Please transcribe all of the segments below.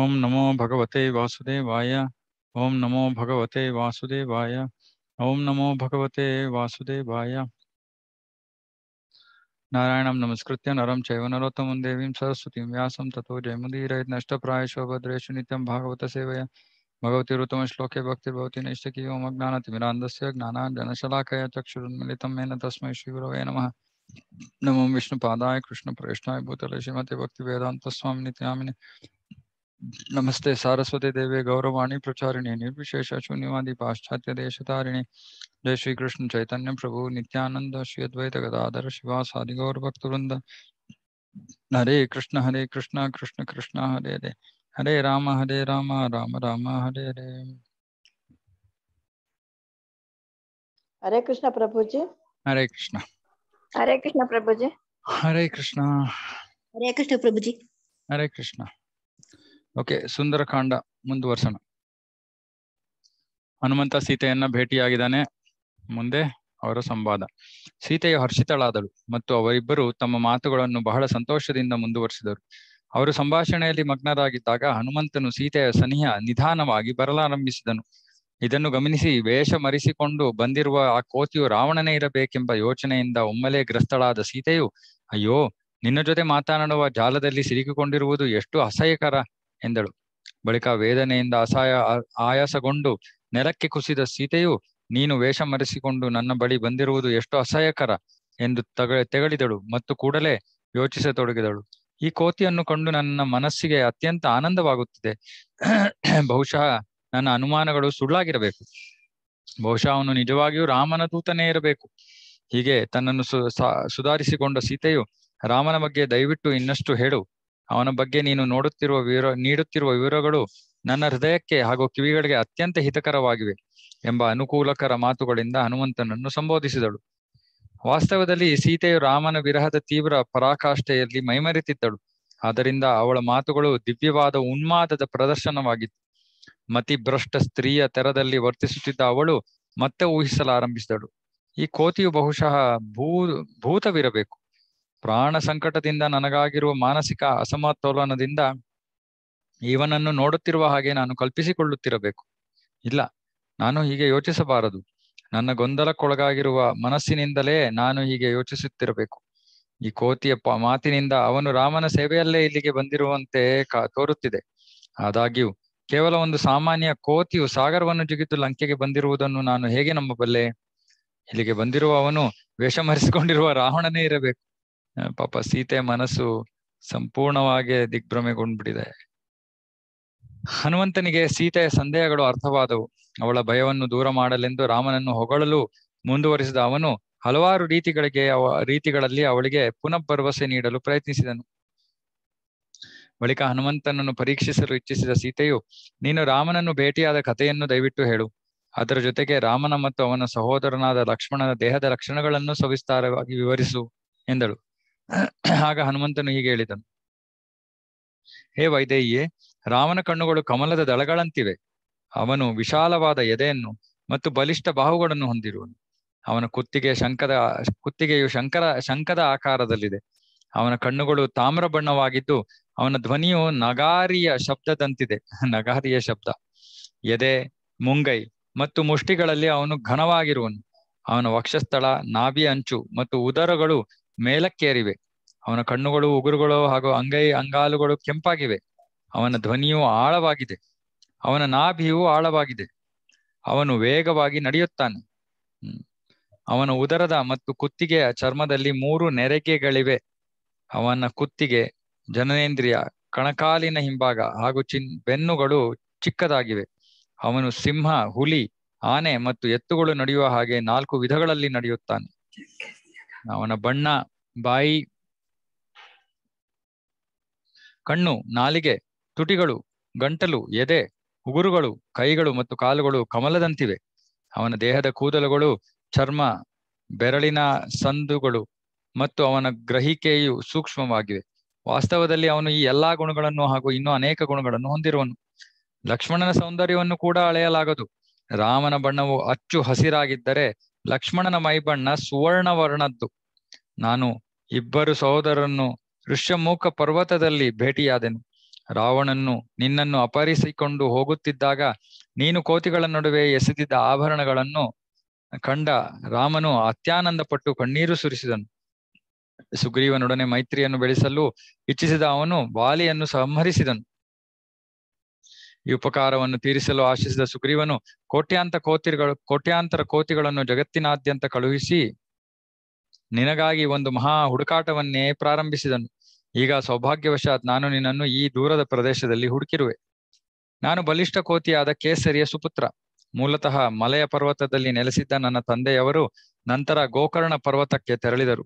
ओम नमो भगवते वासुदेवाय ओम नमो भगवते वासुदेवाय ओम नमो भगवते वासुदेवाय नारायणं नमस्कृत्य नरं चैव नरोत्तमं देवीं सरस्वतीं व्यासं ततो जयमुदीरयत् नष्टप्रायशो भद्रेषु नित्यं भगवतसेवया भगवतिरुतमश्लोके भक्तिर्भवति नैष्टकी ज्ञान अज्ञानतिमिरान्दस्य ज्ञानाञ्जनशलाकया चक्षुरुन्मिलितं मेन तस्मै श्रीगुरवे नम नमो विष्णुपादाय कृष्णप्रेष्ठाय भूतले श्रीमते स्वामी त्यामिनि नमस्ते सारस्वती देवे गौरवाणी प्रचारिणी निर्विशेष शून्यवादी पाश्चात्य देश तारिणी जय श्री कृष्ण चैतन्य प्रभु नित्यानंद श्री अद्वैत गदाधर शिवा साधि गौर भक्त वृंद हरे कृष्ण हरे कृष्ण कृष्ण कृष्ण हरे हरे हरे राम हरे राम राम राम हरे हरे हरे कृष्ण प्रभु जी हरे कृष्ण हरे कृष्ण प्रभु जी हरे कृष्ण हरे कृष्ण प्रभु जी हरे कृष्ण ಓಕೆ ಸುಂದರಕಾಂಡ ಮುಂದುವರ್ಸೋಣ ಹನುಮಂತ ಸೀತೆಯನ್ನ ಭೇಟಿಯಾಗಿದ್ದಾನೆ ಮುಂದೆ ಅವರ ಸಂವಾದ ಸೀತೆಯು ಹರ್ಷಿತಳಾದಳು ಮತ್ತು ಅವರಿಬ್ಬರು ತಮ್ಮ ಮಾತುಗಳನ್ನು ಬಹಳ ಸಂತೋಷದಿಂದ ಮುಂದುವರಿಸಿದರು ಅವರು ಸಂಭಾಷಣೆಯಲ್ಲಿ ಮಗ್ನರಾಗಿದ್ದಾಗ ಹನುಮಂತನು ಸೀತೆಯ ಸನಿಹ ನಿಧಾನವಾಗಿ ಬರಲಾರಂಭಿಸಿದನು ಇದನ್ನು ಗಮನಿಸಿ ವೇಷ ಮರೆಸಿಕೊಂಡು ಬಂದಿರುವ ಆ ಕೋತಿಯು ರಾವಣನೇ ಇರಬೇಕೆಂಬ ಯೋಚನೆಯಿಂದ ಒಮ್ಮಲೇ ಗ್ರಸ್ತಳಾದ ಸೀತೆಯು ಅಯ್ಯೋ ನಿನ್ನ ಜೊತೆ ಮಾತನಾಡುವ ಜಾಲದಲ್ಲಿ ಸಿಲುಕಿಕೊಂಡಿರುವುದು ಎಷ್ಟು ಅಸಹ್ಯಕರ ಎಂದಳು ಬಳಿಕ ವೇದನೆಯಿಂದ ಅಸಹಾಯ ಆಯಾಸಗೊಂಡು ನೆಲಕ್ಕೆ ಕುಸಿದ ಸೀತೆಯು ನೀನು ವೇಷ ಮರೆಸಿಕೊಂಡು ನನ್ನ ಬಳಿ ಬಂದಿರುವುದು ಎಷ್ಟು ಅಸಹ್ಯಕರ ಎಂದು ತಗ ತೆಗಳಿದಳು ಮತ್ತು ಕೂಡಲೇ ಯೋಚಿಸತೊಡಗಿದಳು ಈ ಕೋತಿಯನ್ನು ಕಂಡು ನನ್ನ ಮನಸ್ಸಿಗೆ ಅತ್ಯಂತ ಆನಂದವಾಗುತ್ತಿದೆ ಬಹುಶಃ ನನ್ನ ಅನುಮಾನಗಳು ಸುಳ್ಳಾಗಿರಬೇಕು ಬಹುಶಃ ಅವನು ನಿಜವಾಗಿಯೂ ರಾಮನ ದೂತನೇ ಇರಬೇಕು ಹೀಗೆ ತನ್ನನ್ನು ಸುಧಾರಿಸಿಕೊಂಡ ಸೀತೆಯು ರಾಮನ ಬಗ್ಗೆ ದಯವಿಟ್ಟು ಇನ್ನಷ್ಟು ಹೇಳು ಅವನ ಬಗ್ಗೆ ನೀನು ನೋಡುತ್ತಿರುವ ವಿವರ ನೀಡುತ್ತಿರುವ ವಿವರಗಳು ನನ್ನ ಹೃದಯಕ್ಕೆ ಹಾಗೂ ಕಿವಿಗಳಿಗೆ ಅತ್ಯಂತ ಹಿತಕರವಾಗಿವೆ ಎಂಬ ಅನುಕೂಲಕರ ಮಾತುಗಳಿಂದ ಹನುಮಂತನನ್ನು ಸಂಬೋಧಿಸಿದಳು ವಾಸ್ತವದಲ್ಲಿ ಸೀತೆಯು ರಾಮನ ವಿರಹದ ತೀವ್ರ ಪರಾಕಾಷ್ಠೆಯಲ್ಲಿ ಮೈಮರೆತಿದ್ದಳು ಆದ್ದರಿಂದ ಅವಳ ಮಾತುಗಳು ದಿವ್ಯವಾದ ಉನ್ಮಾದದ ಪ್ರದರ್ಶನವಾಗಿತ್ತು ಮತಿಭ್ರಷ್ಟ ಸ್ತ್ರೀಯ ತೆರದಲ್ಲಿ ವರ್ತಿಸುತ್ತಿದ್ದ ಅವಳು ಮತ್ತೆ ಊಹಿಸಲಾರಂಭಿಸಿದಳು ಈ ಕೋತಿಯು ಬಹುಶಃ ಭೂ ಭೂತವಿರಬೇಕು ಪ್ರಾಣ ಸಂಕಟದಿಂದ ನನಗಾಗಿರುವ ಮಾನಸಿಕ ಅಸಮತೋಲನದಿಂದ ಇವನನ್ನು ನೋಡುತ್ತಿರುವ ಹಾಗೆ ನಾನು ಕಲ್ಪಿಸಿಕೊಳ್ಳುತ್ತಿರಬೇಕು ಇಲ್ಲ ನಾನು ಹೀಗೆ ಯೋಚಿಸಬಾರದು ನನ್ನ ಗೊಂದಲಕ್ಕೊಳಗಾಗಿರುವ ಮನಸ್ಸಿನಿಂದಲೇ ನಾನು ಹೀಗೆ ಯೋಚಿಸುತ್ತಿರಬೇಕು ಈ ಕೋತಿಯ ಮಾತಿನಿಂದ ಅವನು ರಾಮನ ಸೇವೆಯಲ್ಲೇ ಇಲ್ಲಿಗೆ ಬಂದಿರುವಂತೆ ತೋರುತ್ತಿದೆ ಆದಾಗ್ಯೂ ಕೇವಲ ಒಂದು ಸಾಮಾನ್ಯ ಕೋತಿಯು ಸಾಗರವನ್ನು ಜಿಗಿದು ಲಂಕೆಗೆ ಬಂದಿರುವುದನ್ನು ನಾನು ಹೇಗೆ ನಂಬಬಲ್ಲೆ ಇಲ್ಲಿಗೆ ಬಂದಿರುವ ಅವನು ವೇಷ ರಾವಣನೇ ಇರಬೇಕು ಪಾಪ ಸೀತೆ ಮನಸ್ಸು ಸಂಪೂರ್ಣವಾಗಿ ದಿಗ್ಭ್ರಮೆಗೊಂಡ್ಬಿಟ್ಟಿದೆ ಹನುಮಂತನಿಗೆ ಸೀತೆಯ ಸಂದೇಹಗಳು ಅರ್ಥವಾದವು ಅವಳ ಭಯವನ್ನು ದೂರ ಮಾಡಲೆಂದು ರಾಮನನ್ನು ಹೊಗಳಲು ಮುಂದುವರಿಸಿದ ಅವನು ಹಲವಾರು ರೀತಿಗಳಿಗೆ ಅವ ರೀತಿಗಳಲ್ಲಿ ಅವಳಿಗೆ ಪುನಃ ಭರವಸೆ ನೀಡಲು ಪ್ರಯತ್ನಿಸಿದನು ಬಳಿಕ ಹನುಮಂತನನ್ನು ಪರೀಕ್ಷಿಸಲು ಇಚ್ಛಿಸಿದ ಸೀತೆಯು ನೀನು ರಾಮನನ್ನು ಭೇಟಿಯಾದ ಕಥೆಯನ್ನು ದಯವಿಟ್ಟು ಹೇಳು ಅದರ ಜೊತೆಗೆ ರಾಮನ ಮತ್ತು ಅವನ ಸಹೋದರನಾದ ಲಕ್ಷ್ಮಣನ ದೇಹದ ಲಕ್ಷಣಗಳನ್ನು ಸವಿಸ್ತಾರವಾಗಿ ವಿವರಿಸು ಎಂದಳು ಆಗ ಹನುಮಂತನು ಹೀಗೆ ಹೇಳಿದನು ಹೇ ವೈದೇಯ್ಯೆ ರಾಮನ ಕಣ್ಣುಗಳು ಕಮಲದ ದಳಗಳಂತಿವೆ ಅವನು ವಿಶಾಲವಾದ ಎದೆಯನ್ನು ಮತ್ತು ಬಲಿಷ್ಠ ಬಾಹುಗಳನ್ನು ಹೊಂದಿರುವನು ಅವನ ಕುತ್ತಿಗೆ ಶಂಕದ ಕುತ್ತಿಗೆಯು ಶಂಕರ ಶಂಕದ ಆಕಾರದಲ್ಲಿದೆ ಅವನ ಕಣ್ಣುಗಳು ತಾಮ್ರ ಬಣ್ಣವಾಗಿದ್ದು ಅವನ ಧ್ವನಿಯು ನಗಾರಿಯ ಶಬ್ದದಂತಿದೆ ನಗಾರಿಯ ಶಬ್ದ ಎದೆ ಮುಂಗೈ ಮತ್ತು ಮುಷ್ಟಿಗಳಲ್ಲಿ ಅವನು ಘನವಾಗಿರುವನು ಅವನ ವಕ್ಷಸ್ಥಳ ನಾಭಿ ಅಂಚು ಮತ್ತು ಉದರಗಳು ಮೇಲಕ್ಕೇರಿವೆ ಅವನ ಕಣ್ಣುಗಳು ಉಗುರುಗಳು ಹಾಗೂ ಅಂಗೈ ಅಂಗಾಲುಗಳು ಕೆಂಪಾಗಿವೆ ಅವನ ಧ್ವನಿಯು ಆಳವಾಗಿದೆ ಅವನ ನಾಭಿಯು ಆಳವಾಗಿದೆ ಅವನು ವೇಗವಾಗಿ ನಡೆಯುತ್ತಾನೆ ಅವನ ಉದರದ ಮತ್ತು ಕುತ್ತಿಗೆಯ ಚರ್ಮದಲ್ಲಿ ಮೂರು ನೆರೆಕೆಗಳಿವೆ ಅವನ ಕುತ್ತಿಗೆ ಜನನೇಂದ್ರಿಯ ಕಣಕಾಲಿನ ಹಿಂಭಾಗ ಹಾಗೂ ಚಿನ್ ಬೆನ್ನುಗಳು ಚಿಕ್ಕದಾಗಿವೆ ಅವನು ಸಿಂಹ ಹುಲಿ ಆನೆ ಮತ್ತು ಎತ್ತುಗಳು ನಡೆಯುವ ಹಾಗೆ ನಾಲ್ಕು ವಿಧಗಳಲ್ಲಿ ನಡೆಯುತ್ತಾನೆ ಅವನ ಬಣ್ಣ ಬಾಯಿ ಕಣ್ಣು ನಾಲಿಗೆ ತುಟಿಗಳು ಗಂಟಲು ಎದೆ ಉಗುರುಗಳು ಕೈಗಳು ಮತ್ತು ಕಾಲುಗಳು ಕಮಲದಂತಿವೆ ಅವನ ದೇಹದ ಕೂದಲುಗಳು ಚರ್ಮ ಬೆರಳಿನ ಸಂದುಗಳು ಮತ್ತು ಅವನ ಗ್ರಹಿಕೆಯು ಸೂಕ್ಷ್ಮವಾಗಿವೆ ವಾಸ್ತವದಲ್ಲಿ ಅವನು ಈ ಎಲ್ಲಾ ಗುಣಗಳನ್ನು ಹಾಗೂ ಇನ್ನೂ ಅನೇಕ ಗುಣಗಳನ್ನು ಹೊಂದಿರುವನು ಲಕ್ಷ್ಮಣನ ಸೌಂದರ್ಯವನ್ನು ಕೂಡ ಅಳೆಯಲಾಗದು ರಾಮನ ಬಣ್ಣವು ಅಚ್ಚು ಹಸಿರಾಗಿದ್ದರೆ ಲಕ್ಷ್ಮಣನ ಮೈಬಣ್ಣ ಸುವರ್ಣವರ್ಣದ್ದು ನಾನು ಇಬ್ಬರು ಸಹೋದರನ್ನು ಋಷ್ಯಮೂಕ ಪರ್ವತದಲ್ಲಿ ಭೇಟಿಯಾದೆನು ರಾವಣನ್ನು ನಿನ್ನನ್ನು ಅಪಹರಿಸಿಕೊಂಡು ಹೋಗುತ್ತಿದ್ದಾಗ ನೀನು ಕೋತಿಗಳ ನಡುವೆ ಎಸೆದಿದ್ದ ಆಭರಣಗಳನ್ನು ಕಂಡ ರಾಮನು ಅತ್ಯಾನಂದ ಪಟ್ಟು ಕಣ್ಣೀರು ಸುರಿಸಿದನು ಸುಗ್ರೀವನೊಡನೆ ಮೈತ್ರಿಯನ್ನು ಬೆಳೆಸಲು ಇಚ್ಛಿಸಿದ ಅವನು ಬಾಲಿಯನ್ನು ಸಂಹರಿಸಿದನು ಈ ಉಪಕಾರವನ್ನು ತೀರಿಸಲು ಆಶಿಸಿದ ಸುಗ್ರೀವನು ಕೋಟ್ಯಾಂತ ಕೋತಿಗಳು ಕೋಟ್ಯಾಂತರ ಕೋತಿಗಳನ್ನು ಜಗತ್ತಿನಾದ್ಯಂತ ಕಳುಹಿಸಿ ನಿನಗಾಗಿ ಒಂದು ಮಹಾ ಹುಡುಕಾಟವನ್ನೇ ಪ್ರಾರಂಭಿಸಿದನು ಈಗ ಸೌಭಾಗ್ಯವಶಾತ್ ನಾನು ನಿನ್ನನ್ನು ಈ ದೂರದ ಪ್ರದೇಶದಲ್ಲಿ ಹುಡುಕಿರುವೆ ನಾನು ಬಲಿಷ್ಠ ಕೋತಿಯಾದ ಕೇಸರಿಯ ಸುಪುತ್ರ ಮೂಲತಃ ಮಲೆಯ ಪರ್ವತದಲ್ಲಿ ನೆಲೆಸಿದ್ದ ನನ್ನ ತಂದೆಯವರು ನಂತರ ಗೋಕರ್ಣ ಪರ್ವತಕ್ಕೆ ತೆರಳಿದರು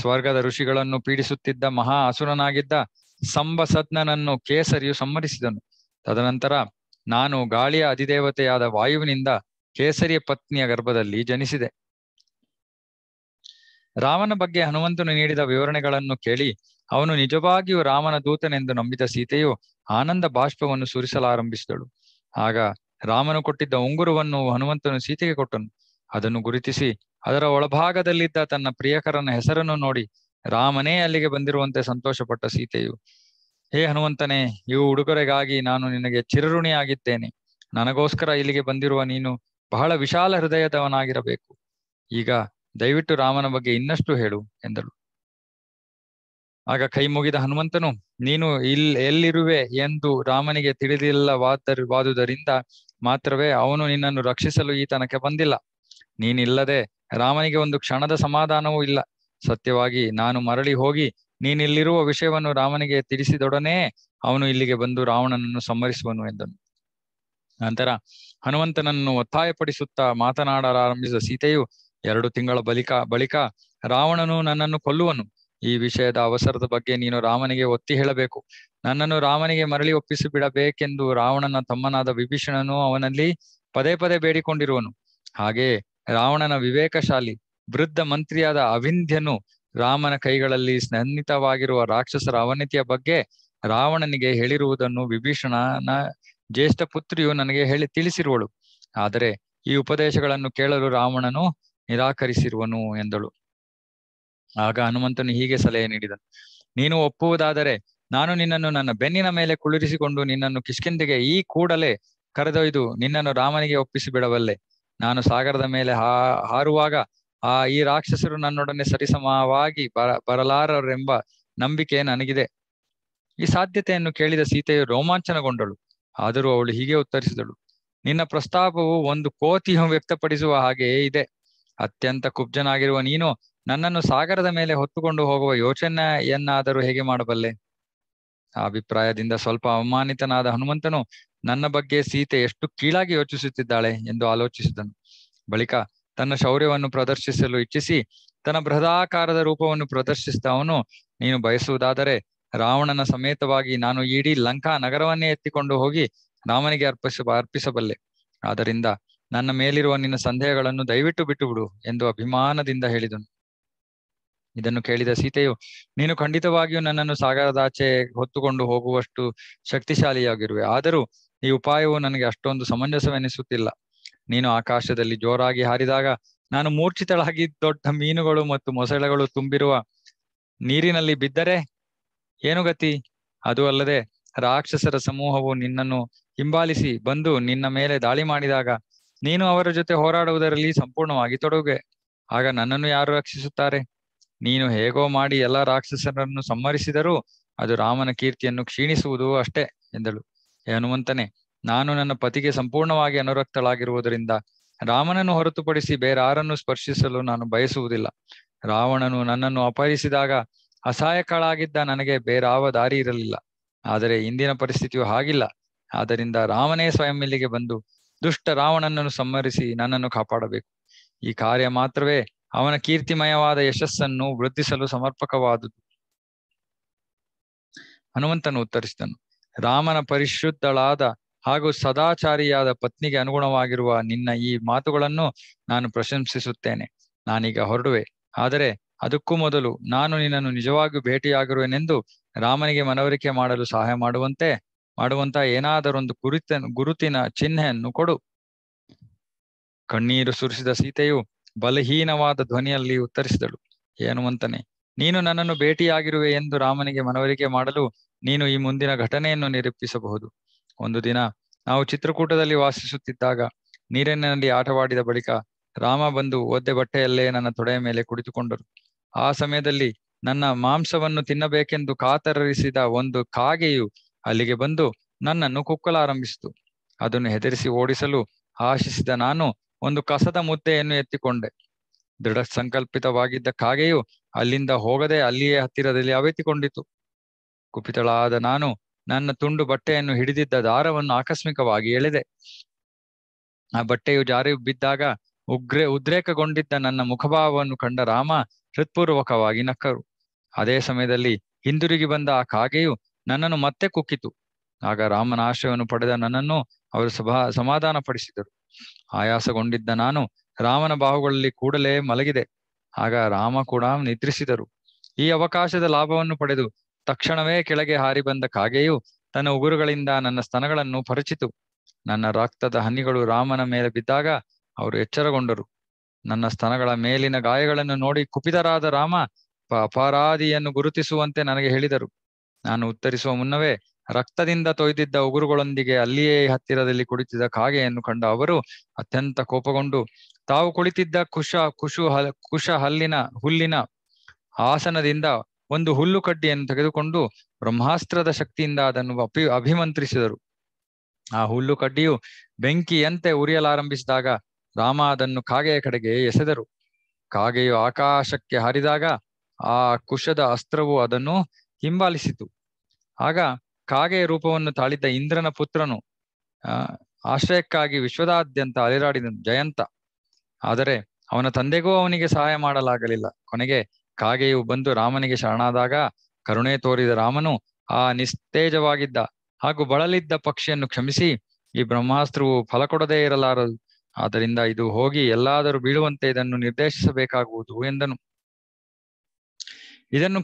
ಸ್ವರ್ಗದ ಋಷಿಗಳನ್ನು ಪೀಡಿಸುತ್ತಿದ್ದ ಮಹಾ ಅಸುರನಾಗಿದ್ದ ಸಂಬಸದ್ನನನ್ನು ಕೇಸರಿಯು ಸಂಹರಿಸಿದನು ತದನಂತರ ನಾನು ಗಾಳಿಯ ಅಧಿದೇವತೆಯಾದ ವಾಯುವಿನಿಂದ ಕೇಸರಿಯ ಪತ್ನಿಯ ಗರ್ಭದಲ್ಲಿ ಜನಿಸಿದೆ ರಾಮನ ಬಗ್ಗೆ ಹನುಮಂತನು ನೀಡಿದ ವಿವರಣೆಗಳನ್ನು ಕೇಳಿ ಅವನು ನಿಜವಾಗಿಯೂ ರಾಮನ ದೂತನೆಂದು ನಂಬಿದ ಸೀತೆಯು ಆನಂದ ಬಾಷ್ಪವನ್ನು ಸುರಿಸಲಾರಂಭಿಸಿದಳು ಆಗ ರಾಮನು ಕೊಟ್ಟಿದ್ದ ಉಂಗುರವನ್ನು ಹನುಮಂತನು ಸೀತೆಗೆ ಕೊಟ್ಟನು ಅದನ್ನು ಗುರುತಿಸಿ ಅದರ ಒಳಭಾಗದಲ್ಲಿದ್ದ ತನ್ನ ಪ್ರಿಯಕರನ ಹೆಸರನ್ನು ನೋಡಿ ರಾಮನೇ ಅಲ್ಲಿಗೆ ಬಂದಿರುವಂತೆ ಸಂತೋಷಪಟ್ಟ ಸೀತೆಯು ಹೇ ಹನುಮಂತನೇ ಇವು ಉಡುಗೊರೆಗಾಗಿ ನಾನು ನಿನಗೆ ಚಿರಋಣಿಯಾಗಿದ್ದೇನೆ ನನಗೋಸ್ಕರ ಇಲ್ಲಿಗೆ ಬಂದಿರುವ ನೀನು ಬಹಳ ವಿಶಾಲ ಹೃದಯದವನಾಗಿರಬೇಕು ಈಗ ದಯವಿಟ್ಟು ರಾಮನ ಬಗ್ಗೆ ಇನ್ನಷ್ಟು ಹೇಳು ಎಂದಳು ಆಗ ಕೈ ಮುಗಿದ ಹನುಮಂತನು ನೀನು ಇಲ್ ಎಲ್ಲಿರುವೆ ಎಂದು ರಾಮನಿಗೆ ತಿಳಿದಿಲ್ಲವಾದವಾದುದರಿಂದ ಮಾತ್ರವೇ ಅವನು ನಿನ್ನನ್ನು ರಕ್ಷಿಸಲು ಈತನಕ್ಕೆ ಬಂದಿಲ್ಲ ನೀನಿಲ್ಲದೆ ರಾಮನಿಗೆ ಒಂದು ಕ್ಷಣದ ಸಮಾಧಾನವೂ ಇಲ್ಲ ಸತ್ಯವಾಗಿ ನಾನು ಮರಳಿ ಹೋಗಿ ನೀನಿಲ್ಲಿರುವ ವಿಷಯವನ್ನು ರಾಮನಿಗೆ ತಿಳಿಸಿದೊಡನೆ ಅವನು ಇಲ್ಲಿಗೆ ಬಂದು ರಾವಣನನ್ನು ಸಂಹರಿಸುವನು ಎಂದನು ನಂತರ ಹನುಮಂತನನ್ನು ಒತ್ತಾಯಪಡಿಸುತ್ತಾ ಮಾತನಾಡಲಾರಂಭಿಸಿದ ಸೀತೆಯು ಎರಡು ತಿಂಗಳ ಬಳಿಕ ಬಳಿಕ ರಾವಣನು ನನ್ನನ್ನು ಕೊಲ್ಲುವನು ಈ ವಿಷಯದ ಅವಸರದ ಬಗ್ಗೆ ನೀನು ರಾಮನಿಗೆ ಒತ್ತಿ ಹೇಳಬೇಕು ನನ್ನನ್ನು ರಾಮನಿಗೆ ಮರಳಿ ಒಪ್ಪಿಸಿ ಬಿಡಬೇಕೆಂದು ರಾವಣನ ತಮ್ಮನಾದ ವಿಭೀಷಣನು ಅವನಲ್ಲಿ ಪದೇ ಪದೇ ಬೇಡಿಕೊಂಡಿರುವನು ಹಾಗೆ ರಾವಣನ ವಿವೇಕಶಾಲಿ ವೃದ್ಧ ಮಂತ್ರಿಯಾದ ಅವಿಂಧ್ಯನು ರಾಮನ ಕೈಗಳಲ್ಲಿ ಸ್ನನ್ನಿತವಾಗಿರುವ ರಾಕ್ಷಸರ ಅವನತಿಯ ಬಗ್ಗೆ ರಾವಣನಿಗೆ ಹೇಳಿರುವುದನ್ನು ವಿಭೀಷಣನ ಜ್ಯೇಷ್ಠ ಪುತ್ರಿಯು ನನಗೆ ಹೇಳಿ ತಿಳಿಸಿರುವಳು ಆದರೆ ಈ ಉಪದೇಶಗಳನ್ನು ಕೇಳಲು ರಾವಣನು ನಿರಾಕರಿಸಿರುವನು ಎಂದಳು ಆಗ ಹನುಮಂತನು ಹೀಗೆ ಸಲಹೆ ನೀಡಿದನು ನೀನು ಒಪ್ಪುವುದಾದರೆ ನಾನು ನಿನ್ನನ್ನು ನನ್ನ ಬೆನ್ನಿನ ಮೇಲೆ ಕುಳಿರಿಸಿಕೊಂಡು ನಿನ್ನನ್ನು ಕಿಷ್ಕಿಂದೆಗೆ ಈ ಕೂಡಲೇ ಕರೆದೊಯ್ದು ನಿನ್ನನ್ನು ರಾಮನಿಗೆ ಒಪ್ಪಿಸಿ ಬಿಡಬಲ್ಲೆ ನಾನು ಸಾಗರದ ಮೇಲೆ ಹಾ ಹಾರುವಾಗ ಆ ಈ ರಾಕ್ಷಸರು ನನ್ನೊಡನೆ ಸರಿಸಮವಾಗಿ ಬರ ಬರಲಾರರೆಂಬ ನಂಬಿಕೆ ನನಗಿದೆ ಈ ಸಾಧ್ಯತೆಯನ್ನು ಕೇಳಿದ ಸೀತೆಯು ರೋಮಾಂಚನಗೊಂಡಳು ಆದರೂ ಅವಳು ಹೀಗೆ ಉತ್ತರಿಸಿದಳು ನಿನ್ನ ಪ್ರಸ್ತಾಪವು ಒಂದು ಕೋತಿ ವ್ಯಕ್ತಪಡಿಸುವ ಹಾಗೆಯೇ ಇದೆ ಅತ್ಯಂತ ಕುಬ್ಜನಾಗಿರುವ ನೀನು ನನ್ನನ್ನು ಸಾಗರದ ಮೇಲೆ ಹೊತ್ತುಕೊಂಡು ಹೋಗುವ ಯೋಚನೆಯನ್ನಾದರೂ ಹೇಗೆ ಮಾಡಬಲ್ಲೆ ಆ ಅಭಿಪ್ರಾಯದಿಂದ ಸ್ವಲ್ಪ ಅವಮಾನಿತನಾದ ಹನುಮಂತನು ನನ್ನ ಬಗ್ಗೆ ಸೀತೆ ಎಷ್ಟು ಕೀಳಾಗಿ ಯೋಚಿಸುತ್ತಿದ್ದಾಳೆ ಎಂದು ಆಲೋಚಿಸಿದನು ಬಳಿಕ ತನ್ನ ಶೌರ್ಯವನ್ನು ಪ್ರದರ್ಶಿಸಲು ಇಚ್ಛಿಸಿ ತನ್ನ ಬೃಹದಾಕಾರದ ರೂಪವನ್ನು ಪ್ರದರ್ಶಿಸಿದ ಅವನು ನೀನು ಬಯಸುವುದಾದರೆ ರಾವಣನ ಸಮೇತವಾಗಿ ನಾನು ಇಡೀ ಲಂಕಾ ನಗರವನ್ನೇ ಎತ್ತಿಕೊಂಡು ಹೋಗಿ ರಾಮನಿಗೆ ಅರ್ಪಿಸ ಅರ್ಪಿಸಬಲ್ಲೆ ಆದ್ದರಿಂದ ನನ್ನ ಮೇಲಿರುವ ನಿನ್ನ ಸಂದೇಹಗಳನ್ನು ದಯವಿಟ್ಟು ಬಿಟ್ಟುಬಿಡು ಎಂದು ಅಭಿಮಾನದಿಂದ ಹೇಳಿದನು ಇದನ್ನು ಕೇಳಿದ ಸೀತೆಯು ನೀನು ಖಂಡಿತವಾಗಿಯೂ ನನ್ನನ್ನು ಸಾಗರದಾಚೆ ಹೊತ್ತುಕೊಂಡು ಹೋಗುವಷ್ಟು ಶಕ್ತಿಶಾಲಿಯಾಗಿರುವೆ ಆದರೂ ಈ ಉಪಾಯವು ನನಗೆ ಅಷ್ಟೊಂದು ಸಮಂಜಸವೆನಿಸುತ್ತಿಲ್ಲ ನೀನು ಆಕಾಶದಲ್ಲಿ ಜೋರಾಗಿ ಹಾರಿದಾಗ ನಾನು ಮೂರ್ಛಿತಳಾಗಿ ದೊಡ್ಡ ಮೀನುಗಳು ಮತ್ತು ಮೊಸಳೆಗಳು ತುಂಬಿರುವ ನೀರಿನಲ್ಲಿ ಬಿದ್ದರೆ ಏನು ಗತಿ ಅದು ಅಲ್ಲದೆ ರಾಕ್ಷಸರ ಸಮೂಹವು ನಿನ್ನನ್ನು ಹಿಂಬಾಲಿಸಿ ಬಂದು ನಿನ್ನ ಮೇಲೆ ದಾಳಿ ಮಾಡಿದಾಗ ನೀನು ಅವರ ಜೊತೆ ಹೋರಾಡುವುದರಲ್ಲಿ ಸಂಪೂರ್ಣವಾಗಿ ತೊಡಗುವೆ ಆಗ ನನ್ನನ್ನು ಯಾರು ರಕ್ಷಿಸುತ್ತಾರೆ ನೀನು ಹೇಗೋ ಮಾಡಿ ಎಲ್ಲ ರಾಕ್ಷಸರನ್ನು ಸಂಹರಿಸಿದರೂ ಅದು ರಾಮನ ಕೀರ್ತಿಯನ್ನು ಕ್ಷೀಣಿಸುವುದು ಅಷ್ಟೇ ಎಂದಳು ಹನುಮಂತನೇ ನಾನು ನನ್ನ ಪತಿಗೆ ಸಂಪೂರ್ಣವಾಗಿ ಅನುರಕ್ತಳಾಗಿರುವುದರಿಂದ ರಾಮನನ್ನು ಹೊರತುಪಡಿಸಿ ಬೇರಾರನ್ನು ಸ್ಪರ್ಶಿಸಲು ನಾನು ಬಯಸುವುದಿಲ್ಲ ರಾವಣನು ನನ್ನನ್ನು ಅಪಹರಿಸಿದಾಗ ಅಸಹಾಯಕಳಾಗಿದ್ದ ನನಗೆ ಬೇರಾವ ದಾರಿ ಇರಲಿಲ್ಲ ಆದರೆ ಇಂದಿನ ಪರಿಸ್ಥಿತಿಯು ಹಾಗಿಲ್ಲ ಆದ್ದರಿಂದ ರಾಮನೇ ಸ್ವಯಂ ಇಲ್ಲಿಗೆ ಬಂದು ದುಷ್ಟ ರಾವಣನನ್ನು ಸಂಹರಿಸಿ ನನ್ನನ್ನು ಕಾಪಾಡಬೇಕು ಈ ಕಾರ್ಯ ಮಾತ್ರವೇ ಅವನ ಕೀರ್ತಿಮಯವಾದ ಯಶಸ್ಸನ್ನು ವೃದ್ಧಿಸಲು ಸಮರ್ಪಕವಾದುದು ಹನುಮಂತನು ಉತ್ತರಿಸಿದನು ರಾಮನ ಪರಿಶುದ್ಧಳಾದ ಹಾಗೂ ಸದಾಚಾರಿಯಾದ ಪತ್ನಿಗೆ ಅನುಗುಣವಾಗಿರುವ ನಿನ್ನ ಈ ಮಾತುಗಳನ್ನು ನಾನು ಪ್ರಶಂಸಿಸುತ್ತೇನೆ ನಾನೀಗ ಹೊರಡುವೆ ಆದರೆ ಅದಕ್ಕೂ ಮೊದಲು ನಾನು ನಿನ್ನನ್ನು ನಿಜವಾಗಿಯೂ ಭೇಟಿಯಾಗಿರುವೆನೆಂದು ರಾಮನಿಗೆ ಮನವರಿಕೆ ಮಾಡಲು ಸಹಾಯ ಮಾಡುವಂತೆ ಮಾಡುವಂತ ಏನಾದರೊಂದು ಗುರುತ ಗುರುತಿನ ಚಿಹ್ನೆಯನ್ನು ಕೊಡು ಕಣ್ಣೀರು ಸುರಿಸಿದ ಸೀತೆಯು ಬಲಹೀನವಾದ ಧ್ವನಿಯಲ್ಲಿ ಉತ್ತರಿಸಿದಳು ಏನುವಂತನೆ ನೀನು ನನ್ನನ್ನು ಭೇಟಿಯಾಗಿರುವೆ ಎಂದು ರಾಮನಿಗೆ ಮನವರಿಕೆ ಮಾಡಲು ನೀನು ಈ ಮುಂದಿನ ಘಟನೆಯನ್ನು ನಿರೂಪಿಸಬಹುದು ಒಂದು ದಿನ ನಾವು ಚಿತ್ರಕೂಟದಲ್ಲಿ ವಾಸಿಸುತ್ತಿದ್ದಾಗ ನೀರಿನಲ್ಲಿ ಆಟವಾಡಿದ ಬಳಿಕ ರಾಮ ಬಂದು ಒದ್ದೆ ಬಟ್ಟೆಯಲ್ಲೇ ನನ್ನ ತೊಡೆಯ ಮೇಲೆ ಕುಳಿತುಕೊಂಡರು ಆ ಸಮಯದಲ್ಲಿ ನನ್ನ ಮಾಂಸವನ್ನು ತಿನ್ನಬೇಕೆಂದು ಕಾತರಿಸಿದ ಒಂದು ಕಾಗೆಯು ಅಲ್ಲಿಗೆ ಬಂದು ನನ್ನನ್ನು ಕುಕ್ಕಲಾರಂಭಿಸಿತು ಅದನ್ನು ಹೆದರಿಸಿ ಓಡಿಸಲು ಆಶಿಸಿದ ನಾನು ಒಂದು ಕಸದ ಮುದ್ದೆಯನ್ನು ಎತ್ತಿಕೊಂಡೆ ದೃಢ ಸಂಕಲ್ಪಿತವಾಗಿದ್ದ ಕಾಗೆಯು ಅಲ್ಲಿಂದ ಹೋಗದೆ ಅಲ್ಲಿಯೇ ಹತ್ತಿರದಲ್ಲಿ ಅವೆತ್ತಿಕೊಂಡಿತು ಕುಪಿತಳಾದ ನಾನು ನನ್ನ ತುಂಡು ಬಟ್ಟೆಯನ್ನು ಹಿಡಿದಿದ್ದ ದಾರವನ್ನು ಆಕಸ್ಮಿಕವಾಗಿ ಎಳೆದೆ ಆ ಬಟ್ಟೆಯು ಜಾರಿ ಬಿದ್ದಾಗ ಉಗ್ರೆ ಉದ್ರೇಕಗೊಂಡಿದ್ದ ನನ್ನ ಮುಖಭಾವವನ್ನು ಕಂಡ ರಾಮ ಹೃತ್ಪೂರ್ವಕವಾಗಿ ನಕ್ಕರು ಅದೇ ಸಮಯದಲ್ಲಿ ಹಿಂದಿರುಗಿ ಬಂದ ಆ ಕಾಗೆಯು ನನ್ನನ್ನು ಮತ್ತೆ ಕುಕ್ಕಿತು ಆಗ ರಾಮನ ಆಶ್ರಯವನ್ನು ಪಡೆದ ನನ್ನನ್ನು ಅವರು ಸಭಾ ಸಮಾಧಾನ ಪಡಿಸಿದರು ಆಯಾಸಗೊಂಡಿದ್ದ ನಾನು ರಾಮನ ಬಾಹುಗಳಲ್ಲಿ ಕೂಡಲೇ ಮಲಗಿದೆ ಆಗ ರಾಮ ಕೂಡ ನಿದ್ರಿಸಿದರು ಈ ಅವಕಾಶದ ಲಾಭವನ್ನು ಪಡೆದು ತಕ್ಷಣವೇ ಕೆಳಗೆ ಹಾರಿ ಬಂದ ಕಾಗೆಯು ತನ್ನ ಉಗುರುಗಳಿಂದ ನನ್ನ ಸ್ತನಗಳನ್ನು ಪರಿಚಿತು ನನ್ನ ರಕ್ತದ ಹನಿಗಳು ರಾಮನ ಮೇಲೆ ಬಿದ್ದಾಗ ಅವರು ಎಚ್ಚರಗೊಂಡರು ನನ್ನ ಸ್ತನಗಳ ಮೇಲಿನ ಗಾಯಗಳನ್ನು ನೋಡಿ ಕುಪಿತರಾದ ರಾಮ ಅಪರಾಧಿಯನ್ನು ಗುರುತಿಸುವಂತೆ ನನಗೆ ಹೇಳಿದರು ನಾನು ಉತ್ತರಿಸುವ ಮುನ್ನವೇ ರಕ್ತದಿಂದ ತೊಯ್ದಿದ್ದ ಉಗುರುಗಳೊಂದಿಗೆ ಅಲ್ಲಿಯೇ ಹತ್ತಿರದಲ್ಲಿ ಕುಳಿತಿದ್ದ ಕಾಗೆಯನ್ನು ಕಂಡ ಅವರು ಅತ್ಯಂತ ಕೋಪಗೊಂಡು ತಾವು ಕುಳಿತಿದ್ದ ಕುಶ ಕುಶು ಹಲ್ ಕುಶ ಹಲ್ಲಿನ ಹುಲ್ಲಿನ ಆಸನದಿಂದ ಒಂದು ಹುಲ್ಲು ಕಡ್ಡಿಯನ್ನು ತೆಗೆದುಕೊಂಡು ಬ್ರಹ್ಮಾಸ್ತ್ರದ ಶಕ್ತಿಯಿಂದ ಅದನ್ನು ಅಪಿ ಅಭಿಮಂತ್ರಿಸಿದರು ಆ ಹುಲ್ಲು ಕಡ್ಡಿಯು ಬೆಂಕಿಯಂತೆ ಉರಿಯಲಾರಂಭಿಸಿದಾಗ ರಾಮ ಅದನ್ನು ಕಾಗೆಯ ಕಡೆಗೆ ಎಸೆದರು ಕಾಗೆಯು ಆಕಾಶಕ್ಕೆ ಹಾರಿದಾಗ ಆ ಕುಶದ ಅಸ್ತ್ರವು ಅದನ್ನು ಹಿಂಬಾಲಿಸಿತು ಆಗ ಕಾಗೆಯ ರೂಪವನ್ನು ತಾಳಿದ್ದ ಇಂದ್ರನ ಪುತ್ರನು ಆಶ್ರಯಕ್ಕಾಗಿ ವಿಶ್ವದಾದ್ಯಂತ ಅಲೆರಾಡಿದನು ಜಯಂತ ಆದರೆ ಅವನ ತಂದೆಗೂ ಅವನಿಗೆ ಸಹಾಯ ಮಾಡಲಾಗಲಿಲ್ಲ ಕೊನೆಗೆ ಕಾಗೆಯು ಬಂದು ರಾಮನಿಗೆ ಶರಣಾದಾಗ ಕರುಣೆ ತೋರಿದ ರಾಮನು ಆ ನಿಸ್ತೇಜವಾಗಿದ್ದ ಹಾಗೂ ಬಳಲಿದ್ದ ಪಕ್ಷಿಯನ್ನು ಕ್ಷಮಿಸಿ ಈ ಬ್ರಹ್ಮಾಸ್ತ್ರವು ಫಲ ಕೊಡದೇ ಇರಲಾರದು ಆದ್ದರಿಂದ ಇದು ಹೋಗಿ ಎಲ್ಲಾದರೂ ಬೀಳುವಂತೆ ಇದನ್ನು ನಿರ್ದೇಶಿಸಬೇಕಾಗುವುದು ಎಂದನು ಇದನ್ನು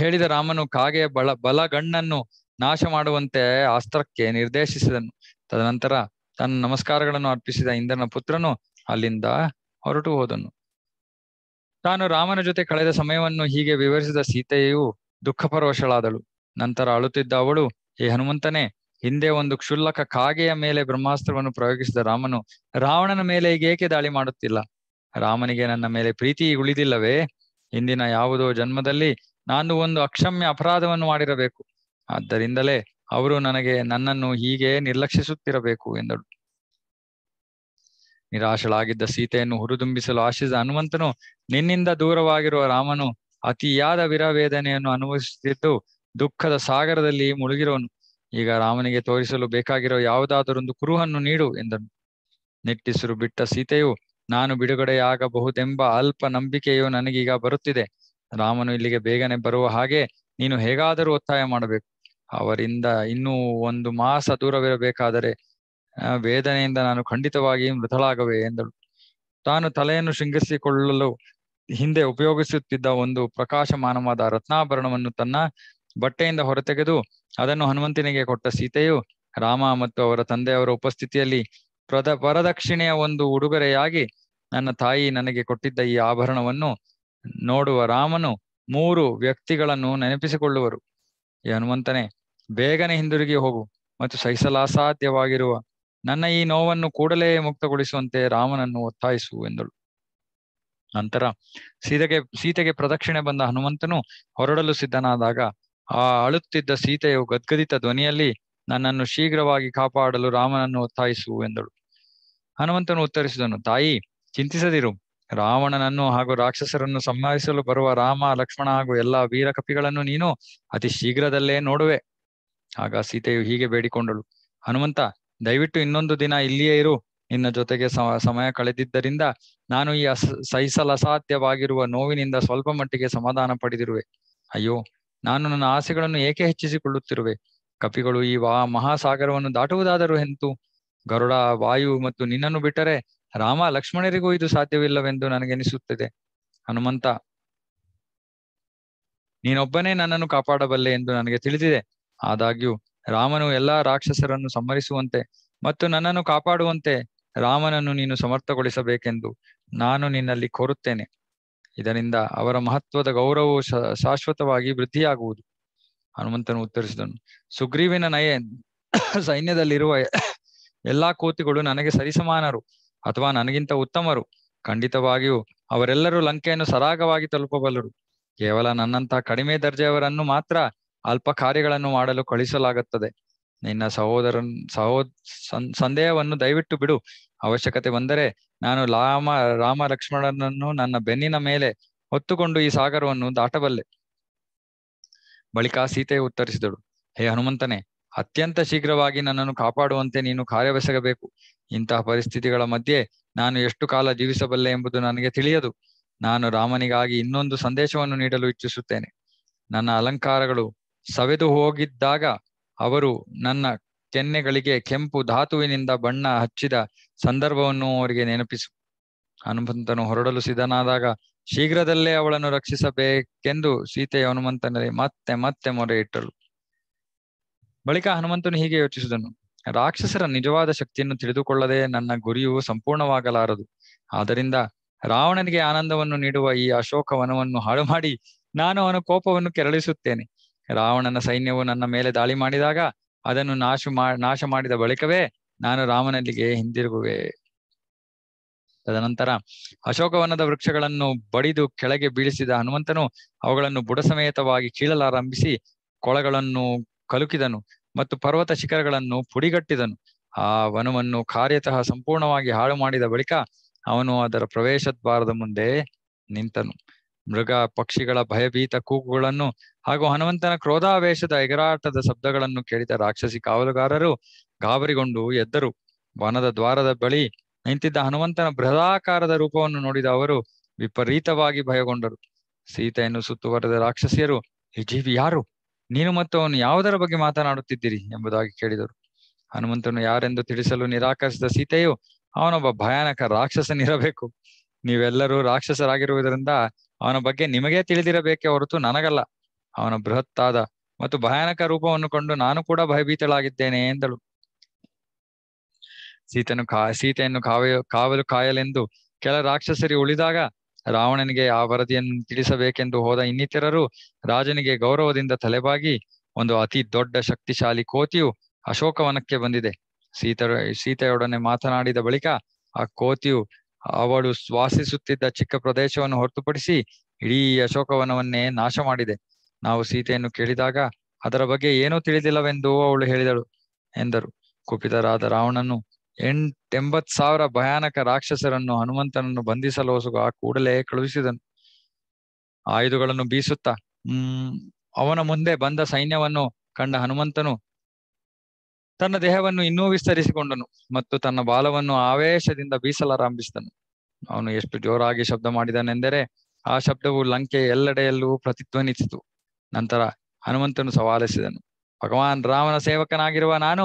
ಹೇಳಿದ ರಾಮನು ಕಾಗೆಯ ಬಳ ಬಲಗಣ್ಣನ್ನು ನಾಶ ಮಾಡುವಂತೆ ಅಸ್ತ್ರಕ್ಕೆ ನಿರ್ದೇಶಿಸಿದನು ತದನಂತರ ತನ್ನ ನಮಸ್ಕಾರಗಳನ್ನು ಅರ್ಪಿಸಿದ ಇಂದ್ರನ ಪುತ್ರನು ಅಲ್ಲಿಂದ ಹೊರಟು ಹೋದನು ತಾನು ರಾಮನ ಜೊತೆ ಕಳೆದ ಸಮಯವನ್ನು ಹೀಗೆ ವಿವರಿಸಿದ ಸೀತೆಯು ದುಃಖಪರವಶಳಾದಳು ನಂತರ ಅಳುತ್ತಿದ್ದ ಅವಳು ಹೇ ಹನುಮಂತನೇ ಹಿಂದೆ ಒಂದು ಕ್ಷುಲ್ಲಕ ಕಾಗೆಯ ಮೇಲೆ ಬ್ರಹ್ಮಾಸ್ತ್ರವನ್ನು ಪ್ರಯೋಗಿಸಿದ ರಾಮನು ರಾವಣನ ಮೇಲೆ ಈಗ ದಾಳಿ ಮಾಡುತ್ತಿಲ್ಲ ರಾಮನಿಗೆ ನನ್ನ ಮೇಲೆ ಪ್ರೀತಿ ಉಳಿದಿಲ್ಲವೇ ಹಿಂದಿನ ಯಾವುದೋ ಜನ್ಮದಲ್ಲಿ ನಾನು ಒಂದು ಅಕ್ಷಮ್ಯ ಅಪರಾಧವನ್ನು ಮಾಡಿರಬೇಕು ಆದ್ದರಿಂದಲೇ ಅವರು ನನಗೆ ನನ್ನನ್ನು ಹೀಗೆ ನಿರ್ಲಕ್ಷಿಸುತ್ತಿರಬೇಕು ಎಂದಳು ನಿರಾಶಳಾಗಿದ್ದ ಸೀತೆಯನ್ನು ಹುರಿದುಂಬಿಸಲು ಆಶಿಸಿದ ಹನುಮಂತನು ನಿನ್ನಿಂದ ದೂರವಾಗಿರುವ ರಾಮನು ಅತಿಯಾದ ವಿರವೇದನೆಯನ್ನು ಅನುಭವಿಸುತ್ತಿದ್ದು ದುಃಖದ ಸಾಗರದಲ್ಲಿ ಮುಳುಗಿರುವನು ಈಗ ರಾಮನಿಗೆ ತೋರಿಸಲು ಬೇಕಾಗಿರೋ ಯಾವುದಾದರೊಂದು ಕುರುಹನ್ನು ನೀಡು ಎಂದನು ನಿಟ್ಟಿಸಿರು ಬಿಟ್ಟ ಸೀತೆಯು ನಾನು ಬಿಡುಗಡೆಯಾಗಬಹುದೆಂಬ ಅಲ್ಪ ನಂಬಿಕೆಯು ನನಗೀಗ ಬರುತ್ತಿದೆ ರಾಮನು ಇಲ್ಲಿಗೆ ಬೇಗನೆ ಬರುವ ಹಾಗೆ ನೀನು ಹೇಗಾದರೂ ಒತ್ತಾಯ ಮಾಡಬೇಕು ಅವರಿಂದ ಇನ್ನೂ ಒಂದು ಮಾಸ ದೂರವಿರಬೇಕಾದರೆ ವೇದನೆಯಿಂದ ನಾನು ಖಂಡಿತವಾಗಿ ಮೃತಳಾಗವೆ ಎಂದಳು ತಾನು ತಲೆಯನ್ನು ಶೃಂಗರಿಸಿಕೊಳ್ಳಲು ಹಿಂದೆ ಉಪಯೋಗಿಸುತ್ತಿದ್ದ ಒಂದು ಪ್ರಕಾಶಮಾನವಾದ ರತ್ನಾಭರಣವನ್ನು ತನ್ನ ಬಟ್ಟೆಯಿಂದ ಹೊರತೆಗೆದು ಅದನ್ನು ಹನುಮಂತನಿಗೆ ಕೊಟ್ಟ ಸೀತೆಯು ರಾಮ ಮತ್ತು ಅವರ ತಂದೆಯವರ ಉಪಸ್ಥಿತಿಯಲ್ಲಿ ಪ್ರದ ಪರದಕ್ಷಿಣೆಯ ಒಂದು ಉಡುಗೊರೆಯಾಗಿ ನನ್ನ ತಾಯಿ ನನಗೆ ಕೊಟ್ಟಿದ್ದ ಈ ಆಭರಣವನ್ನು ನೋಡುವ ರಾಮನು ಮೂರು ವ್ಯಕ್ತಿಗಳನ್ನು ನೆನಪಿಸಿಕೊಳ್ಳುವರು ಈ ಹನುಮಂತನೇ ಬೇಗನೆ ಹಿಂದಿರುಗಿ ಹೋಗು ಮತ್ತು ಸಹಿಸಲಾಸಾಧ್ಯವಾಗಿರುವ ನನ್ನ ಈ ನೋವನ್ನು ಕೂಡಲೇ ಮುಕ್ತಗೊಳಿಸುವಂತೆ ರಾಮನನ್ನು ಒತ್ತಾಯಿಸು ಎಂದಳು ನಂತರ ಸೀತೆಗೆ ಸೀತೆಗೆ ಪ್ರದಕ್ಷಿಣೆ ಬಂದ ಹನುಮಂತನು ಹೊರಡಲು ಸಿದ್ಧನಾದಾಗ ಆ ಅಳುತ್ತಿದ್ದ ಸೀತೆಯು ಗದ್ಗದಿತ ಧ್ವನಿಯಲ್ಲಿ ನನ್ನನ್ನು ಶೀಘ್ರವಾಗಿ ಕಾಪಾಡಲು ರಾಮನನ್ನು ಒತ್ತಾಯಿಸು ಎಂದಳು ಹನುಮಂತನು ಉತ್ತರಿಸಿದನು ತಾಯಿ ಚಿಂತಿಸದಿರು ರಾವಣನನ್ನು ಹಾಗೂ ರಾಕ್ಷಸರನ್ನು ಸಂಹರಿಸಲು ಬರುವ ರಾಮ ಲಕ್ಷ್ಮಣ ಹಾಗೂ ಎಲ್ಲಾ ವೀರ ಕಪಿಗಳನ್ನು ನೀನು ಅತಿ ಶೀಘ್ರದಲ್ಲೇ ನೋಡುವೆ ಆಗ ಸೀತೆಯು ಹೀಗೆ ಬೇಡಿಕೊಂಡಳು ಹನುಮಂತ ದಯವಿಟ್ಟು ಇನ್ನೊಂದು ದಿನ ಇಲ್ಲಿಯೇ ಇರು ನಿನ್ನ ಜೊತೆಗೆ ಸಮಯ ಕಳೆದಿದ್ದರಿಂದ ನಾನು ಈ ಅಸ ಸಹಿಸಲಸಾಧ್ಯವಾಗಿರುವ ನೋವಿನಿಂದ ಸ್ವಲ್ಪ ಮಟ್ಟಿಗೆ ಸಮಾಧಾನ ಪಡೆದಿರುವೆ ಅಯ್ಯೋ ನಾನು ನನ್ನ ಆಸೆಗಳನ್ನು ಏಕೆ ಹೆಚ್ಚಿಸಿಕೊಳ್ಳುತ್ತಿರುವೆ ಕಪಿಗಳು ಈ ವಾ ಮಹಾಸಾಗರವನ್ನು ದಾಟುವುದಾದರೂ ಎಂತು ಗರುಡ ವಾಯು ಮತ್ತು ನಿನ್ನನ್ನು ಬಿಟ್ಟರೆ ರಾಮ ಲಕ್ಷ್ಮಣರಿಗೂ ಇದು ಸಾಧ್ಯವಿಲ್ಲವೆಂದು ನನಗೆನಿಸುತ್ತದೆ ಹನುಮಂತ ನೀನೊಬ್ಬನೇ ನನ್ನನ್ನು ಕಾಪಾಡಬಲ್ಲೆ ಎಂದು ನನಗೆ ತಿಳಿದಿದೆ ಆದಾಗ್ಯೂ ರಾಮನು ಎಲ್ಲಾ ರಾಕ್ಷಸರನ್ನು ಸಂಹರಿಸುವಂತೆ ಮತ್ತು ನನ್ನನ್ನು ಕಾಪಾಡುವಂತೆ ರಾಮನನ್ನು ನೀನು ಸಮರ್ಥಗೊಳಿಸಬೇಕೆಂದು ನಾನು ನಿನ್ನಲ್ಲಿ ಕೋರುತ್ತೇನೆ ಇದರಿಂದ ಅವರ ಮಹತ್ವದ ಗೌರವವು ಶಾಶ್ವತವಾಗಿ ವೃದ್ಧಿಯಾಗುವುದು ಹನುಮಂತನು ಉತ್ತರಿಸಿದನು ಸುಗ್ರೀವಿನ ನಯ ಸೈನ್ಯದಲ್ಲಿರುವ ಎಲ್ಲಾ ಕೋತಿಗಳು ನನಗೆ ಸರಿಸಮಾನರು ಅಥವಾ ನನಗಿಂತ ಉತ್ತಮರು ಖಂಡಿತವಾಗಿಯೂ ಅವರೆಲ್ಲರೂ ಲಂಕೆಯನ್ನು ಸರಾಗವಾಗಿ ತಲುಪಬಲ್ಲರು ಕೇವಲ ನನ್ನಂತಹ ಕಡಿಮೆ ದರ್ಜೆಯವರನ್ನು ಮಾತ್ರ ಅಲ್ಪ ಕಾರ್ಯಗಳನ್ನು ಮಾಡಲು ಕಳಿಸಲಾಗುತ್ತದೆ ನಿನ್ನ ಸಹೋದರನ್ ಸಹೋ ಸಂದೇಹವನ್ನು ದಯವಿಟ್ಟು ಬಿಡು ಅವಶ್ಯಕತೆ ಬಂದರೆ ನಾನು ರಾಮ ರಾಮ ಲಕ್ಷ್ಮಣನನ್ನು ನನ್ನ ಬೆನ್ನಿನ ಮೇಲೆ ಹೊತ್ತುಕೊಂಡು ಈ ಸಾಗರವನ್ನು ದಾಟಬಲ್ಲೆ ಬಳಿಕ ಸೀತೆ ಉತ್ತರಿಸಿದಳು ಹೇ ಹನುಮಂತನೇ ಅತ್ಯಂತ ಶೀಘ್ರವಾಗಿ ನನ್ನನ್ನು ಕಾಪಾಡುವಂತೆ ನೀನು ಕಾರ್ಯವೆಸಗಬೇಕು ಇಂತಹ ಪರಿಸ್ಥಿತಿಗಳ ಮಧ್ಯೆ ನಾನು ಎಷ್ಟು ಕಾಲ ಜೀವಿಸಬಲ್ಲೆ ಎಂಬುದು ನನಗೆ ತಿಳಿಯದು ನಾನು ರಾಮನಿಗಾಗಿ ಇನ್ನೊಂದು ಸಂದೇಶವನ್ನು ನೀಡಲು ಇಚ್ಛಿಸುತ್ತೇನೆ ನನ್ನ ಅಲಂಕಾರಗಳು ಸವೆದು ಹೋಗಿದ್ದಾಗ ಅವರು ನನ್ನ ಕೆನ್ನೆಗಳಿಗೆ ಕೆಂಪು ಧಾತುವಿನಿಂದ ಬಣ್ಣ ಹಚ್ಚಿದ ಸಂದರ್ಭವನ್ನು ಅವರಿಗೆ ನೆನಪಿಸು ಹನುಮಂತನು ಹೊರಡಲು ಸಿದ್ಧನಾದಾಗ ಶೀಘ್ರದಲ್ಲೇ ಅವಳನ್ನು ರಕ್ಷಿಸಬೇಕೆಂದು ಸೀತೆಯ ಹನುಮಂತನಲ್ಲಿ ಮತ್ತೆ ಮತ್ತೆ ಮೊರೆ ಇಟ್ಟಳು ಬಳಿಕ ಹನುಮಂತನು ಹೀಗೆ ಯೋಚಿಸಿದನು ರಾಕ್ಷಸರ ನಿಜವಾದ ಶಕ್ತಿಯನ್ನು ತಿಳಿದುಕೊಳ್ಳದೆ ನನ್ನ ಗುರಿಯು ಸಂಪೂರ್ಣವಾಗಲಾರದು ಆದ್ದರಿಂದ ರಾವಣನಿಗೆ ಆನಂದವನ್ನು ನೀಡುವ ಈ ಅಶೋಕ ವನವನ್ನು ಹಾಳು ಮಾಡಿ ನಾನು ಅವನ ಕೋಪವನ್ನು ಕೆರಳಿಸುತ್ತೇನೆ ರಾವಣನ ಸೈನ್ಯವು ನನ್ನ ಮೇಲೆ ದಾಳಿ ಮಾಡಿದಾಗ ಅದನ್ನು ನಾಶ ನಾಶ ಮಾಡಿದ ಬಳಿಕವೇ ನಾನು ರಾಮನಲ್ಲಿಗೆ ಹಿಂದಿರುಗುವೆ ತದನಂತರ ಅಶೋಕವನದ ವೃಕ್ಷಗಳನ್ನು ಬಡಿದು ಕೆಳಗೆ ಬೀಳಿಸಿದ ಹನುಮಂತನು ಅವುಗಳನ್ನು ಬುಡಸಮೇತವಾಗಿ ಕೀಳಲಾರಂಭಿಸಿ ಕೊಳಗಳನ್ನು ಕಲುಕಿದನು ಮತ್ತು ಪರ್ವತ ಶಿಖರಗಳನ್ನು ಪುಡಿಗಟ್ಟಿದನು ಆ ವನವನ್ನು ಕಾರ್ಯತಃ ಸಂಪೂರ್ಣವಾಗಿ ಹಾಳು ಮಾಡಿದ ಬಳಿಕ ಅವನು ಅದರ ಪ್ರವೇಶ ದ್ವಾರದ ಮುಂದೆ ನಿಂತನು ಮೃಗ ಪಕ್ಷಿಗಳ ಭಯಭೀತ ಕೂಗುಗಳನ್ನು ಹಾಗೂ ಹನುಮಂತನ ಕ್ರೋಧಾವೇಶದ ಎಗರಾಟದ ಶಬ್ದಗಳನ್ನು ಕೇಳಿದ ರಾಕ್ಷಸಿ ಕಾವಲುಗಾರರು ಗಾಬರಿಗೊಂಡು ಎದ್ದರು ವನದ ದ್ವಾರದ ಬಳಿ ನಿಂತಿದ್ದ ಹನುಮಂತನ ಬೃಹದಾಕಾರದ ರೂಪವನ್ನು ನೋಡಿದ ಅವರು ವಿಪರೀತವಾಗಿ ಭಯಗೊಂಡರು ಸೀತೆಯನ್ನು ಸುತ್ತುವರೆದ ರಾಕ್ಷಸಿಯರು ಈ ಜೀವಿ ಯಾರು ನೀನು ಮತ್ತು ಅವನು ಯಾವುದರ ಬಗ್ಗೆ ಮಾತನಾಡುತ್ತಿದ್ದೀರಿ ಎಂಬುದಾಗಿ ಕೇಳಿದರು ಹನುಮಂತನು ಯಾರೆಂದು ತಿಳಿಸಲು ನಿರಾಕರಿಸಿದ ಸೀತೆಯು ಅವನೊಬ್ಬ ಭಯಾನಕ ರಾಕ್ಷಸನಿರಬೇಕು ನೀವೆಲ್ಲರೂ ರಾಕ್ಷಸರಾಗಿರುವುದರಿಂದ ಅವನ ಬಗ್ಗೆ ನಿಮಗೇ ತಿಳಿದಿರಬೇಕೆ ಹೊರತು ನನಗಲ್ಲ ಅವನ ಬೃಹತ್ತಾದ ಮತ್ತು ಭಯಾನಕ ರೂಪವನ್ನು ಕೊಂಡು ನಾನು ಕೂಡ ಭಯಭೀತಳಾಗಿದ್ದೇನೆ ಎಂದಳು ಸೀತನು ಕಾ ಸೀತೆಯನ್ನು ಕಾವಲು ಕಾವಲು ಕಾಯಲೆಂದು ಕೆಲ ರಾಕ್ಷಸರಿ ಉಳಿದಾಗ ರಾವಣನಿಗೆ ಆ ವರದಿಯನ್ನು ತಿಳಿಸಬೇಕೆಂದು ಹೋದ ಇನ್ನಿತರರು ರಾಜನಿಗೆ ಗೌರವದಿಂದ ತಲೆಬಾಗಿ ಒಂದು ಅತಿ ದೊಡ್ಡ ಶಕ್ತಿಶಾಲಿ ಕೋತಿಯು ಅಶೋಕವನಕ್ಕೆ ಬಂದಿದೆ ಸೀತ ಸೀತೆಯೊಡನೆ ಮಾತನಾಡಿದ ಬಳಿಕ ಆ ಕೋತಿಯು ಅವಳು ವಾಸಿಸುತ್ತಿದ್ದ ಚಿಕ್ಕ ಪ್ರದೇಶವನ್ನು ಹೊರತುಪಡಿಸಿ ಇಡೀ ಅಶೋಕವನವನ್ನೇ ನಾಶ ಮಾಡಿದೆ ನಾವು ಸೀತೆಯನ್ನು ಕೇಳಿದಾಗ ಅದರ ಬಗ್ಗೆ ಏನೂ ತಿಳಿದಿಲ್ಲವೆಂದು ಅವಳು ಹೇಳಿದಳು ಎಂದರು ಕುಪಿತರಾದ ರಾವಣನು ಎಂಟೆಂಬತ್ ಸಾವಿರ ಭಯಾನಕ ರಾಕ್ಷಸರನ್ನು ಹನುಮಂತನನ್ನು ಬಂಧಿಸಲು ಆ ಕೂಡಲೇ ಕಳುಹಿಸಿದನು ಆಯುಧಗಳನ್ನು ಬೀಸುತ್ತಾ ಹ್ಮ್ ಅವನ ಮುಂದೆ ಬಂದ ಸೈನ್ಯವನ್ನು ಕಂಡ ಹನುಮಂತನು ತನ್ನ ದೇಹವನ್ನು ಇನ್ನೂ ವಿಸ್ತರಿಸಿಕೊಂಡನು ಮತ್ತು ತನ್ನ ಬಾಲವನ್ನು ಆವೇಶದಿಂದ ಬೀಸಲಾರಂಭಿಸಿದನು ಅವನು ಎಷ್ಟು ಜೋರಾಗಿ ಶಬ್ದ ಮಾಡಿದನೆಂದರೆ ಆ ಶಬ್ದವು ಲಂಕೆಯ ಎಲ್ಲೆಡೆಯಲ್ಲೂ ಪ್ರತಿಧ್ವನಿಸಿತು ನಂತರ ಹನುಮಂತನು ಸವಾಲಿಸಿದನು ಭಗವಾನ್ ರಾಮನ ಸೇವಕನಾಗಿರುವ ನಾನು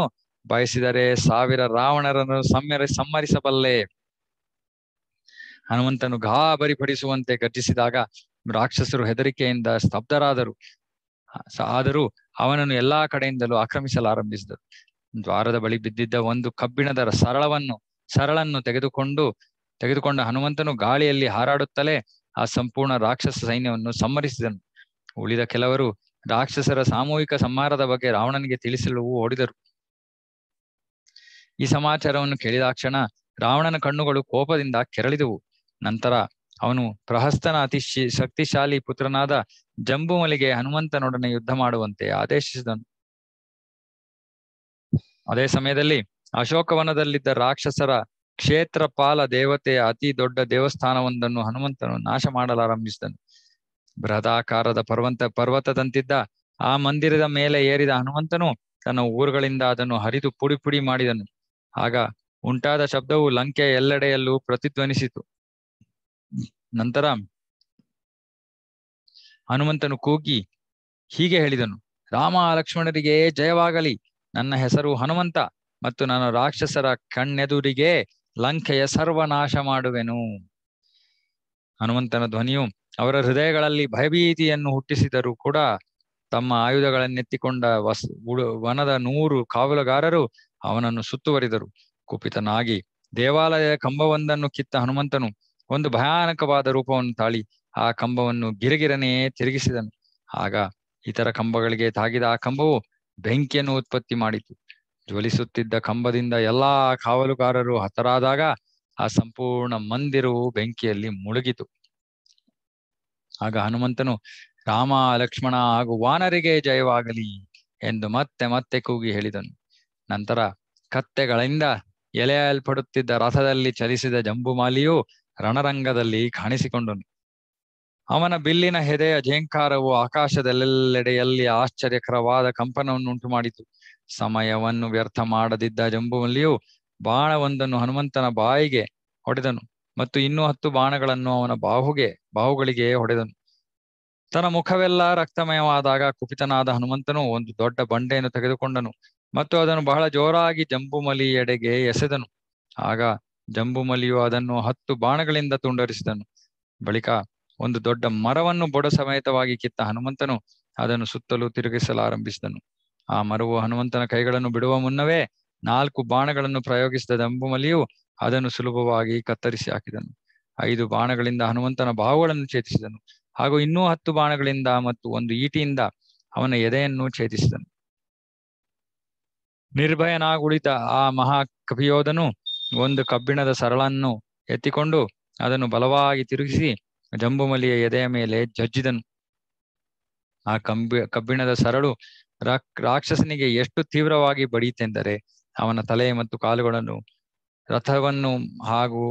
ಬಯಸಿದರೆ ಸಾವಿರ ರಾವಣರನ್ನು ಸಮ್ಮರಿ ಸಮ್ಮರಿಸಬಲ್ಲೆ ಹನುಮಂತನು ಗಾಬರಿಪಡಿಸುವಂತೆ ಗರ್ಜಿಸಿದಾಗ ರಾಕ್ಷಸರು ಹೆದರಿಕೆಯಿಂದ ಸ್ತಬ್ಧರಾದರು ಆದರೂ ಅವನನ್ನು ಎಲ್ಲಾ ಕಡೆಯಿಂದಲೂ ಆಕ್ರಮಿಸಲಾರಂಭಿಸಿದರು ದ್ವಾರದ ಬಳಿ ಬಿದ್ದಿದ್ದ ಒಂದು ಕಬ್ಬಿಣದ ಸರಳವನ್ನು ಸರಳನ್ನು ತೆಗೆದುಕೊಂಡು ತೆಗೆದುಕೊಂಡ ಹನುಮಂತನು ಗಾಳಿಯಲ್ಲಿ ಹಾರಾಡುತ್ತಲೇ ಆ ಸಂಪೂರ್ಣ ರಾಕ್ಷಸ ಸೈನ್ಯವನ್ನು ಸಂಹರಿಸಿದನು ಉಳಿದ ಕೆಲವರು ರಾಕ್ಷಸರ ಸಾಮೂಹಿಕ ಸಂಹಾರದ ಬಗ್ಗೆ ರಾವಣನಿಗೆ ತಿಳಿಸಲು ಓಡಿದರು ಈ ಸಮಾಚಾರವನ್ನು ಕೇಳಿದಾಕ್ಷಣ ರಾವಣನ ಕಣ್ಣುಗಳು ಕೋಪದಿಂದ ಕೆರಳಿದವು ನಂತರ ಅವನು ಪ್ರಹಸ್ತನ ಅತಿ ಶಕ್ತಿಶಾಲಿ ಪುತ್ರನಾದ ಜಂಬುಮಲಿಗೆ ಹನುಮಂತನೊಡನೆ ಯುದ್ಧ ಮಾಡುವಂತೆ ಆದೇಶಿಸಿದನು ಅದೇ ಸಮಯದಲ್ಲಿ ಅಶೋಕವನದಲ್ಲಿದ್ದ ರಾಕ್ಷಸರ ಕ್ಷೇತ್ರಪಾಲ ದೇವತೆಯ ಅತಿ ದೊಡ್ಡ ದೇವಸ್ಥಾನವೊಂದನ್ನು ಹನುಮಂತನು ನಾಶ ಮಾಡಲಾರಂಭಿಸಿದನು ಬೃಹದಾಕಾರದ ಪರ್ವತ ಪರ್ವತದಂತಿದ್ದ ಆ ಮಂದಿರದ ಮೇಲೆ ಏರಿದ ಹನುಮಂತನು ತನ್ನ ಊರುಗಳಿಂದ ಅದನ್ನು ಹರಿದು ಪುಡಿ ಪುಡಿ ಮಾಡಿದನು ಆಗ ಉಂಟಾದ ಶಬ್ದವು ಲಂಕೆ ಎಲ್ಲೆಡೆಯಲ್ಲೂ ಪ್ರತಿಧ್ವನಿಸಿತು ನಂತರ ಹನುಮಂತನು ಕೂಗಿ ಹೀಗೆ ಹೇಳಿದನು ರಾಮ ಲಕ್ಷ್ಮಣರಿಗೆ ಜಯವಾಗಲಿ ನನ್ನ ಹೆಸರು ಹನುಮಂತ ಮತ್ತು ನಾನು ರಾಕ್ಷಸರ ಕಣ್ಣೆದುರಿಗೆ ಲಂಕೆಯ ಸರ್ವನಾಶ ಮಾಡುವೆನು ಹನುಮಂತನ ಧ್ವನಿಯು ಅವರ ಹೃದಯಗಳಲ್ಲಿ ಭಯಭೀತಿಯನ್ನು ಹುಟ್ಟಿಸಿದರೂ ಕೂಡ ತಮ್ಮ ಆಯುಧಗಳನ್ನೆತ್ತಿಕೊಂಡ ವಸ್ ವನದ ನೂರು ಕಾವಲುಗಾರರು ಅವನನ್ನು ಸುತ್ತುವರಿದರು ಕುಪಿತನಾಗಿ ದೇವಾಲಯದ ಕಂಬವೊಂದನ್ನು ಕಿತ್ತ ಹನುಮಂತನು ಒಂದು ಭಯಾನಕವಾದ ರೂಪವನ್ನು ತಾಳಿ ಆ ಕಂಬವನ್ನು ಗಿರಗಿರನೆಯೇ ತಿರುಗಿಸಿದನು ಆಗ ಇತರ ಕಂಬಗಳಿಗೆ ತಾಗಿದ ಆ ಕಂಬವು ಬೆಂಕಿಯನ್ನು ಉತ್ಪತ್ತಿ ಮಾಡಿತು ಜ್ವಲಿಸುತ್ತಿದ್ದ ಕಂಬದಿಂದ ಎಲ್ಲಾ ಕಾವಲುಗಾರರು ಹತರಾದಾಗ ಆ ಸಂಪೂರ್ಣ ಮಂದಿರವು ಬೆಂಕಿಯಲ್ಲಿ ಮುಳುಗಿತು ಆಗ ಹನುಮಂತನು ರಾಮ ಲಕ್ಷ್ಮಣ ಹಾಗೂ ವಾನರಿಗೆ ಜಯವಾಗಲಿ ಎಂದು ಮತ್ತೆ ಮತ್ತೆ ಕೂಗಿ ಹೇಳಿದನು ನಂತರ ಕತ್ತೆಗಳಿಂದ ಎಲೆಯಲ್ಪಡುತ್ತಿದ್ದ ರಥದಲ್ಲಿ ಚಲಿಸಿದ ಜಂಬುಮಾಲಿಯು ರಣರಂಗದಲ್ಲಿ ಕಾಣಿಸಿಕೊಂಡನು ಅವನ ಬಿಲ್ಲಿನ ಹೆದೆಯ ಝೇಂಕಾರವು ಆಕಾಶದಲ್ಲೆಲ್ಲೆಡೆಯಲ್ಲಿ ಆಶ್ಚರ್ಯಕರವಾದ ಕಂಪನವನ್ನುಂಟು ಮಾಡಿತು ಸಮಯವನ್ನು ವ್ಯರ್ಥ ಮಾಡದಿದ್ದ ಜಂಬುವಲ್ಲಿಯೂ ಬಾಣವೊಂದನ್ನು ಹನುಮಂತನ ಬಾಯಿಗೆ ಹೊಡೆದನು ಮತ್ತು ಇನ್ನೂ ಹತ್ತು ಬಾಣಗಳನ್ನು ಅವನ ಬಾಹುಗೆ ಬಾಹುಗಳಿಗೆ ಹೊಡೆದನು ತನ್ನ ಮುಖವೆಲ್ಲ ರಕ್ತಮಯವಾದಾಗ ಕುಪಿತನಾದ ಹನುಮಂತನು ಒಂದು ದೊಡ್ಡ ಬಂಡೆಯನ್ನು ತೆಗೆದುಕೊಂಡನು ಮತ್ತು ಅದನ್ನು ಬಹಳ ಜೋರಾಗಿ ಜಂಬುಮಲಿಯೆಡೆಗೆ ಎಸೆದನು ಆಗ ಜಂಬುಮಲಿಯು ಅದನ್ನು ಹತ್ತು ಬಾಣಗಳಿಂದ ತುಂಡರಿಸಿದನು ಬಳಿಕ ಒಂದು ದೊಡ್ಡ ಮರವನ್ನು ಬೊಡ ಸಮೇತವಾಗಿ ಕಿತ್ತ ಹನುಮಂತನು ಅದನ್ನು ಸುತ್ತಲೂ ತಿರುಗಿಸಲಾರಂಭಿಸಿದನು ಆ ಮರವು ಹನುಮಂತನ ಕೈಗಳನ್ನು ಬಿಡುವ ಮುನ್ನವೇ ನಾಲ್ಕು ಬಾಣಗಳನ್ನು ಪ್ರಯೋಗಿಸಿದ ದಂಬುಮಲಿಯು ಅದನ್ನು ಸುಲಭವಾಗಿ ಕತ್ತರಿಸಿ ಹಾಕಿದನು ಐದು ಬಾಣಗಳಿಂದ ಹನುಮಂತನ ಬಾವುಗಳನ್ನು ಛೇದಿಸಿದನು ಹಾಗೂ ಇನ್ನೂ ಹತ್ತು ಬಾಣಗಳಿಂದ ಮತ್ತು ಒಂದು ಈಟಿಯಿಂದ ಅವನ ಎದೆಯನ್ನು ಛೇದಿಸಿದನು ನಿರ್ಭಯನಾಗುಳಿತ ಆ ಮಹಾ ಕವಿಯೋಧನು ಒಂದು ಕಬ್ಬಿಣದ ಸರಳನ್ನು ಎತ್ತಿಕೊಂಡು ಅದನ್ನು ಬಲವಾಗಿ ತಿರುಗಿಸಿ ಜಂಬುಮಲಿಯ ಎದೆಯ ಮೇಲೆ ಜಜ್ಜಿದನು ಆ ಕಂಬಿ ಕಬ್ಬಿಣದ ಸರಳು ರಾಕ್ಷಸನಿಗೆ ಎಷ್ಟು ತೀವ್ರವಾಗಿ ಬಡಿಯಿತೆಂದರೆ ಅವನ ತಲೆ ಮತ್ತು ಕಾಲುಗಳನ್ನು ರಥವನ್ನು ಹಾಗೂ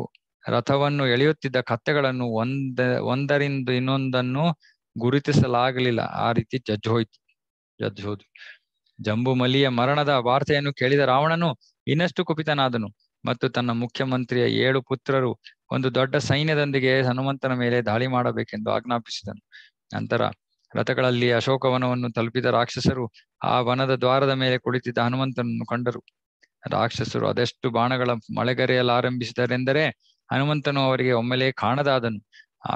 ರಥವನ್ನು ಎಳೆಯುತ್ತಿದ್ದ ಕತ್ತೆಗಳನ್ನು ಒಂದ ಒಂದರಿಂದ ಇನ್ನೊಂದನ್ನು ಗುರುತಿಸಲಾಗಲಿಲ್ಲ ಆ ರೀತಿ ಜಜ್ಜು ಹೋಯ್ತು ಜಜ್ಜು ಜಂಬುಮಲಿಯ ಮರಣದ ವಾರ್ತೆಯನ್ನು ಕೇಳಿದ ರಾವಣನು ಇನ್ನಷ್ಟು ಕುಪಿತನಾದನು ಮತ್ತು ತನ್ನ ಮುಖ್ಯಮಂತ್ರಿಯ ಏಳು ಪುತ್ರರು ಒಂದು ದೊಡ್ಡ ಸೈನ್ಯದೊಂದಿಗೆ ಹನುಮಂತನ ಮೇಲೆ ದಾಳಿ ಮಾಡಬೇಕೆಂದು ಆಜ್ಞಾಪಿಸಿದನು ನಂತರ ರಥಗಳಲ್ಲಿ ಅಶೋಕವನವನ್ನು ತಲುಪಿದ ರಾಕ್ಷಸರು ಆ ವನದ ದ್ವಾರದ ಮೇಲೆ ಕುಳಿತಿದ್ದ ಹನುಮಂತನನ್ನು ಕಂಡರು ರಾಕ್ಷಸರು ಅದೆಷ್ಟು ಬಾಣಗಳ ಮಳೆಗರೆಯಲಾರಂಭಿಸಿದರೆಂದರೆ ಹನುಮಂತನು ಅವರಿಗೆ ಒಮ್ಮೆಲೇ ಕಾಣದಾದನು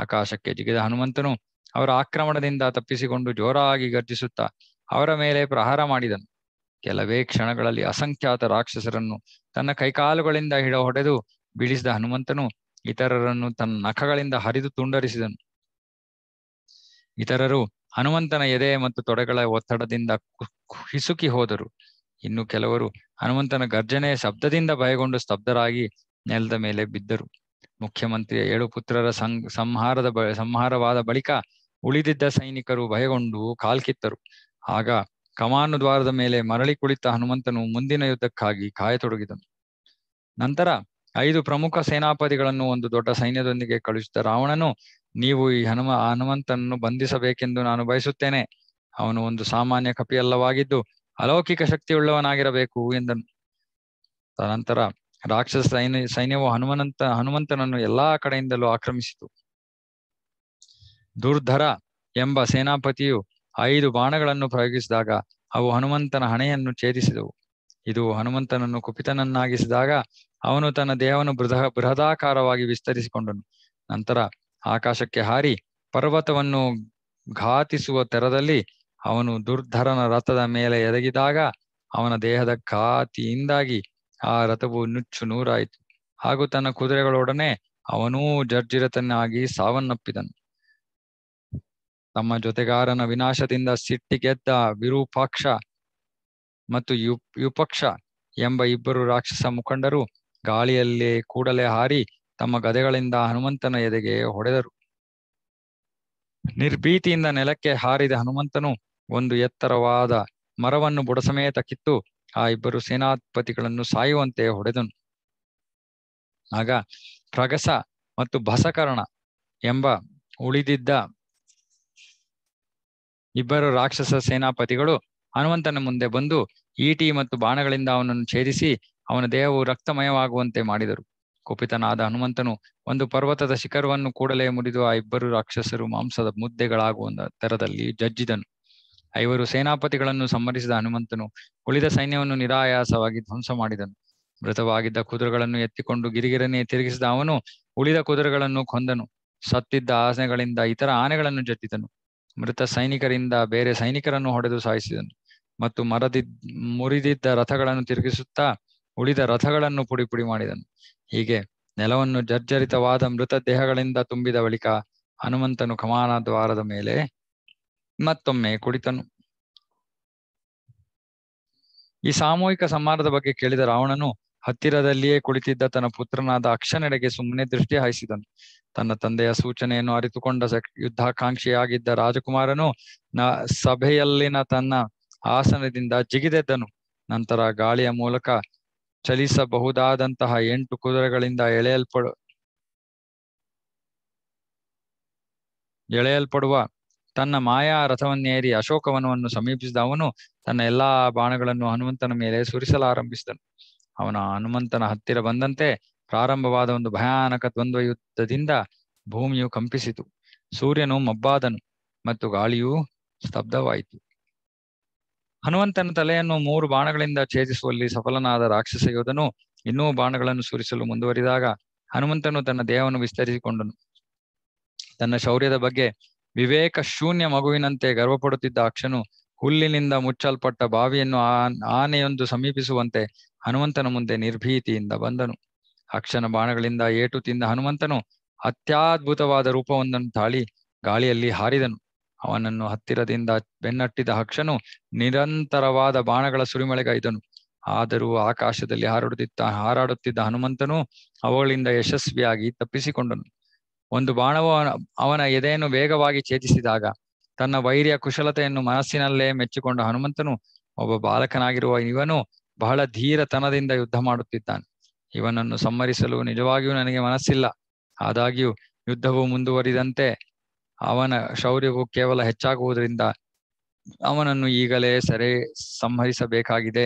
ಆಕಾಶಕ್ಕೆ ಜಿಗಿದ ಹನುಮಂತನು ಅವರ ಆಕ್ರಮಣದಿಂದ ತಪ್ಪಿಸಿಕೊಂಡು ಜೋರಾಗಿ ಗರ್ಜಿಸುತ್ತಾ ಅವರ ಮೇಲೆ ಪ್ರಹಾರ ಮಾಡಿದನು ಕೆಲವೇ ಕ್ಷಣಗಳಲ್ಲಿ ಅಸಂಖ್ಯಾತ ರಾಕ್ಷಸರನ್ನು ತನ್ನ ಕೈಕಾಲುಗಳಿಂದ ಹಿಡ ಹೊಡೆದು ಬೀಳಿಸಿದ ಹನುಮಂತನು ಇತರರನ್ನು ತನ್ನ ನಖಗಳಿಂದ ಹರಿದು ತುಂಡರಿಸಿದನು ಇತರರು ಹನುಮಂತನ ಎದೆ ಮತ್ತು ತೊಡೆಗಳ ಒತ್ತಡದಿಂದ ಹಿಸುಕಿ ಹೋದರು ಇನ್ನು ಕೆಲವರು ಹನುಮಂತನ ಗರ್ಜನೆಯ ಶಬ್ದದಿಂದ ಭಯಗೊಂಡು ಸ್ತಬ್ಧರಾಗಿ ನೆಲದ ಮೇಲೆ ಬಿದ್ದರು ಮುಖ್ಯಮಂತ್ರಿಯ ಏಳು ಪುತ್ರರ ಸಂ ಸಂಹಾರದ ಸಂಹಾರವಾದ ಬಳಿಕ ಉಳಿದಿದ್ದ ಸೈನಿಕರು ಭಯಗೊಂಡು ಕಾಲ್ಕಿತ್ತರು ಆಗ ಕಮಾನು ದ್ವಾರದ ಮೇಲೆ ಮರಳಿ ಕುಳಿತ ಹನುಮಂತನು ಮುಂದಿನ ಯುದ್ಧಕ್ಕಾಗಿ ಕಾಯತೊಡಗಿದನು ನಂತರ ಐದು ಪ್ರಮುಖ ಸೇನಾಪತಿಗಳನ್ನು ಒಂದು ದೊಡ್ಡ ಸೈನ್ಯದೊಂದಿಗೆ ಕಳುಹಿಸಿದ ರಾವಣನು ನೀವು ಈ ಹನುಮ ಹನುಮಂತನನ್ನು ಬಂಧಿಸಬೇಕೆಂದು ನಾನು ಬಯಸುತ್ತೇನೆ ಅವನು ಒಂದು ಸಾಮಾನ್ಯ ಕಪಿಯಲ್ಲವಾಗಿದ್ದು ಅಲೌಕಿಕ ಶಕ್ತಿಯುಳ್ಳವನಾಗಿರಬೇಕು ಎಂದನು ತದನಂತರ ರಾಕ್ಷಸ ಸೈನ್ಯ ಸೈನ್ಯವು ಹನುಮಂತ ಹನುಮಂತನನ್ನು ಎಲ್ಲಾ ಕಡೆಯಿಂದಲೂ ಆಕ್ರಮಿಸಿತು ದುರ್ಧರ ಎಂಬ ಸೇನಾಪತಿಯು ಐದು ಬಾಣಗಳನ್ನು ಪ್ರಯೋಗಿಸಿದಾಗ ಅವು ಹನುಮಂತನ ಹಣೆಯನ್ನು ಛೇದಿಸಿದವು ಇದು ಹನುಮಂತನನ್ನು ಕುಪಿತನನ್ನಾಗಿಸಿದಾಗ ಅವನು ತನ್ನ ದೇಹವನ್ನು ಬೃಹ ಬೃಹದಾಕಾರವಾಗಿ ವಿಸ್ತರಿಸಿಕೊಂಡನು ನಂತರ ಆಕಾಶಕ್ಕೆ ಹಾರಿ ಪರ್ವತವನ್ನು ಘಾತಿಸುವ ತೆರದಲ್ಲಿ ಅವನು ದುರ್ಧರನ ರಥದ ಮೇಲೆ ಎದಗಿದಾಗ ಅವನ ದೇಹದ ಖಾತಿಯಿಂದಾಗಿ ಆ ರಥವು ನುಚ್ಚು ನೂರಾಯಿತು ಹಾಗೂ ತನ್ನ ಕುದುರೆಗಳೊಡನೆ ಅವನೂ ಜರ್ಜಿರತನಾಗಿ ಸಾವನ್ನಪ್ಪಿದನು ತಮ್ಮ ಜೊತೆಗಾರನ ವಿನಾಶದಿಂದ ಸಿಟ್ಟಿಗೆದ್ದ ವಿರೂಪಾಕ್ಷ ಮತ್ತು ಯು ಯುಪಕ್ಷ ಎಂಬ ಇಬ್ಬರು ರಾಕ್ಷಸ ಮುಖಂಡರು ಗಾಳಿಯಲ್ಲಿ ಕೂಡಲೇ ಹಾರಿ ತಮ್ಮ ಗದೆಗಳಿಂದ ಹನುಮಂತನ ಎದೆಗೆ ಹೊಡೆದರು ನಿರ್ಭೀತಿಯಿಂದ ನೆಲಕ್ಕೆ ಹಾರಿದ ಹನುಮಂತನು ಒಂದು ಎತ್ತರವಾದ ಮರವನ್ನು ಬುಡಸಮೇತ ಕಿತ್ತು ಆ ಇಬ್ಬರು ಸೇನಾಧಿಪತಿಗಳನ್ನು ಸಾಯುವಂತೆ ಹೊಡೆದನು ಆಗ ಪ್ರಗಸ ಮತ್ತು ಭಸಕರ್ಣ ಎಂಬ ಉಳಿದಿದ್ದ ಇಬ್ಬರು ರಾಕ್ಷಸ ಸೇನಾಪತಿಗಳು ಹನುಮಂತನ ಮುಂದೆ ಬಂದು ಈಟಿ ಮತ್ತು ಬಾಣಗಳಿಂದ ಅವನನ್ನು ಛೇದಿಸಿ ಅವನ ದೇಹವು ರಕ್ತಮಯವಾಗುವಂತೆ ಮಾಡಿದರು ಕುಪಿತನಾದ ಹನುಮಂತನು ಒಂದು ಪರ್ವತದ ಶಿಖರವನ್ನು ಕೂಡಲೇ ಮುರಿದು ಆ ಇಬ್ಬರು ರಾಕ್ಷಸರು ಮಾಂಸದ ಮುದ್ದೆಗಳಾಗುವ ತರದಲ್ಲಿ ಜಜ್ಜಿದನು ಐವರು ಸೇನಾಪತಿಗಳನ್ನು ಸಮ್ಮರಿಸಿದ ಹನುಮಂತನು ಉಳಿದ ಸೈನ್ಯವನ್ನು ನಿರಾಯಾಸವಾಗಿ ಧ್ವಂಸ ಮಾಡಿದನು ಮೃತವಾಗಿದ್ದ ಕುದುರೆಗಳನ್ನು ಎತ್ತಿಕೊಂಡು ಗಿರಿಗಿರನೆ ತಿರುಗಿಸಿದ ಅವನು ಉಳಿದ ಕುದುರೆಗಳನ್ನು ಕೊಂದನು ಸತ್ತಿದ್ದ ಆಸೆಗಳಿಂದ ಇತರ ಆನೆಗಳನ್ನು ಜಟ್ಟಿದನು ಮೃತ ಸೈನಿಕರಿಂದ ಬೇರೆ ಸೈನಿಕರನ್ನು ಹೊಡೆದು ಸಾಯಿಸಿದನು ಮತ್ತು ಮರದಿದ್ ಮುರಿದಿದ್ದ ರಥಗಳನ್ನು ತಿರುಗಿಸುತ್ತಾ ಉಳಿದ ರಥಗಳನ್ನು ಪುಡಿ ಪುಡಿ ಮಾಡಿದನು ಹೀಗೆ ನೆಲವನ್ನು ಜರ್ಜರಿತವಾದ ಮೃತ ದೇಹಗಳಿಂದ ತುಂಬಿದ ಬಳಿಕ ಹನುಮಂತನು ಕಮಾನ ದ್ವಾರದ ಮೇಲೆ ಮತ್ತೊಮ್ಮೆ ಕುಳಿತನು ಈ ಸಾಮೂಹಿಕ ಸಂಹಾರದ ಬಗ್ಗೆ ಕೇಳಿದ ರಾವಣನು ಹತ್ತಿರದಲ್ಲಿಯೇ ಕುಳಿತಿದ್ದ ತನ್ನ ಪುತ್ರನಾದ ಅಕ್ಷನೆಡೆಗೆ ಸುಮ್ಮನೆ ದೃಷ್ಟಿ ಹಾಯಿಸಿದನು ತನ್ನ ತಂದೆಯ ಸೂಚನೆಯನ್ನು ಅರಿತುಕೊಂಡ ಯುದ್ಧಾಕಾಂಕ್ಷಿಯಾಗಿದ್ದ ರಾಜಕುಮಾರನು ನ ಸಭೆಯಲ್ಲಿನ ತನ್ನ ಆಸನದಿಂದ ಜಿಗಿದೆದ್ದನು ನಂತರ ಗಾಳಿಯ ಮೂಲಕ ಚಲಿಸಬಹುದಾದಂತಹ ಎಂಟು ಕುದುರೆಗಳಿಂದ ಎಳೆಯಲ್ಪಡು ಎಳೆಯಲ್ಪಡುವ ತನ್ನ ಮಾಯಾ ರಥವನ್ನೇರಿ ಅಶೋಕವನವನ್ನು ಸಮೀಪಿಸಿದ ಅವನು ತನ್ನ ಎಲ್ಲಾ ಬಾಣಗಳನ್ನು ಹನುಮಂತನ ಮೇಲೆ ಸುರಿಸಲಾರಂಭಿಸಿದನು ಅವನ ಹನುಮಂತನ ಹತ್ತಿರ ಬಂದಂತೆ ಪ್ರಾರಂಭವಾದ ಒಂದು ಭಯಾನಕ ದ್ವಂದ್ವ ಯುದ್ಧದಿಂದ ಭೂಮಿಯು ಕಂಪಿಸಿತು ಸೂರ್ಯನು ಮಬ್ಬಾದನು ಮತ್ತು ಗಾಳಿಯು ಸ್ತಬ್ಧವಾಯಿತು ಹನುಮಂತನ ತಲೆಯನ್ನು ಮೂರು ಬಾಣಗಳಿಂದ ಛೇದಿಸುವಲ್ಲಿ ಸಫಲನಾದ ರಾಕ್ಷಸ ಯೋಧನು ಇನ್ನೂ ಬಾಣಗಳನ್ನು ಸುರಿಸಲು ಮುಂದುವರಿದಾಗ ಹನುಮಂತನು ತನ್ನ ದೇಹವನ್ನು ವಿಸ್ತರಿಸಿಕೊಂಡನು ತನ್ನ ಶೌರ್ಯದ ಬಗ್ಗೆ ವಿವೇಕ ಶೂನ್ಯ ಮಗುವಿನಂತೆ ಗರ್ವಪಡುತ್ತಿದ್ದ ಅಕ್ಷನು ಹುಲ್ಲಿನಿಂದ ಮುಚ್ಚಲ್ಪಟ್ಟ ಬಾವಿಯನ್ನು ಆನೆಯೊಂದು ಸಮೀಪಿಸುವಂತೆ ಹನುಮಂತನ ಮುಂದೆ ನಿರ್ಭೀತಿಯಿಂದ ಬಂದನು ಅಕ್ಷನ ಬಾಣಗಳಿಂದ ಏಟು ತಿಂದ ಹನುಮಂತನು ಅತ್ಯದ್ಭುತವಾದ ರೂಪವೊಂದನ್ನು ತಾಳಿ ಗಾಳಿಯಲ್ಲಿ ಹಾರಿದನು ಅವನನ್ನು ಹತ್ತಿರದಿಂದ ಬೆನ್ನಟ್ಟಿದ ಹಕ್ಷನು ನಿರಂತರವಾದ ಬಾಣಗಳ ಸುರಿಮಳೆಗೈದನು ಆದರೂ ಆಕಾಶದಲ್ಲಿ ಹಾರಾಡುತ್ತಿದ್ದ ಹಾರಾಡುತ್ತಿದ್ದ ಹನುಮಂತನು ಅವುಗಳಿಂದ ಯಶಸ್ವಿಯಾಗಿ ತಪ್ಪಿಸಿಕೊಂಡನು ಒಂದು ಬಾಣವು ಅವನ ಎದೆಯನ್ನು ವೇಗವಾಗಿ ಛೇದಿಸಿದಾಗ ತನ್ನ ವೈರ್ಯ ಕುಶಲತೆಯನ್ನು ಮನಸ್ಸಿನಲ್ಲೇ ಮೆಚ್ಚಿಕೊಂಡ ಹನುಮಂತನು ಒಬ್ಬ ಬಾಲಕನಾಗಿರುವ ಇವನು ಬಹಳ ಧೀರತನದಿಂದ ಯುದ್ಧ ಮಾಡುತ್ತಿದ್ದಾನೆ ಇವನನ್ನು ಸಂಹರಿಸಲು ನಿಜವಾಗಿಯೂ ನನಗೆ ಮನಸ್ಸಿಲ್ಲ ಆದಾಗ್ಯೂ ಯುದ್ಧವು ಮುಂದುವರಿದಂತೆ ಅವನ ಶೌರ್ಯವು ಕೇವಲ ಹೆಚ್ಚಾಗುವುದರಿಂದ ಅವನನ್ನು ಈಗಲೇ ಸರಿ ಸಂಹರಿಸಬೇಕಾಗಿದೆ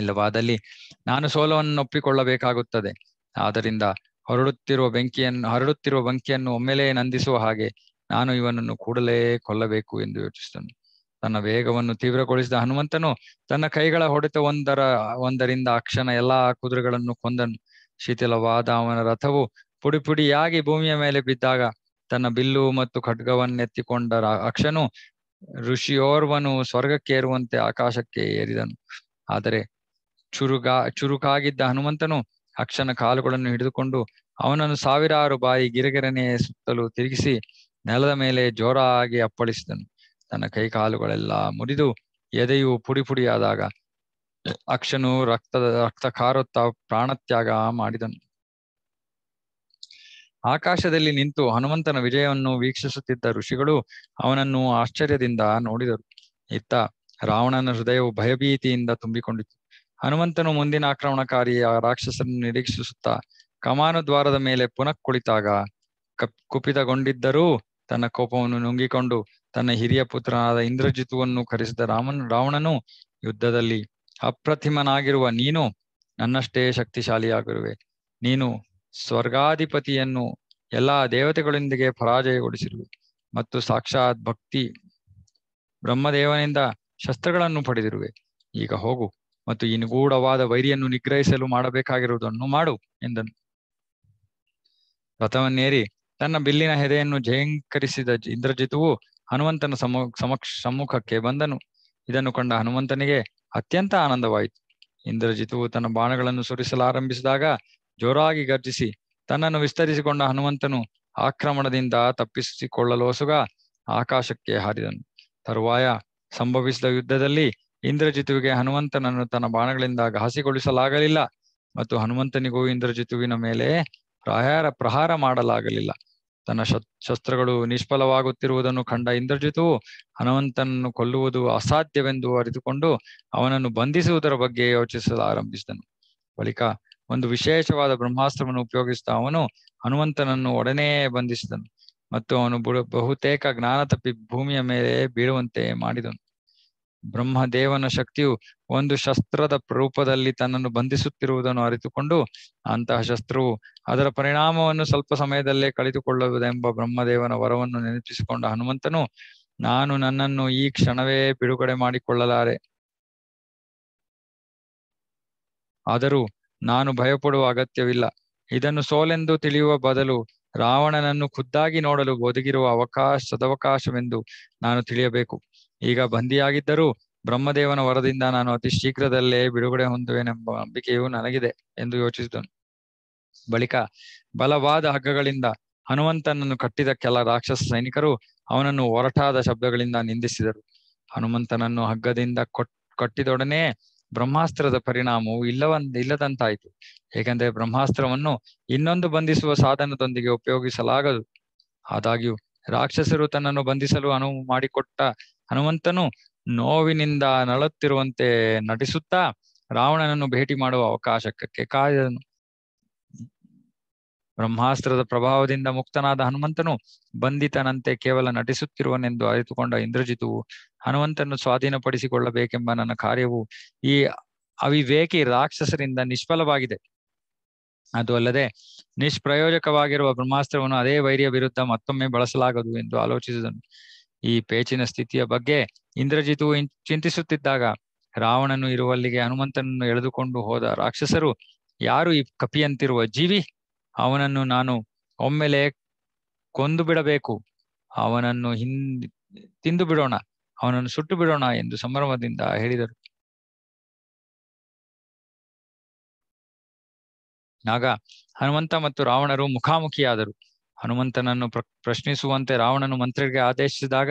ಇಲ್ಲವಾದಲ್ಲಿ ನಾನು ಸೋಲವನ್ನು ಒಪ್ಪಿಕೊಳ್ಳಬೇಕಾಗುತ್ತದೆ ಆದ್ದರಿಂದ ಹೊರಡುತ್ತಿರುವ ಬೆಂಕಿಯನ್ನು ಹರಡುತ್ತಿರುವ ಬೆಂಕಿಯನ್ನು ಒಮ್ಮೆಲೇ ನಂದಿಸುವ ಹಾಗೆ ನಾನು ಇವನನ್ನು ಕೂಡಲೇ ಕೊಲ್ಲಬೇಕು ಎಂದು ಯೋಚಿಸಿದನು ತನ್ನ ವೇಗವನ್ನು ತೀವ್ರಗೊಳಿಸಿದ ಹನುಮಂತನು ತನ್ನ ಕೈಗಳ ಹೊಡೆತ ಒಂದರ ಒಂದರಿಂದ ಅಕ್ಷನ ಎಲ್ಲಾ ಕುದುರೆಗಳನ್ನು ಕೊಂದನು ಶಿಥಿಲವಾದ ಅವನ ರಥವು ಪುಡಿ ಪುಡಿಯಾಗಿ ಭೂಮಿಯ ಮೇಲೆ ಬಿದ್ದಾಗ ತನ್ನ ಬಿಲ್ಲು ಮತ್ತು ಖಡ್ಗವನ್ನೆತ್ತಿಕೊಂಡ ಅಕ್ಷನು ಋಷಿಯೋರ್ವನು ಸ್ವರ್ಗಕ್ಕೇರುವಂತೆ ಆಕಾಶಕ್ಕೆ ಏರಿದನು ಆದರೆ ಚುರುಗಾ ಚುರುಕಾಗಿದ್ದ ಹನುಮಂತನು ಅಕ್ಷನ ಕಾಲುಗಳನ್ನು ಹಿಡಿದುಕೊಂಡು ಅವನನ್ನು ಸಾವಿರಾರು ಬಾರಿ ಗಿರಗಿರನೆ ಸುತ್ತಲೂ ತಿರುಗಿಸಿ ನೆಲದ ಮೇಲೆ ಜೋರಾಗಿ ಅಪ್ಪಳಿಸಿದನು ತನ್ನ ಕೈಕಾಲುಗಳೆಲ್ಲ ಮುರಿದು ಎದೆಯು ಪುಡಿ ಪುಡಿಯಾದಾಗ ಅಕ್ಷನು ರಕ್ತದ ರಕ್ತ ಕಾರುತ್ತ ಪ್ರಾಣತ್ಯಾಗ ಮಾಡಿದನು ಆಕಾಶದಲ್ಲಿ ನಿಂತು ಹನುಮಂತನ ವಿಜಯವನ್ನು ವೀಕ್ಷಿಸುತ್ತಿದ್ದ ಋಷಿಗಳು ಅವನನ್ನು ಆಶ್ಚರ್ಯದಿಂದ ನೋಡಿದರು ಇತ್ತ ರಾವಣನ ಹೃದಯವು ಭಯಭೀತಿಯಿಂದ ತುಂಬಿಕೊಂಡಿತು ಹನುಮಂತನು ಮುಂದಿನ ಆ ರಾಕ್ಷಸರನ್ನು ನಿರೀಕ್ಷಿಸುತ್ತಾ ಕಮಾನು ದ್ವಾರದ ಮೇಲೆ ಪುನಃ ಕುಳಿತಾಗ ಕಪ್ ಕುಪಿತಗೊಂಡಿದ್ದರೂ ತನ್ನ ಕೋಪವನ್ನು ನುಂಗಿಕೊಂಡು ತನ್ನ ಹಿರಿಯ ಪುತ್ರನಾದ ಇಂದ್ರಜಿತುವನ್ನು ಕರೆಸಿದ ರಾಮನ್ ರಾವಣನು ಯುದ್ಧದಲ್ಲಿ ಅಪ್ರತಿಮನಾಗಿರುವ ನೀನು ನನ್ನಷ್ಟೇ ಶಕ್ತಿಶಾಲಿಯಾಗಿರುವೆ ನೀನು ಸ್ವರ್ಗಾಧಿಪತಿಯನ್ನು ಎಲ್ಲಾ ದೇವತೆಗಳೊಂದಿಗೆ ಪರಾಜಯಗೊಳಿಸಿರುವೆ ಮತ್ತು ಸಾಕ್ಷಾತ್ ಭಕ್ತಿ ಬ್ರಹ್ಮದೇವನಿಂದ ಶಸ್ತ್ರಗಳನ್ನು ಪಡೆದಿರುವೆ ಈಗ ಹೋಗು ಮತ್ತು ಈ ನಿಗೂಢವಾದ ವೈರಿಯನ್ನು ನಿಗ್ರಹಿಸಲು ಮಾಡಬೇಕಾಗಿರುವುದನ್ನು ಮಾಡು ಎಂದನು ರಥವನ್ನೇರಿ ತನ್ನ ಬಿಲ್ಲಿನ ಹೆದೆಯನ್ನು ಜಯಂಕರಿಸಿದ ಇಂದ್ರಜಿತುವು ಹನುಮಂತನ ಸಮಕ್ಷ ಸಮ್ಮುಖಕ್ಕೆ ಬಂದನು ಇದನ್ನು ಕಂಡ ಹನುಮಂತನಿಗೆ ಅತ್ಯಂತ ಆನಂದವಾಯಿತು ಇಂದ್ರಜಿತುವು ತನ್ನ ಬಾಣಗಳನ್ನು ಸುರಿಸಲಾರಂಭಿಸಿದಾಗ ಜೋರಾಗಿ ಗರ್ಜಿಸಿ ತನ್ನನ್ನು ವಿಸ್ತರಿಸಿಕೊಂಡ ಹನುಮಂತನು ಆಕ್ರಮಣದಿಂದ ತಪ್ಪಿಸಿಕೊಳ್ಳಲು ತಪ್ಪಿಸಿಕೊಳ್ಳಲೋಸುಗ ಆಕಾಶಕ್ಕೆ ಹಾರಿದನು ತರುವಾಯ ಸಂಭವಿಸಿದ ಯುದ್ಧದಲ್ಲಿ ಇಂದ್ರಜಿತುವಿಗೆ ಹನುಮಂತನನ್ನು ತನ್ನ ಬಾಣಗಳಿಂದ ಘಾಸಿಗೊಳಿಸಲಾಗಲಿಲ್ಲ ಮತ್ತು ಹನುಮಂತನಿಗೂ ಇಂದ್ರಜಿತುವಿನ ಮೇಲೆ ಪ್ರಹಾರ ಪ್ರಹಾರ ಮಾಡಲಾಗಲಿಲ್ಲ ತನ್ನ ಶಸ್ತ್ರಗಳು ನಿಷ್ಫಲವಾಗುತ್ತಿರುವುದನ್ನು ಕಂಡ ಇಂದ್ರಜಿತು ಹನುಮಂತನನ್ನು ಕೊಲ್ಲುವುದು ಅಸಾಧ್ಯವೆಂದು ಅರಿತುಕೊಂಡು ಅವನನ್ನು ಬಂಧಿಸುವುದರ ಬಗ್ಗೆ ಯೋಚಿಸಲು ಆರಂಭಿಸಿದನು ಬಳಿಕ ಒಂದು ವಿಶೇಷವಾದ ಬ್ರಹ್ಮಾಸ್ತ್ರವನ್ನು ಉಪಯೋಗಿಸುತ್ತಾ ಅವನು ಹನುಮಂತನನ್ನು ಒಡನೇ ಬಂಧಿಸಿದನು ಮತ್ತು ಅವನು ಬಹುತೇಕ ಜ್ಞಾನ ತಪ್ಪಿ ಭೂಮಿಯ ಮೇಲೆ ಬೀಳುವಂತೆ ಮಾಡಿದನು ಬ್ರಹ್ಮದೇವನ ಶಕ್ತಿಯು ಒಂದು ಶಸ್ತ್ರದ ರೂಪದಲ್ಲಿ ತನ್ನನ್ನು ಬಂಧಿಸುತ್ತಿರುವುದನ್ನು ಅರಿತುಕೊಂಡು ಅಂತಹ ಶಸ್ತ್ರವು ಅದರ ಪರಿಣಾಮವನ್ನು ಸ್ವಲ್ಪ ಸಮಯದಲ್ಲೇ ಕಳೆದುಕೊಳ್ಳುವುದೆಂಬ ಬ್ರಹ್ಮದೇವನ ವರವನ್ನು ನೆನಪಿಸಿಕೊಂಡ ಹನುಮಂತನು ನಾನು ನನ್ನನ್ನು ಈ ಕ್ಷಣವೇ ಬಿಡುಗಡೆ ಮಾಡಿಕೊಳ್ಳಲಾರೆ ಆದರೂ ನಾನು ಭಯಪಡುವ ಅಗತ್ಯವಿಲ್ಲ ಇದನ್ನು ಸೋಲೆಂದು ತಿಳಿಯುವ ಬದಲು ರಾವಣನನ್ನು ಖುದ್ದಾಗಿ ನೋಡಲು ಒದಗಿರುವ ಅವಕಾಶ ಸದವಕಾಶವೆಂದು ನಾನು ತಿಳಿಯಬೇಕು ಈಗ ಬಂಧಿಯಾಗಿದ್ದರೂ ಬ್ರಹ್ಮದೇವನ ವರದಿಂದ ನಾನು ಅತಿ ಶೀಘ್ರದಲ್ಲೇ ಬಿಡುಗಡೆ ಹೊಂದುವೆನೆಂಬ ನಂಬಿಕೆಯು ನನಗಿದೆ ಎಂದು ಯೋಚಿಸಿದನು ಬಳಿಕ ಬಲವಾದ ಹಗ್ಗಗಳಿಂದ ಹನುಮಂತನನ್ನು ಕಟ್ಟಿದ ಕೆಲ ರಾಕ್ಷಸ ಸೈನಿಕರು ಅವನನ್ನು ಒರಟಾದ ಶಬ್ದಗಳಿಂದ ನಿಂದಿಸಿದರು ಹನುಮಂತನನ್ನು ಹಗ್ಗದಿಂದ ಕೊಟ್ ಕಟ್ಟಿದೊಡನೆ ಬ್ರಹ್ಮಾಸ್ತ್ರದ ಪರಿಣಾಮವು ಇಲ್ಲ ಇಲ್ಲದಂತಾಯಿತು ಏಕೆಂದರೆ ಬ್ರಹ್ಮಾಸ್ತ್ರವನ್ನು ಇನ್ನೊಂದು ಬಂಧಿಸುವ ಸಾಧನದೊಂದಿಗೆ ಉಪಯೋಗಿಸಲಾಗದು ಆದಾಗ್ಯೂ ರಾಕ್ಷಸರು ತನ್ನನ್ನು ಬಂಧಿಸಲು ಅನುವು ಮಾಡಿಕೊಟ್ಟ ಹನುಮಂತನು ನೋವಿನಿಂದ ನಳುತ್ತಿರುವಂತೆ ನಟಿಸುತ್ತಾ ರಾವಣನನ್ನು ಭೇಟಿ ಮಾಡುವ ಅವಕಾಶಕ್ಕೆ ಕಾರ್ಯನು ಬ್ರಹ್ಮಾಸ್ತ್ರದ ಪ್ರಭಾವದಿಂದ ಮುಕ್ತನಾದ ಹನುಮಂತನು ಬಂಧಿತನಂತೆ ಕೇವಲ ನಟಿಸುತ್ತಿರುವನೆಂದು ಅರಿತುಕೊಂಡ ಇಂದ್ರಜಿತು ಹನುಮಂತನ್ನು ಸ್ವಾಧೀನಪಡಿಸಿಕೊಳ್ಳಬೇಕೆಂಬ ನನ್ನ ಕಾರ್ಯವು ಈ ಅವಿವೇಕಿ ರಾಕ್ಷಸರಿಂದ ನಿಷ್ಫಲವಾಗಿದೆ ಅದು ಅಲ್ಲದೆ ನಿಷ್ಪ್ರಯೋಜಕವಾಗಿರುವ ಬ್ರಹ್ಮಾಸ್ತ್ರವನ್ನು ಅದೇ ವೈರಿಯ ವಿರುದ್ಧ ಮತ್ತೊಮ್ಮೆ ಬಳಸಲಾಗದು ಎಂದು ಆಲೋಚಿಸಿದನು ಈ ಪೇಚಿನ ಸ್ಥಿತಿಯ ಬಗ್ಗೆ ಇಂದ್ರಜಿತುವು ಚಿಂತಿಸುತ್ತಿದ್ದಾಗ ರಾವಣನು ಇರುವಲ್ಲಿಗೆ ಹನುಮಂತನನ್ನು ಎಳೆದುಕೊಂಡು ಹೋದ ರಾಕ್ಷಸರು ಯಾರು ಈ ಕಪಿಯಂತಿರುವ ಜೀವಿ ಅವನನ್ನು ನಾನು ಒಮ್ಮೆಲೆ ಕೊಂದು ಬಿಡಬೇಕು ಅವನನ್ನು ಹಿಂದ್ ತಿಂದು ಬಿಡೋಣ ಅವನನ್ನು ಸುಟ್ಟು ಬಿಡೋಣ ಎಂದು ಸಂಭ್ರಮದಿಂದ ಹೇಳಿದರು ಆಗ ಹನುಮಂತ ಮತ್ತು ರಾವಣರು ಮುಖಾಮುಖಿಯಾದರು ಹನುಮಂತನನ್ನು ಪ್ರಶ್ನಿಸುವಂತೆ ರಾವಣನು ಮಂತ್ರಿಗೆ ಆದೇಶಿಸಿದಾಗ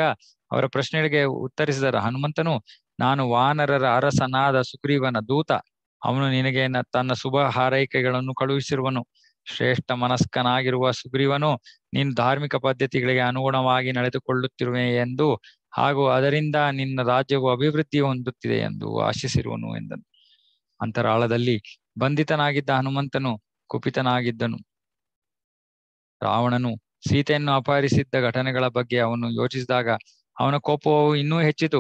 ಅವರ ಪ್ರಶ್ನೆಗಳಿಗೆ ಉತ್ತರಿಸಿದರ ಹನುಮಂತನು ನಾನು ವಾನರರ ಅರಸನಾದ ಸುಗ್ರೀವನ ದೂತ ಅವನು ನಿನಗೆ ತನ್ನ ಶುಭ ಹಾರೈಕೆಗಳನ್ನು ಕಳುಹಿಸಿರುವನು ಶ್ರೇಷ್ಠ ಮನಸ್ಕನಾಗಿರುವ ಸುಗ್ರೀವನು ನೀನು ಧಾರ್ಮಿಕ ಪದ್ಧತಿಗಳಿಗೆ ಅನುಗುಣವಾಗಿ ನಡೆದುಕೊಳ್ಳುತ್ತಿರುವೆ ಎಂದು ಹಾಗೂ ಅದರಿಂದ ನಿನ್ನ ರಾಜ್ಯವು ಅಭಿವೃದ್ಧಿ ಹೊಂದುತ್ತಿದೆ ಎಂದು ಆಶಿಸಿರುವನು ಎಂದನು ಅಂತರಾಳದಲ್ಲಿ ಬಂಧಿತನಾಗಿದ್ದ ಹನುಮಂತನು ಕುಪಿತನಾಗಿದ್ದನು ರಾವಣನು ಸೀತೆಯನ್ನು ಅಪಹರಿಸಿದ್ದ ಘಟನೆಗಳ ಬಗ್ಗೆ ಅವನು ಯೋಚಿಸಿದಾಗ ಅವನ ಕೋಪವು ಇನ್ನೂ ಹೆಚ್ಚಿತು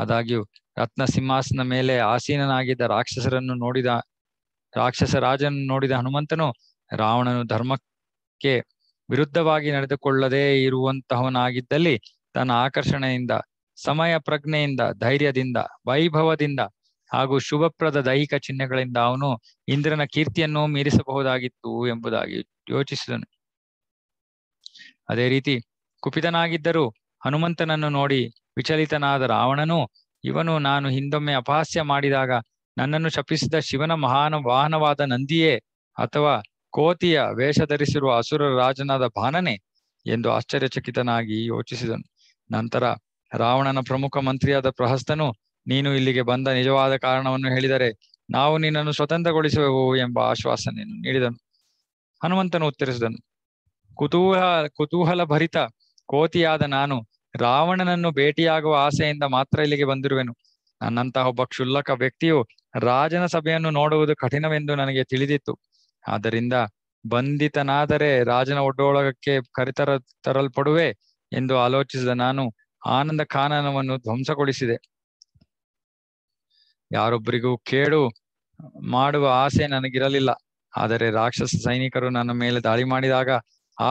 ಆದಾಗ್ಯೂ ರತ್ನ ಸಿಂಹಾಸನ ಮೇಲೆ ಆಸೀನನಾಗಿದ್ದ ರಾಕ್ಷಸರನ್ನು ನೋಡಿದ ರಾಕ್ಷಸ ರಾಜನನ್ನು ನೋಡಿದ ಹನುಮಂತನು ರಾವಣನು ಧರ್ಮಕ್ಕೆ ವಿರುದ್ಧವಾಗಿ ನಡೆದುಕೊಳ್ಳದೇ ಇರುವಂತಹವನಾಗಿದ್ದಲ್ಲಿ ತನ್ನ ಆಕರ್ಷಣೆಯಿಂದ ಸಮಯ ಪ್ರಜ್ಞೆಯಿಂದ ಧೈರ್ಯದಿಂದ ವೈಭವದಿಂದ ಹಾಗೂ ಶುಭಪ್ರದ ದೈಹಿಕ ಚಿಹ್ನೆಗಳಿಂದ ಅವನು ಇಂದ್ರನ ಕೀರ್ತಿಯನ್ನು ಮೀರಿಸಬಹುದಾಗಿತ್ತು ಎಂಬುದಾಗಿ ಯೋಚಿಸಿದನು ಅದೇ ರೀತಿ ಕುಪಿತನಾಗಿದ್ದರೂ ಹನುಮಂತನನ್ನು ನೋಡಿ ವಿಚಲಿತನಾದ ರಾವಣನು ಇವನು ನಾನು ಹಿಂದೊಮ್ಮೆ ಅಪಹಾಸ್ಯ ಮಾಡಿದಾಗ ನನ್ನನ್ನು ಶಪಿಸಿದ ಶಿವನ ಮಹಾನ ವಾಹನವಾದ ನಂದಿಯೇ ಅಥವಾ ಕೋತಿಯ ವೇಷ ಧರಿಸಿರುವ ಅಸುರ ರಾಜನಾದ ಭಾನನೆ ಎಂದು ಆಶ್ಚರ್ಯಚಕಿತನಾಗಿ ಯೋಚಿಸಿದನು ನಂತರ ರಾವಣನ ಪ್ರಮುಖ ಮಂತ್ರಿಯಾದ ಪ್ರಹಸ್ತನು ನೀನು ಇಲ್ಲಿಗೆ ಬಂದ ನಿಜವಾದ ಕಾರಣವನ್ನು ಹೇಳಿದರೆ ನಾವು ನಿನ್ನನ್ನು ಸ್ವತಂತ್ರಗೊಳಿಸುವೆವು ಎಂಬ ಆಶ್ವಾಸನೆಯನ್ನು ನೀಡಿದನು ಹನುಮಂತನು ಉತ್ತರಿಸಿದನು ಕುತೂಹ ಕುತೂಹಲ ಭರಿತ ಕೋತಿಯಾದ ನಾನು ರಾವಣನನ್ನು ಭೇಟಿಯಾಗುವ ಆಸೆಯಿಂದ ಮಾತ್ರ ಇಲ್ಲಿಗೆ ಬಂದಿರುವೆನು ನನ್ನಂತಹ ಒಬ್ಬ ಕ್ಷುಲ್ಲಕ ವ್ಯಕ್ತಿಯು ರಾಜನ ಸಭೆಯನ್ನು ನೋಡುವುದು ಕಠಿಣವೆಂದು ನನಗೆ ತಿಳಿದಿತ್ತು ಆದ್ದರಿಂದ ಬಂಧಿತನಾದರೆ ರಾಜನ ಒಡ್ಡೊಳಗಕ್ಕೆ ಕರೆತರ ತರಲ್ಪಡುವೆ ಎಂದು ಆಲೋಚಿಸಿದ ನಾನು ಆನಂದ ಖಾನನವನ್ನು ಧ್ವಂಸಗೊಳಿಸಿದೆ ಯಾರೊಬ್ಬರಿಗೂ ಕೇಳು ಮಾಡುವ ಆಸೆ ನನಗಿರಲಿಲ್ಲ ಆದರೆ ರಾಕ್ಷಸ ಸೈನಿಕರು ನನ್ನ ಮೇಲೆ ದಾಳಿ ಮಾಡಿದಾಗ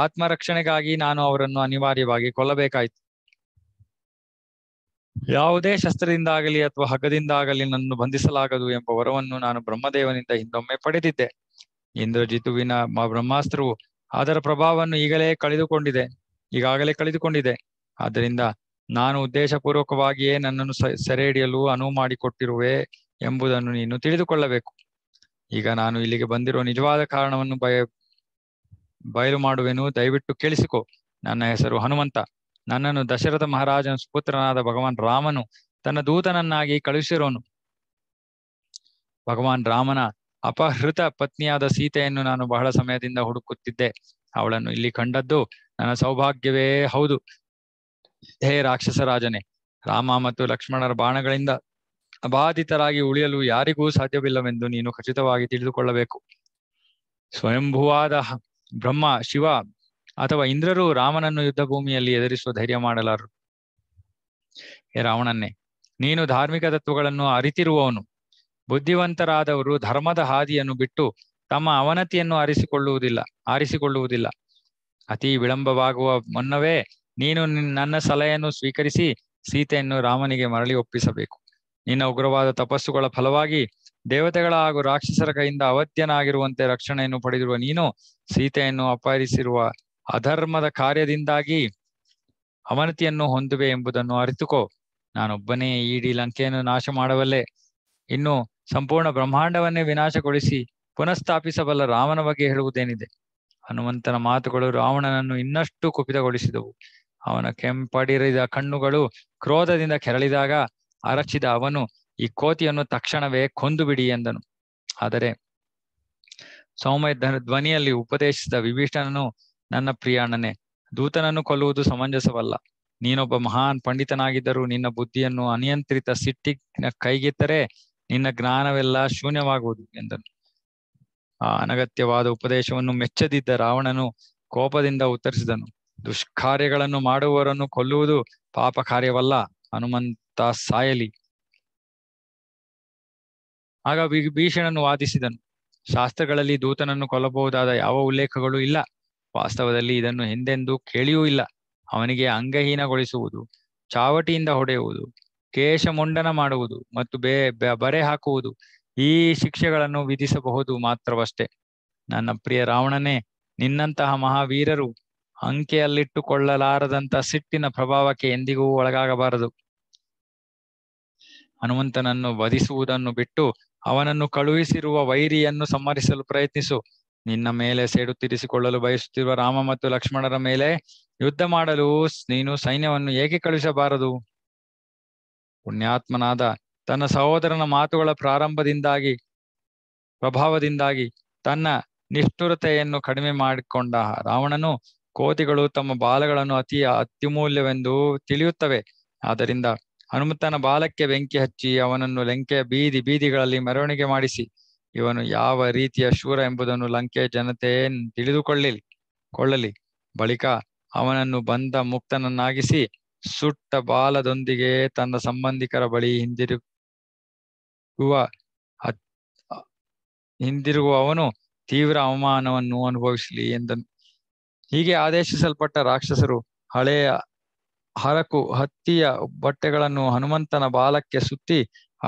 ಆತ್ಮರಕ್ಷಣೆಗಾಗಿ ನಾನು ಅವರನ್ನು ಅನಿವಾರ್ಯವಾಗಿ ಕೊಲ್ಲಬೇಕಾಯಿತು ಯಾವುದೇ ಶಸ್ತ್ರದಿಂದಾಗಲಿ ಅಥವಾ ಹಗ್ಗದಿಂದಾಗಲಿ ನನ್ನನ್ನು ಬಂಧಿಸಲಾಗದು ಎಂಬ ವರವನ್ನು ನಾನು ಬ್ರಹ್ಮದೇವನಿಂದ ಹಿಂದೊಮ್ಮೆ ಪಡೆದಿದ್ದೆ ಇಂದ್ರಜಿತುವಿನ ಬ್ರಹ್ಮಾಸ್ತ್ರವು ಅದರ ಪ್ರಭಾವವನ್ನು ಈಗಲೇ ಕಳೆದುಕೊಂಡಿದೆ ಈಗಾಗಲೇ ಕಳೆದುಕೊಂಡಿದೆ ಆದ್ದರಿಂದ ನಾನು ಉದ್ದೇಶಪೂರ್ವಕವಾಗಿಯೇ ನನ್ನನ್ನು ಸೆರೆ ಹಿಡಿಯಲು ಅನುವು ಮಾಡಿಕೊಟ್ಟಿರುವೆ ಎಂಬುದನ್ನು ನೀನು ತಿಳಿದುಕೊಳ್ಳಬೇಕು ಈಗ ನಾನು ಇಲ್ಲಿಗೆ ಬಂದಿರುವ ನಿಜವಾದ ಕಾರಣವನ್ನು ಬಯ ಬಯಲು ಮಾಡುವೆನು ದಯವಿಟ್ಟು ಕೇಳಿಸಿಕೊ ನನ್ನ ಹೆಸರು ಹನುಮಂತ ನನ್ನನ್ನು ದಶರಥ ಮಹಾರಾಜನ ಸುಪುತ್ರನಾದ ಭಗವಾನ್ ರಾಮನು ತನ್ನ ದೂತನನ್ನಾಗಿ ಕಳುಹಿಸಿರೋನು ಭಗವಾನ್ ರಾಮನ ಅಪಹೃತ ಪತ್ನಿಯಾದ ಸೀತೆಯನ್ನು ನಾನು ಬಹಳ ಸಮಯದಿಂದ ಹುಡುಕುತ್ತಿದ್ದೆ ಅವಳನ್ನು ಇಲ್ಲಿ ಕಂಡದ್ದು ನನ್ನ ಸೌಭಾಗ್ಯವೇ ಹೌದು ಹೇ ರಾಕ್ಷಸ ರಾಜನೇ ರಾಮ ಮತ್ತು ಲಕ್ಷ್ಮಣರ ಬಾಣಗಳಿಂದ ಅಬಾಧಿತರಾಗಿ ಉಳಿಯಲು ಯಾರಿಗೂ ಸಾಧ್ಯವಿಲ್ಲವೆಂದು ನೀನು ಖಚಿತವಾಗಿ ತಿಳಿದುಕೊಳ್ಳಬೇಕು ಸ್ವಯಂಭುವಾದ ಬ್ರಹ್ಮ ಶಿವ ಅಥವಾ ಇಂದ್ರರು ರಾಮನನ್ನು ಯುದ್ಧ ಭೂಮಿಯಲ್ಲಿ ಎದುರಿಸುವ ಧೈರ್ಯ ಮಾಡಲಾರರು ರಾವಣನ್ನೇ ನೀನು ಧಾರ್ಮಿಕ ತತ್ವಗಳನ್ನು ಅರಿತಿರುವವನು ಬುದ್ಧಿವಂತರಾದವರು ಧರ್ಮದ ಹಾದಿಯನ್ನು ಬಿಟ್ಟು ತಮ್ಮ ಅವನತಿಯನ್ನು ಆರಿಸಿಕೊಳ್ಳುವುದಿಲ್ಲ ಆರಿಸಿಕೊಳ್ಳುವುದಿಲ್ಲ ಅತಿ ವಿಳಂಬವಾಗುವ ಮುನ್ನವೇ ನೀನು ನನ್ನ ಸಲಹೆಯನ್ನು ಸ್ವೀಕರಿಸಿ ಸೀತೆಯನ್ನು ರಾಮನಿಗೆ ಮರಳಿ ಒಪ್ಪಿಸಬೇಕು ನಿನ್ನ ಉಗ್ರವಾದ ತಪಸ್ಸುಗಳ ಫಲವಾಗಿ ದೇವತೆಗಳ ಹಾಗೂ ರಾಕ್ಷಸರ ಕೈಯಿಂದ ಅವತ್ಯನಾಗಿರುವಂತೆ ರಕ್ಷಣೆಯನ್ನು ಪಡೆದಿರುವ ನೀನು ಸೀತೆಯನ್ನು ಅಪಹರಿಸಿರುವ ಅಧರ್ಮದ ಕಾರ್ಯದಿಂದಾಗಿ ಅವನತಿಯನ್ನು ಹೊಂದುವೆ ಎಂಬುದನ್ನು ಅರಿತುಕೋ ನಾನೊಬ್ಬನೇ ಇಡೀ ಲಂಕೆಯನ್ನು ನಾಶ ಮಾಡಬಲ್ಲೆ ಇನ್ನು ಸಂಪೂರ್ಣ ಬ್ರಹ್ಮಾಂಡವನ್ನೇ ವಿನಾಶಗೊಳಿಸಿ ಪುನಃಸ್ಥಾಪಿಸಬಲ್ಲ ರಾಮನ ಬಗ್ಗೆ ಹೇಳುವುದೇನಿದೆ ಹನುಮಂತನ ಮಾತುಗಳು ರಾವಣನನ್ನು ಇನ್ನಷ್ಟು ಕುಪಿತಗೊಳಿಸಿದವು ಅವನ ಕೆಂಪಡಿರಿದ ಕಣ್ಣುಗಳು ಕ್ರೋಧದಿಂದ ಕೆರಳಿದಾಗ ಅರಚಿದ ಅವನು ಈ ಕೋತಿಯನ್ನು ತಕ್ಷಣವೇ ಕೊಂದು ಬಿಡಿ ಎಂದನು ಆದರೆ ಸೌಮ್ಯ ಧ್ವನಿಯಲ್ಲಿ ಉಪದೇಶಿಸಿದ ವಿಭೀಷಣನು ನನ್ನ ಪ್ರಿಯಾಣನೆ ದೂತನನ್ನು ಕೊಲ್ಲುವುದು ಸಮಂಜಸವಲ್ಲ ನೀನೊಬ್ಬ ಮಹಾನ್ ಪಂಡಿತನಾಗಿದ್ದರೂ ನಿನ್ನ ಬುದ್ಧಿಯನ್ನು ಅನಿಯಂತ್ರಿತ ಸಿಟ್ಟಿನ ಕೈಗೆತ್ತರೆ ನಿನ್ನ ಜ್ಞಾನವೆಲ್ಲ ಶೂನ್ಯವಾಗುವುದು ಎಂದನು ಆ ಅನಗತ್ಯವಾದ ಉಪದೇಶವನ್ನು ಮೆಚ್ಚದಿದ್ದ ರಾವಣನು ಕೋಪದಿಂದ ಉತ್ತರಿಸಿದನು ದುಷ್ಕಾರ್ಯಗಳನ್ನು ಮಾಡುವವರನ್ನು ಕೊಲ್ಲುವುದು ಪಾಪ ಕಾರ್ಯವಲ್ಲ ಹನುಮಂತ ಸಾಯಲಿ ಆಗ ಭೀಷಣನು ವಾದಿಸಿದನು ಶಾಸ್ತ್ರಗಳಲ್ಲಿ ದೂತನನ್ನು ಕೊಲ್ಲಬಹುದಾದ ಯಾವ ಉಲ್ಲೇಖಗಳು ಇಲ್ಲ ವಾಸ್ತವದಲ್ಲಿ ಇದನ್ನು ಹಿಂದೆಂದೂ ಕೇಳಿಯೂ ಇಲ್ಲ ಅವನಿಗೆ ಅಂಗಹೀನಗೊಳಿಸುವುದು ಚಾವಟಿಯಿಂದ ಹೊಡೆಯುವುದು ಮುಂಡನ ಮಾಡುವುದು ಮತ್ತು ಬೇ ಬರೆ ಹಾಕುವುದು ಈ ಶಿಕ್ಷೆಗಳನ್ನು ವಿಧಿಸಬಹುದು ಮಾತ್ರವಷ್ಟೇ ನನ್ನ ಪ್ರಿಯ ರಾವಣನೇ ನಿನ್ನಂತಹ ಮಹಾವೀರರು ಅಂಕೆಯಲ್ಲಿಟ್ಟುಕೊಳ್ಳಲಾರದಂತಹ ಸಿಟ್ಟಿನ ಪ್ರಭಾವಕ್ಕೆ ಎಂದಿಗೂ ಒಳಗಾಗಬಾರದು ಹನುಮಂತನನ್ನು ವಧಿಸುವುದನ್ನು ಬಿಟ್ಟು ಅವನನ್ನು ಕಳುಹಿಸಿರುವ ವೈರಿಯನ್ನು ಸಂಹರಿಸಲು ಪ್ರಯತ್ನಿಸು ನಿನ್ನ ಮೇಲೆ ಸೇಡು ತೀರಿಸಿಕೊಳ್ಳಲು ಬಯಸುತ್ತಿರುವ ರಾಮ ಮತ್ತು ಲಕ್ಷ್ಮಣರ ಮೇಲೆ ಯುದ್ಧ ಮಾಡಲು ನೀನು ಸೈನ್ಯವನ್ನು ಏಕೆ ಕಳುಹಿಸಬಾರದು ಪುಣ್ಯಾತ್ಮನಾದ ತನ್ನ ಸಹೋದರನ ಮಾತುಗಳ ಪ್ರಾರಂಭದಿಂದಾಗಿ ಪ್ರಭಾವದಿಂದಾಗಿ ತನ್ನ ನಿಷ್ಠುರತೆಯನ್ನು ಕಡಿಮೆ ಮಾಡಿಕೊಂಡ ರಾವಣನು ಕೋತಿಗಳು ತಮ್ಮ ಬಾಲಗಳನ್ನು ಅತಿ ಅತ್ಯಮೂಲ್ಯವೆಂದು ತಿಳಿಯುತ್ತವೆ ಆದ್ದರಿಂದ ಹನುಮಂತನ ಬಾಲಕ್ಕೆ ಬೆಂಕಿ ಹಚ್ಚಿ ಅವನನ್ನು ಲಂಕೆಯ ಬೀದಿ ಬೀದಿಗಳಲ್ಲಿ ಮೆರವಣಿಗೆ ಮಾಡಿಸಿ ಇವನು ಯಾವ ರೀತಿಯ ಶೂರ ಎಂಬುದನ್ನು ಲಂಕೆಯ ಜನತೆ ತಿಳಿದುಕೊಳ್ಳಲಿ ಕೊಳ್ಳಲಿ ಬಳಿಕ ಅವನನ್ನು ಬಂದ ಮುಕ್ತನನ್ನಾಗಿಸಿ ಸುಟ್ಟ ಬಾಲದೊಂದಿಗೆ ತನ್ನ ಸಂಬಂಧಿಕರ ಬಳಿ ಹಿಂದಿರುಗುವ ಹಿಂದಿರುಗುವವನು ತೀವ್ರ ಅವಮಾನವನ್ನು ಅನುಭವಿಸಲಿ ಎಂದನು ಹೀಗೆ ಆದೇಶಿಸಲ್ಪಟ್ಟ ರಾಕ್ಷಸರು ಹಳೆಯ ಹರಕು ಹತ್ತಿಯ ಬಟ್ಟೆಗಳನ್ನು ಹನುಮಂತನ ಬಾಲಕ್ಕೆ ಸುತ್ತಿ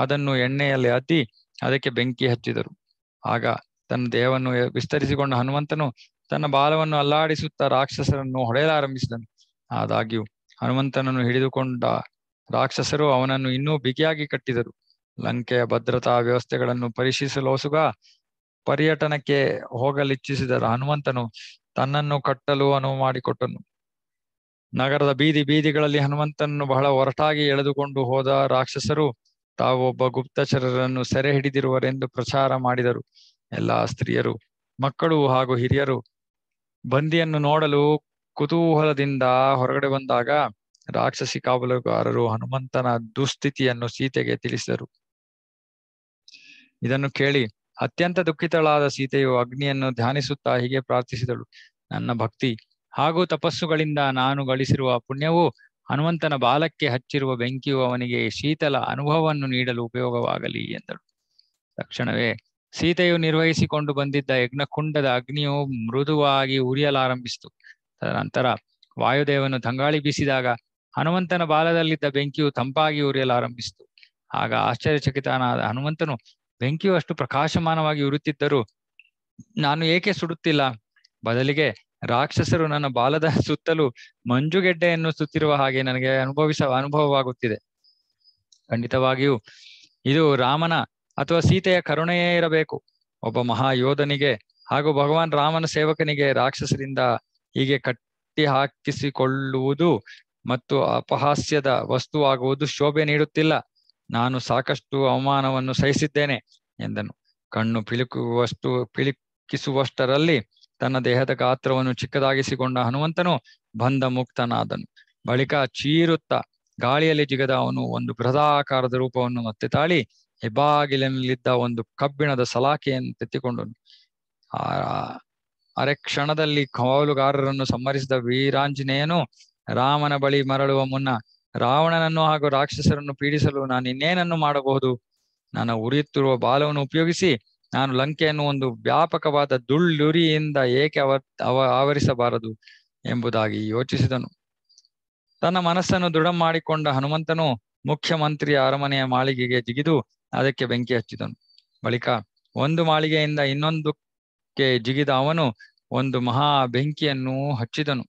ಅದನ್ನು ಎಣ್ಣೆಯಲ್ಲಿ ಹತ್ತಿ ಅದಕ್ಕೆ ಬೆಂಕಿ ಹಚ್ಚಿದರು ಆಗ ತನ್ನ ದೇಹವನ್ನು ವಿಸ್ತರಿಸಿಕೊಂಡ ಹನುಮಂತನು ತನ್ನ ಬಾಲವನ್ನು ಅಲ್ಲಾಡಿಸುತ್ತಾ ರಾಕ್ಷಸರನ್ನು ಹೊಡೆಯಲಾರಂಭಿಸಿದನು ಆದಾಗ್ಯೂ ಹನುಮಂತನನ್ನು ಹಿಡಿದುಕೊಂಡ ರಾಕ್ಷಸರು ಅವನನ್ನು ಇನ್ನೂ ಬಿಗಿಯಾಗಿ ಕಟ್ಟಿದರು ಲಂಕೆಯ ಭದ್ರತಾ ವ್ಯವಸ್ಥೆಗಳನ್ನು ಹೊಸಗ ಪರ್ಯಟನಕ್ಕೆ ಹೋಗಲಿಚ್ಛಿಸಿದ ಹನುಮಂತನು ತನ್ನನ್ನು ಕಟ್ಟಲು ಅನುವು ಮಾಡಿಕೊಟ್ಟನು ನಗರದ ಬೀದಿ ಬೀದಿಗಳಲ್ಲಿ ಹನುಮಂತನನ್ನು ಬಹಳ ಒರಟಾಗಿ ಎಳೆದುಕೊಂಡು ಹೋದ ರಾಕ್ಷಸರು ತಾವೊಬ್ಬ ಗುಪ್ತಚರರನ್ನು ಸೆರೆ ಹಿಡಿದಿರುವರೆಂದು ಪ್ರಚಾರ ಮಾಡಿದರು ಎಲ್ಲಾ ಸ್ತ್ರೀಯರು ಮಕ್ಕಳು ಹಾಗೂ ಹಿರಿಯರು ಬಂದಿಯನ್ನು ನೋಡಲು ಕುತೂಹಲದಿಂದ ಹೊರಗಡೆ ಬಂದಾಗ ರಾಕ್ಷಸಿ ಕಾವಲುಗಾರರು ಹನುಮಂತನ ದುಸ್ಥಿತಿಯನ್ನು ಸೀತೆಗೆ ತಿಳಿಸಿದರು ಇದನ್ನು ಕೇಳಿ ಅತ್ಯಂತ ದುಃಖಿತಳಾದ ಸೀತೆಯು ಅಗ್ನಿಯನ್ನು ಧ್ಯಾನಿಸುತ್ತಾ ಹೀಗೆ ಪ್ರಾರ್ಥಿಸಿದಳು ನನ್ನ ಭಕ್ತಿ ಹಾಗೂ ತಪಸ್ಸುಗಳಿಂದ ನಾನು ಗಳಿಸಿರುವ ಪುಣ್ಯವು ಹನುಮಂತನ ಬಾಲಕ್ಕೆ ಹಚ್ಚಿರುವ ಬೆಂಕಿಯು ಅವನಿಗೆ ಶೀತಲ ಅನುಭವವನ್ನು ನೀಡಲು ಉಪಯೋಗವಾಗಲಿ ಎಂದಳು ತಕ್ಷಣವೇ ಸೀತೆಯು ನಿರ್ವಹಿಸಿಕೊಂಡು ಬಂದಿದ್ದ ಯಜ್ಞಕುಂಡದ ಅಗ್ನಿಯು ಮೃದುವಾಗಿ ಉರಿಯಲಾರಂಭಿಸಿತು ತದನಂತರ ವಾಯುದೇವನು ತಂಗಾಳಿ ಬೀಸಿದಾಗ ಹನುಮಂತನ ಬಾಲದಲ್ಲಿದ್ದ ಬೆಂಕಿಯು ತಂಪಾಗಿ ಉರಿಯಲಾರಂಭಿಸಿತು ಆಗ ಆಶ್ಚರ್ಯಚಕಿತನಾದ ಹನುಮಂತನು ಬೆಂಕಿಯು ಅಷ್ಟು ಪ್ರಕಾಶಮಾನವಾಗಿ ಉರುತ್ತಿದ್ದರೂ ನಾನು ಏಕೆ ಸುಡುತ್ತಿಲ್ಲ ಬದಲಿಗೆ ರಾಕ್ಷಸರು ನನ್ನ ಬಾಲದ ಸುತ್ತಲೂ ಮಂಜುಗೆಡ್ಡೆಯನ್ನು ಸುತ್ತಿರುವ ಹಾಗೆ ನನಗೆ ಅನುಭವಿಸ ಅನುಭವವಾಗುತ್ತಿದೆ ಖಂಡಿತವಾಗಿಯೂ ಇದು ರಾಮನ ಅಥವಾ ಸೀತೆಯ ಕರುಣೆಯೇ ಇರಬೇಕು ಒಬ್ಬ ಮಹಾಯೋಧನಿಗೆ ಹಾಗೂ ಭಗವಾನ್ ರಾಮನ ಸೇವಕನಿಗೆ ರಾಕ್ಷಸರಿಂದ ಹೀಗೆ ಕಟ್ಟಿ ಹಾಕಿಸಿಕೊಳ್ಳುವುದು ಮತ್ತು ಅಪಹಾಸ್ಯದ ವಸ್ತುವಾಗುವುದು ಶೋಭೆ ನೀಡುತ್ತಿಲ್ಲ ನಾನು ಸಾಕಷ್ಟು ಅವಮಾನವನ್ನು ಸಹಿಸಿದ್ದೇನೆ ಎಂದನು ಕಣ್ಣು ಪಿಳುಕುವಷ್ಟು ಪಿಳುಕಿಸುವಷ್ಟರಲ್ಲಿ ತನ್ನ ದೇಹದ ಗಾತ್ರವನ್ನು ಚಿಕ್ಕದಾಗಿಸಿಕೊಂಡ ಹನುಮಂತನು ಬಂಧ ಮುಕ್ತನಾದನು ಬಳಿಕ ಚೀರುತ್ತ ಗಾಳಿಯಲ್ಲಿ ಜಿಗದ ಅವನು ಒಂದು ಬೃಹದಾಕಾರದ ರೂಪವನ್ನು ಮತ್ತೆ ತಾಳಿ ಹೆಬ್ಬಾಗಿಲಿನಲ್ಲಿದ್ದ ಒಂದು ಕಬ್ಬಿಣದ ಸಲಾಖೆಯನ್ನು ತೆತ್ತಿಕೊಂಡನು ಆ ಅರೆ ಕ್ಷಣದಲ್ಲಿ ಕಾವಲುಗಾರರನ್ನು ಸಮ್ಮರಿಸಿದ ವೀರಾಂಜನೇಯನು ರಾಮನ ಬಳಿ ಮರಳುವ ಮುನ್ನ ರಾವಣನನ್ನು ಹಾಗೂ ರಾಕ್ಷಸರನ್ನು ಪೀಡಿಸಲು ನಾನು ಇನ್ನೇನನ್ನು ಮಾಡಬಹುದು ನನ್ನ ಉರಿಯುತ್ತಿರುವ ಬಾಲವನ್ನು ಉಪಯೋಗಿಸಿ ನಾನು ಲಂಕೆಯನ್ನು ಒಂದು ವ್ಯಾಪಕವಾದ ದುಳ್ಳುರಿಯಿಂದ ಏಕೆ ಅವ ಅವ ಆವರಿಸಬಾರದು ಎಂಬುದಾಗಿ ಯೋಚಿಸಿದನು ತನ್ನ ಮನಸ್ಸನ್ನು ದೃಢ ಮಾಡಿಕೊಂಡ ಹನುಮಂತನು ಮುಖ್ಯಮಂತ್ರಿಯ ಅರಮನೆಯ ಮಾಳಿಗೆಗೆ ಜಿಗಿದು ಅದಕ್ಕೆ ಬೆಂಕಿ ಹಚ್ಚಿದನು ಬಳಿಕ ಒಂದು ಮಾಳಿಗೆಯಿಂದ ಇನ್ನೊಂದಕ್ಕೆ ಜಿಗಿದ ಅವನು ಒಂದು ಮಹಾ ಬೆಂಕಿಯನ್ನು ಹಚ್ಚಿದನು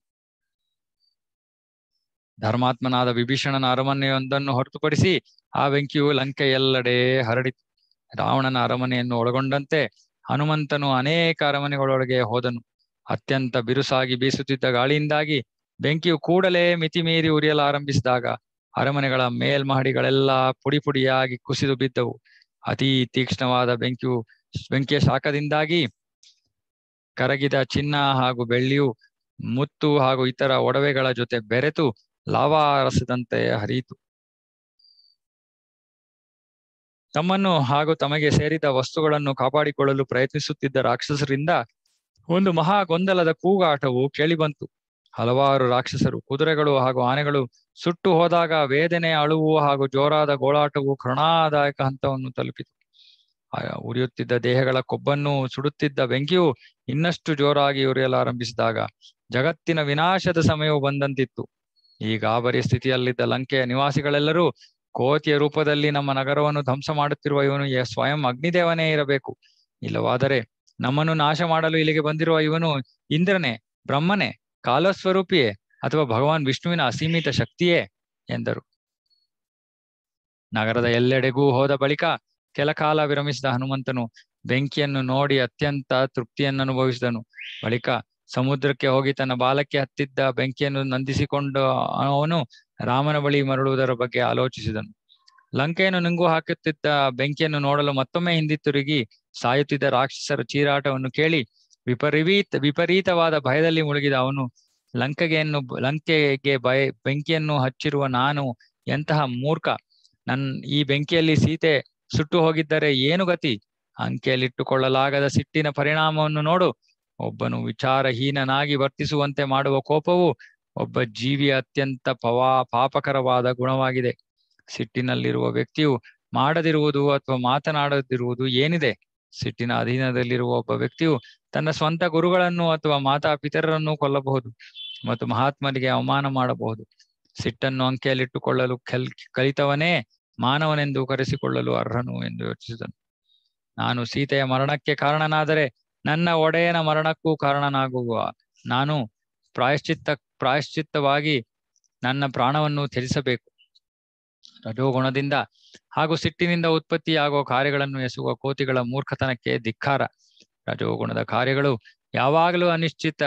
ಧರ್ಮಾತ್ಮನಾದ ವಿಭೀಷಣನ ಅರಮನೆಯೊಂದನ್ನು ಹೊರತುಪಡಿಸಿ ಆ ಬೆಂಕಿಯು ಲಂಕೆಯೆಲ್ಲೆಡೆ ಹರಡಿತು ರಾವಣನ ಅರಮನೆಯನ್ನು ಒಳಗೊಂಡಂತೆ ಹನುಮಂತನು ಅನೇಕ ಅರಮನೆಗಳೊಳಗೆ ಹೋದನು ಅತ್ಯಂತ ಬಿರುಸಾಗಿ ಬೀಸುತ್ತಿದ್ದ ಗಾಳಿಯಿಂದಾಗಿ ಬೆಂಕಿಯು ಕೂಡಲೇ ಮಿತಿಮೀರಿ ಆರಂಭಿಸಿದಾಗ ಅರಮನೆಗಳ ಮೇಲ್ಮಹಡಿಗಳೆಲ್ಲ ಪುಡಿ ಪುಡಿಯಾಗಿ ಕುಸಿದು ಬಿದ್ದವು ಅತಿ ತೀಕ್ಷ್ಣವಾದ ಬೆಂಕಿಯು ಬೆಂಕಿಯ ಶಾಖದಿಂದಾಗಿ ಕರಗಿದ ಚಿನ್ನ ಹಾಗೂ ಬೆಳ್ಳಿಯು ಮುತ್ತು ಹಾಗೂ ಇತರ ಒಡವೆಗಳ ಜೊತೆ ಬೆರೆತು ಲಾವಾರಸದಂತೆ ಹರಿಯಿತು ತಮ್ಮನ್ನು ಹಾಗೂ ತಮಗೆ ಸೇರಿದ ವಸ್ತುಗಳನ್ನು ಕಾಪಾಡಿಕೊಳ್ಳಲು ಪ್ರಯತ್ನಿಸುತ್ತಿದ್ದ ರಾಕ್ಷಸರಿಂದ ಒಂದು ಮಹಾ ಗೊಂದಲದ ಕೂಗಾಟವು ಕೇಳಿಬಂತು ಹಲವಾರು ರಾಕ್ಷಸರು ಕುದುರೆಗಳು ಹಾಗೂ ಆನೆಗಳು ಸುಟ್ಟು ಹೋದಾಗ ವೇದನೆ ಅಳುವು ಹಾಗೂ ಜೋರಾದ ಗೋಳಾಟವು ಕೃಣಾದಾಯಕ ಹಂತವನ್ನು ತಲುಪಿತು ಉರಿಯುತ್ತಿದ್ದ ದೇಹಗಳ ಕೊಬ್ಬನ್ನು ಸುಡುತ್ತಿದ್ದ ಬೆಂಕಿಯು ಇನ್ನಷ್ಟು ಜೋರಾಗಿ ಉರಿಯಲಾರಂಭಿಸಿದಾಗ ಜಗತ್ತಿನ ವಿನಾಶದ ಸಮಯವು ಬಂದಂತಿತ್ತು ಈ ಗಾಬರಿ ಸ್ಥಿತಿಯಲ್ಲಿದ್ದ ಲಂಕೆಯ ನಿವಾಸಿಗಳೆಲ್ಲರೂ ಕೋತಿಯ ರೂಪದಲ್ಲಿ ನಮ್ಮ ನಗರವನ್ನು ಧ್ವಂಸ ಮಾಡುತ್ತಿರುವ ಇವನು ಸ್ವಯಂ ಅಗ್ನಿದೇವನೇ ಇರಬೇಕು ಇಲ್ಲವಾದರೆ ನಮ್ಮನ್ನು ನಾಶ ಮಾಡಲು ಇಲ್ಲಿಗೆ ಬಂದಿರುವ ಇವನು ಇಂದ್ರನೇ ಬ್ರಹ್ಮನೇ ಕಾಲಸ್ವರೂಪಿಯೇ ಅಥವಾ ಭಗವಾನ್ ವಿಷ್ಣುವಿನ ಅಸೀಮಿತ ಶಕ್ತಿಯೇ ಎಂದರು ನಗರದ ಎಲ್ಲೆಡೆಗೂ ಹೋದ ಬಳಿಕ ಕೆಲ ಕಾಲ ವಿರಮಿಸಿದ ಹನುಮಂತನು ಬೆಂಕಿಯನ್ನು ನೋಡಿ ಅತ್ಯಂತ ತೃಪ್ತಿಯನ್ನು ಅನುಭವಿಸಿದನು ಬಳಿಕ ಸಮುದ್ರಕ್ಕೆ ಹೋಗಿ ತನ್ನ ಬಾಲಕ್ಕೆ ಹತ್ತಿದ್ದ ಬೆಂಕಿಯನ್ನು ನಂದಿಸಿಕೊಂಡು ಅವನು ರಾಮನ ಬಳಿ ಮರಳುವುದರ ಬಗ್ಗೆ ಆಲೋಚಿಸಿದನು ಲಂಕೆಯನ್ನು ನುಂಗು ಹಾಕುತ್ತಿದ್ದ ಬೆಂಕಿಯನ್ನು ನೋಡಲು ಮತ್ತೊಮ್ಮೆ ತಿರುಗಿ ಸಾಯುತ್ತಿದ್ದ ರಾಕ್ಷಸರ ಚೀರಾಟವನ್ನು ಕೇಳಿ ವಿಪರೀತ ವಿಪರೀತವಾದ ಭಯದಲ್ಲಿ ಮುಳುಗಿದ ಅವನು ಲಂಕೆಗೆಯನ್ನು ಲಂಕೆಗೆ ಭಯ ಬೆಂಕಿಯನ್ನು ಹಚ್ಚಿರುವ ನಾನು ಎಂತಹ ಮೂರ್ಖ ನನ್ ಈ ಬೆಂಕಿಯಲ್ಲಿ ಸೀತೆ ಸುಟ್ಟು ಹೋಗಿದ್ದರೆ ಏನು ಗತಿ ಅಂಕೆಯಲ್ಲಿಟ್ಟುಕೊಳ್ಳಲಾಗದ ಸಿಟ್ಟಿನ ಪರಿಣಾಮವನ್ನು ನೋಡು ಒಬ್ಬನು ವಿಚಾರಹೀನನಾಗಿ ವರ್ತಿಸುವಂತೆ ಮಾಡುವ ಕೋಪವು ಒಬ್ಬ ಜೀವಿಯ ಅತ್ಯಂತ ಪವಾ ಪಾಪಕರವಾದ ಗುಣವಾಗಿದೆ ಸಿಟ್ಟಿನಲ್ಲಿರುವ ವ್ಯಕ್ತಿಯು ಮಾಡದಿರುವುದು ಅಥವಾ ಮಾತನಾಡದಿರುವುದು ಏನಿದೆ ಸಿಟ್ಟಿನ ಅಧೀನದಲ್ಲಿರುವ ಒಬ್ಬ ವ್ಯಕ್ತಿಯು ತನ್ನ ಸ್ವಂತ ಗುರುಗಳನ್ನು ಅಥವಾ ಮಾತಾ ಪಿತರರನ್ನು ಕೊಲ್ಲಬಹುದು ಮತ್ತು ಮಹಾತ್ಮರಿಗೆ ಅವಮಾನ ಮಾಡಬಹುದು ಸಿಟ್ಟನ್ನು ಅಂಕೆಯಲ್ಲಿಟ್ಟುಕೊಳ್ಳಲು ಕಲ್ ಕಲಿತವನೇ ಮಾನವನೆಂದು ಕರೆಸಿಕೊಳ್ಳಲು ಅರ್ಹನು ಎಂದು ಯೋಚಿಸಿದನು ನಾನು ಸೀತೆಯ ಮರಣಕ್ಕೆ ಕಾರಣನಾದರೆ ನನ್ನ ಒಡೆಯನ ಮರಣಕ್ಕೂ ಕಾರಣನಾಗುವ ನಾನು ಪ್ರಾಯಶ್ಚಿತ್ತ ಪ್ರಾಯಶ್ಚಿತ್ತವಾಗಿ ನನ್ನ ಪ್ರಾಣವನ್ನು ತ್ಯಜಿಸಬೇಕು ರಜೋಗುಣದಿಂದ ಹಾಗೂ ಸಿಟ್ಟಿನಿಂದ ಉತ್ಪತ್ತಿಯಾಗುವ ಕಾರ್ಯಗಳನ್ನು ಎಸಗುವ ಕೋತಿಗಳ ಮೂರ್ಖತನಕ್ಕೆ ಧಿಕ್ಕಾರ ರಜೋಗುಣದ ಕಾರ್ಯಗಳು ಯಾವಾಗಲೂ ಅನಿಶ್ಚಿತ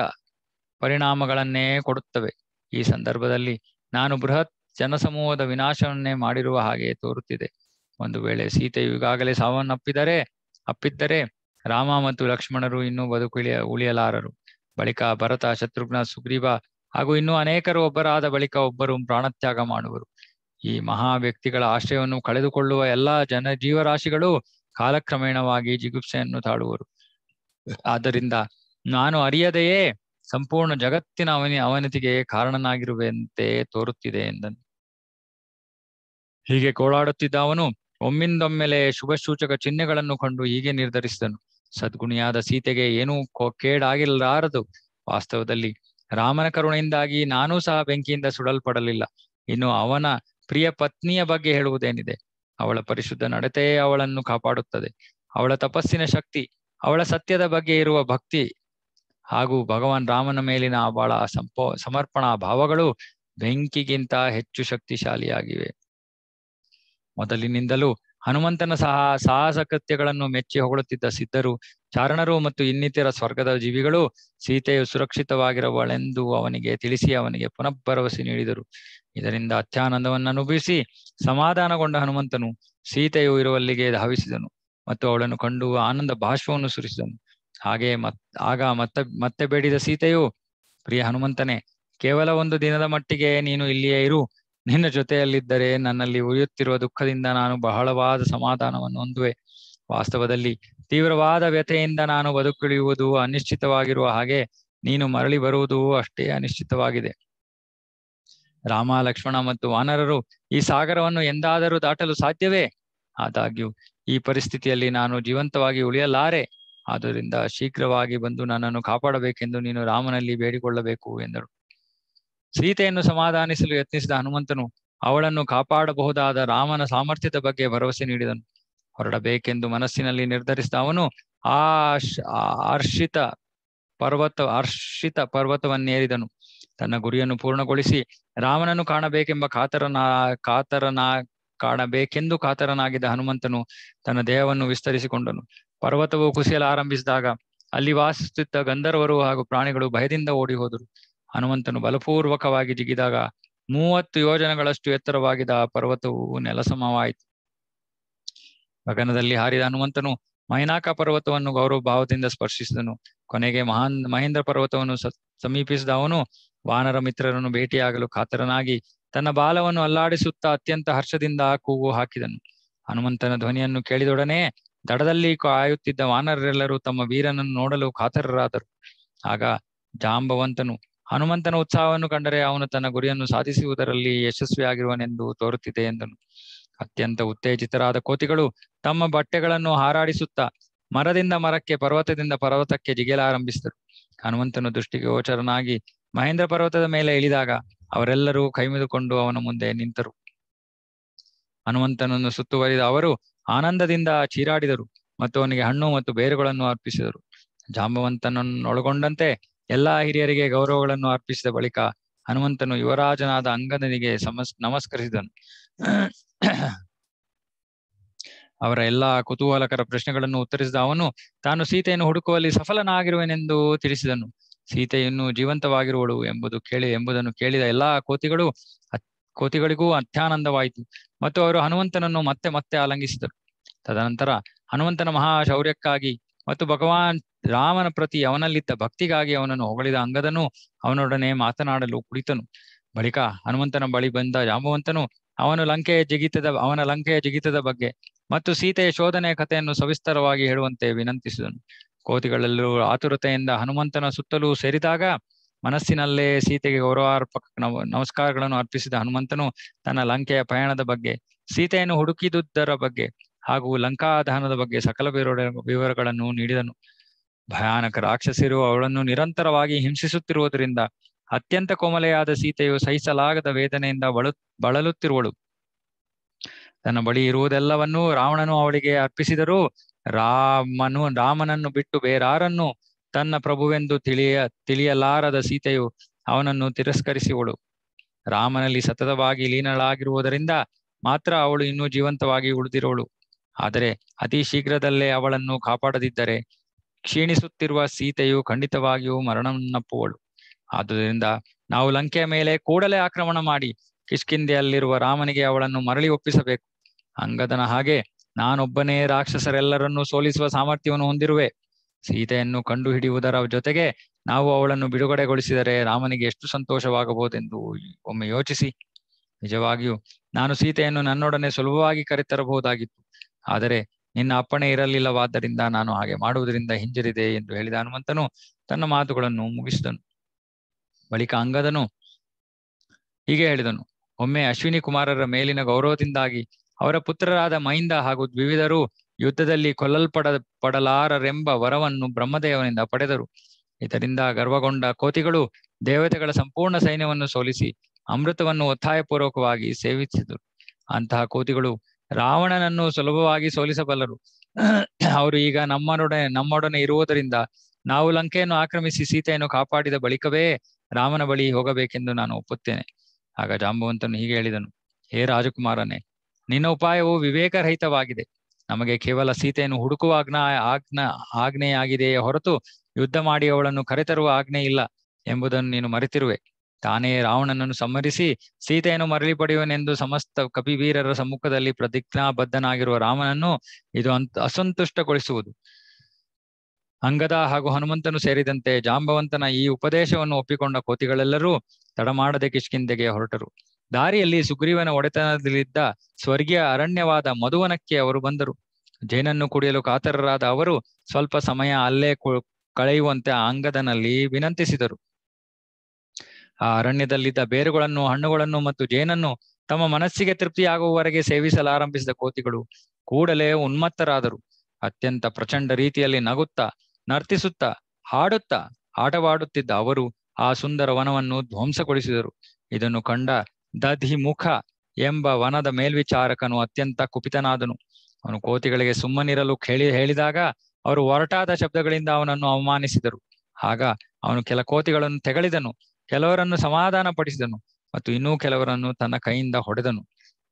ಪರಿಣಾಮಗಳನ್ನೇ ಕೊಡುತ್ತವೆ ಈ ಸಂದರ್ಭದಲ್ಲಿ ನಾನು ಬೃಹತ್ ಜನಸಮೂಹದ ವಿನಾಶವನ್ನೇ ಮಾಡಿರುವ ಹಾಗೆ ತೋರುತ್ತಿದೆ ಒಂದು ವೇಳೆ ಸೀತೆಯು ಈಗಾಗಲೇ ಸಾವನ್ನಪ್ಪಿದರೆ ಅಪ್ಪಿದ್ದರೆ ರಾಮ ಮತ್ತು ಲಕ್ಷ್ಮಣರು ಇನ್ನೂ ಬದುಕುಳಿಯ ಉಳಿಯಲಾರರು ಬಳಿಕ ಭರತ ಶತ್ರುಘ್ನ ಸುಗ್ರೀವ ಹಾಗೂ ಇನ್ನೂ ಅನೇಕರು ಒಬ್ಬರಾದ ಬಳಿಕ ಒಬ್ಬರು ಪ್ರಾಣತ್ಯಾಗ ಮಾಡುವರು ಈ ಮಹಾ ವ್ಯಕ್ತಿಗಳ ಆಶ್ರಯವನ್ನು ಕಳೆದುಕೊಳ್ಳುವ ಎಲ್ಲಾ ಜನ ಜೀವರಾಶಿಗಳು ಕಾಲಕ್ರಮೇಣವಾಗಿ ಜಿಗುಪ್ಸೆಯನ್ನು ತಾಳುವರು ಆದ್ದರಿಂದ ನಾನು ಅರಿಯದೆಯೇ ಸಂಪೂರ್ಣ ಜಗತ್ತಿನ ಅವನಿ ಅವನತಿಗೆ ಕಾರಣನಾಗಿರುವಂತೆ ತೋರುತ್ತಿದೆ ಎಂದನು ಹೀಗೆ ಕೋಳಾಡುತ್ತಿದ್ದ ಅವನು ಒಮ್ಮಿಂದೊಮ್ಮೆಲೆ ಶುಭ ಸೂಚಕ ಚಿಹ್ನೆಗಳನ್ನು ಕಂಡು ಹೀಗೆ ನಿರ್ಧರಿಸಿದನು ಸದ್ಗುಣಿಯಾದ ಸೀತೆಗೆ ಏನೂ ಕೇಡಾಗಿಲ್ಲಾರದು ವಾಸ್ತವದಲ್ಲಿ ರಾಮನ ಕರುಣೆಯಿಂದಾಗಿ ನಾನೂ ಸಹ ಬೆಂಕಿಯಿಂದ ಸುಡಲ್ಪಡಲಿಲ್ಲ ಇನ್ನು ಅವನ ಪ್ರಿಯ ಪತ್ನಿಯ ಬಗ್ಗೆ ಹೇಳುವುದೇನಿದೆ ಅವಳ ಪರಿಶುದ್ಧ ನಡತೆಯೇ ಅವಳನ್ನು ಕಾಪಾಡುತ್ತದೆ ಅವಳ ತಪಸ್ಸಿನ ಶಕ್ತಿ ಅವಳ ಸತ್ಯದ ಬಗ್ಗೆ ಇರುವ ಭಕ್ತಿ ಹಾಗೂ ಭಗವಾನ್ ರಾಮನ ಮೇಲಿನ ಅವಳ ಸಂಪೋ ಸಮರ್ಪಣಾ ಭಾವಗಳು ಬೆಂಕಿಗಿಂತ ಹೆಚ್ಚು ಶಕ್ತಿಶಾಲಿಯಾಗಿವೆ ಮೊದಲಿನಿಂದಲೂ ಹನುಮಂತನ ಸಹ ಸಾಹಸ ಕೃತ್ಯಗಳನ್ನು ಮೆಚ್ಚಿ ಹೊಗಳುತ್ತಿದ್ದ ಸಿದ್ಧರು ಚಾರಣರು ಮತ್ತು ಇನ್ನಿತರ ಸ್ವರ್ಗದ ಜೀವಿಗಳು ಸೀತೆಯು ಸುರಕ್ಷಿತವಾಗಿರುವಳೆಂದು ಅವನಿಗೆ ತಿಳಿಸಿ ಅವನಿಗೆ ಪುನಃ ಭರವಸೆ ನೀಡಿದರು ಇದರಿಂದ ಅತ್ಯಾನಂದವನ್ನು ಅನುಭವಿಸಿ ಸಮಾಧಾನಗೊಂಡ ಹನುಮಂತನು ಸೀತೆಯು ಇರುವಲ್ಲಿಗೆ ಧಾವಿಸಿದನು ಮತ್ತು ಅವಳನ್ನು ಕಂಡು ಆನಂದ ಭಾಷ್ಯವನ್ನು ಸುರಿಸಿದನು ಹಾಗೆ ಮತ್ ಆಗ ಮತ್ತೆ ಮತ್ತೆ ಬೇಡಿದ ಸೀತೆಯು ಪ್ರಿಯ ಹನುಮಂತನೇ ಕೇವಲ ಒಂದು ದಿನದ ಮಟ್ಟಿಗೆ ನೀನು ಇಲ್ಲಿಯೇ ಇರು ನಿನ್ನ ಜೊತೆಯಲ್ಲಿದ್ದರೆ ನನ್ನಲ್ಲಿ ಉಳಿಯುತ್ತಿರುವ ದುಃಖದಿಂದ ನಾನು ಬಹಳವಾದ ಸಮಾಧಾನವನ್ನು ಹೊಂದುವೆ ವಾಸ್ತವದಲ್ಲಿ ತೀವ್ರವಾದ ವ್ಯಥೆಯಿಂದ ನಾನು ಬದುಕುಳಿಯುವುದು ಅನಿಶ್ಚಿತವಾಗಿರುವ ಹಾಗೆ ನೀನು ಮರಳಿ ಬರುವುದು ಅಷ್ಟೇ ಅನಿಶ್ಚಿತವಾಗಿದೆ ರಾಮ ಲಕ್ಷ್ಮಣ ಮತ್ತು ವಾನರರು ಈ ಸಾಗರವನ್ನು ಎಂದಾದರೂ ದಾಟಲು ಸಾಧ್ಯವೇ ಆದಾಗ್ಯೂ ಈ ಪರಿಸ್ಥಿತಿಯಲ್ಲಿ ನಾನು ಜೀವಂತವಾಗಿ ಉಳಿಯಲಾರೆ ಆದ್ದರಿಂದ ಶೀಘ್ರವಾಗಿ ಬಂದು ನನ್ನನ್ನು ಕಾಪಾಡಬೇಕೆಂದು ನೀನು ರಾಮನಲ್ಲಿ ಬೇಡಿಕೊಳ್ಳಬೇಕು ಎಂದರು ಸೀತೆಯನ್ನು ಸಮಾಧಾನಿಸಲು ಯತ್ನಿಸಿದ ಹನುಮಂತನು ಅವಳನ್ನು ಕಾಪಾಡಬಹುದಾದ ರಾಮನ ಸಾಮರ್ಥ್ಯದ ಬಗ್ಗೆ ಭರವಸೆ ನೀಡಿದನು ಹೊರಡಬೇಕೆಂದು ಮನಸ್ಸಿನಲ್ಲಿ ನಿರ್ಧರಿಸಿದ ಅವನು ಆ ಹರ್ಷಿತ ಪರ್ವತ ಹರ್ಷಿತ ಪರ್ವತವನ್ನೇರಿದನು ತನ್ನ ಗುರಿಯನ್ನು ಪೂರ್ಣಗೊಳಿಸಿ ರಾಮನನ್ನು ಕಾಣಬೇಕೆಂಬ ಕಾತರನ ಕಾತರನ ಕಾಣಬೇಕೆಂದು ಕಾತರನಾಗಿದ್ದ ಹನುಮಂತನು ತನ್ನ ದೇಹವನ್ನು ವಿಸ್ತರಿಸಿಕೊಂಡನು ಪರ್ವತವು ಕುಸಿಯಲು ಆರಂಭಿಸಿದಾಗ ಅಲ್ಲಿ ವಾಸಿಸುತ್ತಿದ್ದ ಗಂಧರ್ವರು ಹಾಗೂ ಪ್ರಾಣಿಗಳು ಭಯದಿಂದ ಓಡಿ ಹೋದರು ಹನುಮಂತನು ಬಲಪೂರ್ವಕವಾಗಿ ಜಿಗಿದಾಗ ಮೂವತ್ತು ಯೋಜನೆಗಳಷ್ಟು ಎತ್ತರವಾಗಿದ ಆ ಪರ್ವತವು ನೆಲಸಮವಾಯಿತು ಗಗನದಲ್ಲಿ ಹಾರಿದ ಹನುಮಂತನು ಮೈನಾಕ ಪರ್ವತವನ್ನು ಗೌರವ ಭಾವದಿಂದ ಸ್ಪರ್ಶಿಸಿದನು ಕೊನೆಗೆ ಮಹಾನ್ ಮಹೇಂದ್ರ ಪರ್ವತವನ್ನು ಸಮೀಪಿಸಿದ ಅವನು ವಾನರ ಮಿತ್ರರನ್ನು ಭೇಟಿಯಾಗಲು ಖಾತರನಾಗಿ ತನ್ನ ಬಾಲವನ್ನು ಅಲ್ಲಾಡಿಸುತ್ತಾ ಅತ್ಯಂತ ಹರ್ಷದಿಂದ ಕೂಗು ಹಾಕಿದನು ಹನುಮಂತನ ಧ್ವನಿಯನ್ನು ಕೇಳಿದೊಡನೆ ದಡದಲ್ಲಿ ಕಾಯುತ್ತಿದ್ದ ವಾನರೆಲ್ಲರೂ ತಮ್ಮ ವೀರನನ್ನು ನೋಡಲು ಖಾತರರಾದರು ಆಗ ಜಾಂಬವಂತನು ಹನುಮಂತನ ಉತ್ಸಾಹವನ್ನು ಕಂಡರೆ ಅವನು ತನ್ನ ಗುರಿಯನ್ನು ಸಾಧಿಸುವುದರಲ್ಲಿ ಯಶಸ್ವಿಯಾಗಿರುವನೆಂದು ತೋರುತ್ತಿದೆ ಎಂದನು ಅತ್ಯಂತ ಉತ್ತೇಜಿತರಾದ ಕೋತಿಗಳು ತಮ್ಮ ಬಟ್ಟೆಗಳನ್ನು ಹಾರಾಡಿಸುತ್ತಾ ಮರದಿಂದ ಮರಕ್ಕೆ ಪರ್ವತದಿಂದ ಪರ್ವತಕ್ಕೆ ಜಿಗಿಲಾರಂಭಿಸಿದರು ಹನುಮಂತನ ದೃಷ್ಟಿಗೆ ಗೋಚರನಾಗಿ ಮಹೇಂದ್ರ ಪರ್ವತದ ಮೇಲೆ ಇಳಿದಾಗ ಅವರೆಲ್ಲರೂ ಕೈಮಿದುಕೊಂಡು ಅವನ ಮುಂದೆ ನಿಂತರು ಹನುಮಂತನನ್ನು ಸುತ್ತುವರಿದ ಅವರು ಆನಂದದಿಂದ ಚೀರಾಡಿದರು ಮತ್ತು ಅವನಿಗೆ ಹಣ್ಣು ಮತ್ತು ಬೇರುಗಳನ್ನು ಅರ್ಪಿಸಿದರು ಜಾಂಬವಂತನನ್ನು ಒಳಗೊಂಡಂತೆ ಎಲ್ಲಾ ಹಿರಿಯರಿಗೆ ಗೌರವಗಳನ್ನು ಅರ್ಪಿಸಿದ ಬಳಿಕ ಹನುಮಂತನು ಯುವರಾಜನಾದ ಅಂಗದನಿಗೆ ಸಮಸ್ ನಮಸ್ಕರಿಸಿದನು ಅವರ ಎಲ್ಲಾ ಕುತೂಹಲಕರ ಪ್ರಶ್ನೆಗಳನ್ನು ಉತ್ತರಿಸಿದ ಅವನು ತಾನು ಸೀತೆಯನ್ನು ಹುಡುಕುವಲ್ಲಿ ಸಫಲನಾಗಿರುವೆನೆಂದು ತಿಳಿಸಿದನು ಸೀತೆಯನ್ನು ಜೀವಂತವಾಗಿರುವಳು ಎಂಬುದು ಕೇಳಿ ಎಂಬುದನ್ನು ಕೇಳಿದ ಎಲ್ಲಾ ಕೋತಿಗಳು ಕೋತಿಗಳಿಗೂ ಅತ್ಯಾನಂದವಾಯಿತು ಮತ್ತು ಅವರು ಹನುಮಂತನನ್ನು ಮತ್ತೆ ಮತ್ತೆ ಆಲಂಗಿಸಿದರು ತದನಂತರ ಹನುಮಂತನ ಮಹಾಶೌರ್ಯಕ್ಕಾಗಿ ಮತ್ತು ಭಗವಾನ್ ರಾಮನ ಪ್ರತಿ ಅವನಲ್ಲಿದ್ದ ಭಕ್ತಿಗಾಗಿ ಅವನನ್ನು ಹೊಗಳಿದ ಅಂಗದನು ಅವನೊಡನೆ ಮಾತನಾಡಲು ಕುಳಿತನು ಬಳಿಕ ಹನುಮಂತನ ಬಳಿ ಬಂದ ಜಾಂಬವಂತನು ಅವನು ಲಂಕೆಯ ಜಿಗಿತದ ಅವನ ಲಂಕೆಯ ಜಿಗಿತದ ಬಗ್ಗೆ ಮತ್ತು ಸೀತೆಯ ಶೋಧನೆಯ ಕಥೆಯನ್ನು ಸವಿಸ್ತರವಾಗಿ ಹೇಳುವಂತೆ ವಿನಂತಿಸಿದನು ಕೋತಿಗಳಲ್ಲೂ ಆತುರತೆಯಿಂದ ಹನುಮಂತನ ಸುತ್ತಲೂ ಸೇರಿದಾಗ ಮನಸ್ಸಿನಲ್ಲೇ ಸೀತೆಗೆ ಗೌರವಾರ್ಪಕ ನಮಸ್ಕಾರಗಳನ್ನು ಅರ್ಪಿಸಿದ ಹನುಮಂತನು ತನ್ನ ಲಂಕೆಯ ಪಯಣದ ಬಗ್ಗೆ ಸೀತೆಯನ್ನು ಹುಡುಕಿದುದರ ಬಗ್ಗೆ ಹಾಗೂ ಲಂಕಾ ದಹನದ ಬಗ್ಗೆ ಸಕಲ ವಿವರಗಳನ್ನು ನೀಡಿದನು ಭಯಾನಕ ರಾಕ್ಷಸಿರು ಅವಳನ್ನು ನಿರಂತರವಾಗಿ ಹಿಂಸಿಸುತ್ತಿರುವುದರಿಂದ ಅತ್ಯಂತ ಕೋಮಲೆಯಾದ ಸೀತೆಯು ಸಹಿಸಲಾಗದ ವೇದನೆಯಿಂದ ಬಳು ಬಳಲುತ್ತಿರುವಳು ತನ್ನ ಬಳಿ ಇರುವುದೆಲ್ಲವನ್ನೂ ರಾವಣನು ಅವಳಿಗೆ ಅರ್ಪಿಸಿದರೂ ರಾಮನು ರಾಮನನ್ನು ಬಿಟ್ಟು ಬೇರಾರನ್ನು ತನ್ನ ಪ್ರಭುವೆಂದು ತಿಳಿಯ ತಿಳಿಯಲಾರದ ಸೀತೆಯು ಅವನನ್ನು ತಿರಸ್ಕರಿಸುವಳು ರಾಮನಲ್ಲಿ ಸತತವಾಗಿ ಲೀನಳಾಗಿರುವುದರಿಂದ ಮಾತ್ರ ಅವಳು ಇನ್ನೂ ಜೀವಂತವಾಗಿ ಉಳಿದಿರುವಳು ಆದರೆ ಅತಿ ಶೀಘ್ರದಲ್ಲೇ ಅವಳನ್ನು ಕಾಪಾಡದಿದ್ದರೆ ಕ್ಷೀಣಿಸುತ್ತಿರುವ ಸೀತೆಯು ಖಂಡಿತವಾಗಿಯೂ ಮರಣವನ್ನಪ್ಪುವಳು ಆದುದರಿಂದ ನಾವು ಲಂಕೆಯ ಮೇಲೆ ಕೂಡಲೇ ಆಕ್ರಮಣ ಮಾಡಿ ಕಿಷ್ಕಿಂದೆಯಲ್ಲಿರುವ ರಾಮನಿಗೆ ಅವಳನ್ನು ಮರಳಿ ಒಪ್ಪಿಸಬೇಕು ಅಂಗದನ ಹಾಗೆ ನಾನೊಬ್ಬನೇ ರಾಕ್ಷಸರೆಲ್ಲರನ್ನೂ ಸೋಲಿಸುವ ಸಾಮರ್ಥ್ಯವನ್ನು ಹೊಂದಿರುವೆ ಸೀತೆಯನ್ನು ಕಂಡು ಜೊತೆಗೆ ನಾವು ಅವಳನ್ನು ಬಿಡುಗಡೆಗೊಳಿಸಿದರೆ ರಾಮನಿಗೆ ಎಷ್ಟು ಸಂತೋಷವಾಗಬಹುದೆಂದು ಒಮ್ಮೆ ಯೋಚಿಸಿ ನಿಜವಾಗಿಯೂ ನಾನು ಸೀತೆಯನ್ನು ನನ್ನೊಡನೆ ಸುಲಭವಾಗಿ ಕರೆತರಬಹುದಾಗಿತ್ತು ಆದರೆ ನಿನ್ನ ಅಪ್ಪಣೆ ಇರಲಿಲ್ಲವಾದ್ದರಿಂದ ನಾನು ಹಾಗೆ ಮಾಡುವುದರಿಂದ ಹಿಂಜರಿದೆ ಎಂದು ಹೇಳಿದ ಹನುಮಂತನು ತನ್ನ ಮಾತುಗಳನ್ನು ಮುಗಿಸಿದನು ಬಳಿಕ ಅಂಗದನು ಹೀಗೆ ಹೇಳಿದನು ಒಮ್ಮೆ ಅಶ್ವಿನಿ ಕುಮಾರರ ಮೇಲಿನ ಗೌರವದಿಂದಾಗಿ ಅವರ ಪುತ್ರರಾದ ಮೈಂದ ಹಾಗೂ ದ್ವಿವಿಧರು ಯುದ್ಧದಲ್ಲಿ ಕೊಲ್ಲಲ್ಪಡ ಪಡಲಾರರೆಂಬ ವರವನ್ನು ಬ್ರಹ್ಮದೇವನಿಂದ ಪಡೆದರು ಇದರಿಂದ ಗರ್ವಗೊಂಡ ಕೋತಿಗಳು ದೇವತೆಗಳ ಸಂಪೂರ್ಣ ಸೈನ್ಯವನ್ನು ಸೋಲಿಸಿ ಅಮೃತವನ್ನು ಒತ್ತಾಯಪೂರ್ವಕವಾಗಿ ಸೇವಿಸಿದರು ಅಂತಹ ಕೋತಿಗಳು ರಾವಣನನ್ನು ಸುಲಭವಾಗಿ ಸೋಲಿಸಬಲ್ಲರು ಅವರು ಈಗ ನಮ್ಮನೊಡನೆ ನಮ್ಮೊಡನೆ ಇರುವುದರಿಂದ ನಾವು ಲಂಕೆಯನ್ನು ಆಕ್ರಮಿಸಿ ಸೀತೆಯನ್ನು ಕಾಪಾಡಿದ ಬಳಿಕವೇ ರಾಮನ ಬಳಿ ಹೋಗಬೇಕೆಂದು ನಾನು ಒಪ್ಪುತ್ತೇನೆ ಆಗ ಜಾಂಬುವಂತನು ಹೀಗೆ ಹೇಳಿದನು ಹೇ ರಾಜಕುಮಾರನೇ ನಿನ್ನ ಉಪಾಯವು ವಿವೇಕರಹಿತವಾಗಿದೆ ನಮಗೆ ಕೇವಲ ಸೀತೆಯನ್ನು ಹುಡುಕುವ ಆಜ್ಞಾ ಆಗ್ನ ಆಗ್ನೆಯಾಗಿದೆಯೇ ಹೊರತು ಯುದ್ಧ ಮಾಡಿ ಅವಳನ್ನು ಕರೆತರುವ ಆಜ್ಞೆ ಇಲ್ಲ ಎಂಬುದನ್ನು ನೀನು ಮರೆತಿರುವೆ ತಾನೇ ರಾವಣನನ್ನು ಸಂಹರಿಸಿ ಸೀತೆಯನ್ನು ಮರಳಿ ಪಡೆಯುವನೆಂದು ಸಮಸ್ತ ಕಪಿವೀರರ ಸಮ್ಮುಖದಲ್ಲಿ ಪ್ರತಿಜ್ಞಾಬದ್ಧನಾಗಿರುವ ರಾಮನನ್ನು ಇದು ಅಂತ ಅಸಂತುಷ್ಟಗೊಳಿಸುವುದು ಅಂಗದ ಹಾಗೂ ಹನುಮಂತನು ಸೇರಿದಂತೆ ಜಾಂಬವಂತನ ಈ ಉಪದೇಶವನ್ನು ಒಪ್ಪಿಕೊಂಡ ಕೋತಿಗಳೆಲ್ಲರೂ ತಡಮಾಡದೆ ಕಿಷ್ಕಿಂದೆಗೆ ಹೊರಟರು ದಾರಿಯಲ್ಲಿ ಸುಗ್ರೀವನ ಒಡೆತನದಲ್ಲಿದ್ದ ಸ್ವರ್ಗೀಯ ಅರಣ್ಯವಾದ ಮಧುವನಕ್ಕೆ ಅವರು ಬಂದರು ಜೈನನ್ನು ಕುಡಿಯಲು ಕಾತರರಾದ ಅವರು ಸ್ವಲ್ಪ ಸಮಯ ಅಲ್ಲೇ ಕಳೆಯುವಂತೆ ಅಂಗದನಲ್ಲಿ ವಿನಂತಿಸಿದರು ಆ ಅರಣ್ಯದಲ್ಲಿದ್ದ ಬೇರುಗಳನ್ನು ಹಣ್ಣುಗಳನ್ನು ಮತ್ತು ಜೇನನ್ನು ತಮ್ಮ ಮನಸ್ಸಿಗೆ ತೃಪ್ತಿಯಾಗುವವರೆಗೆ ಸೇವಿಸಲಾರಂಭಿಸಿದ ಕೋತಿಗಳು ಕೂಡಲೇ ಉನ್ಮತ್ತರಾದರು ಅತ್ಯಂತ ಪ್ರಚಂಡ ರೀತಿಯಲ್ಲಿ ನಗುತ್ತಾ ನರ್ತಿಸುತ್ತಾ ಹಾಡುತ್ತ ಆಟವಾಡುತ್ತಿದ್ದ ಅವರು ಆ ಸುಂದರ ವನವನ್ನು ಧ್ವಂಸಗೊಳಿಸಿದರು ಇದನ್ನು ಕಂಡ ದಧಿಮುಖ ಎಂಬ ವನದ ಮೇಲ್ವಿಚಾರಕನು ಅತ್ಯಂತ ಕುಪಿತನಾದನು ಅವನು ಕೋತಿಗಳಿಗೆ ಸುಮ್ಮನಿರಲು ಕೇಳಿ ಹೇಳಿದಾಗ ಅವರು ಒರಟಾದ ಶಬ್ದಗಳಿಂದ ಅವನನ್ನು ಅವಮಾನಿಸಿದರು ಆಗ ಅವನು ಕೆಲ ಕೋತಿಗಳನ್ನು ತೆಗಳಿದನು ಕೆಲವರನ್ನು ಸಮಾಧಾನ ಪಡಿಸಿದನು ಮತ್ತು ಇನ್ನೂ ಕೆಲವರನ್ನು ತನ್ನ ಕೈಯಿಂದ ಹೊಡೆದನು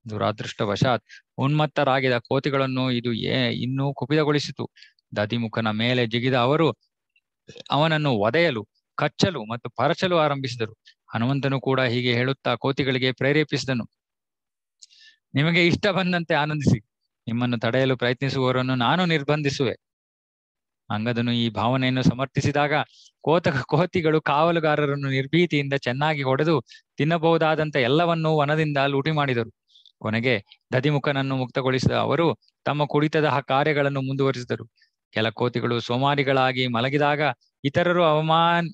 ದುರಾದೃಷ್ಟವಶಾತ್ ಉನ್ಮತ್ತರಾಗಿದ ಕೋತಿಗಳನ್ನು ಇದು ಏ ಇನ್ನೂ ಕುಪಿತಗೊಳಿಸಿತು ದದಿಮುಖನ ಮೇಲೆ ಜಿಗಿದ ಅವರು ಅವನನ್ನು ಒದೆಯಲು ಕಚ್ಚಲು ಮತ್ತು ಪರಚಲು ಆರಂಭಿಸಿದರು ಹನುಮಂತನು ಕೂಡ ಹೀಗೆ ಹೇಳುತ್ತಾ ಕೋತಿಗಳಿಗೆ ಪ್ರೇರೇಪಿಸಿದನು ನಿಮಗೆ ಇಷ್ಟ ಬಂದಂತೆ ಆನಂದಿಸಿ ನಿಮ್ಮನ್ನು ತಡೆಯಲು ಪ್ರಯತ್ನಿಸುವವರನ್ನು ನಾನು ನಿರ್ಬಂಧಿಸುವೆ ಅಂಗದನು ಈ ಭಾವನೆಯನ್ನು ಸಮರ್ಥಿಸಿದಾಗ ಕೋತಕ ಕೋತಿಗಳು ಕಾವಲುಗಾರರನ್ನು ನಿರ್ಭೀತಿಯಿಂದ ಚೆನ್ನಾಗಿ ಹೊಡೆದು ತಿನ್ನಬಹುದಾದಂತ ಎಲ್ಲವನ್ನೂ ವನದಿಂದ ಲೂಟಿ ಮಾಡಿದರು ಕೊನೆಗೆ ದದಿಮುಖನನ್ನು ಮುಕ್ತಗೊಳಿಸಿದ ಅವರು ತಮ್ಮ ಕುಡಿತದ ಕಾರ್ಯಗಳನ್ನು ಮುಂದುವರಿಸಿದರು ಕೆಲ ಕೋತಿಗಳು ಸೋಮಾರಿಗಳಾಗಿ ಮಲಗಿದಾಗ ಇತರರು ಅವಮಾನ್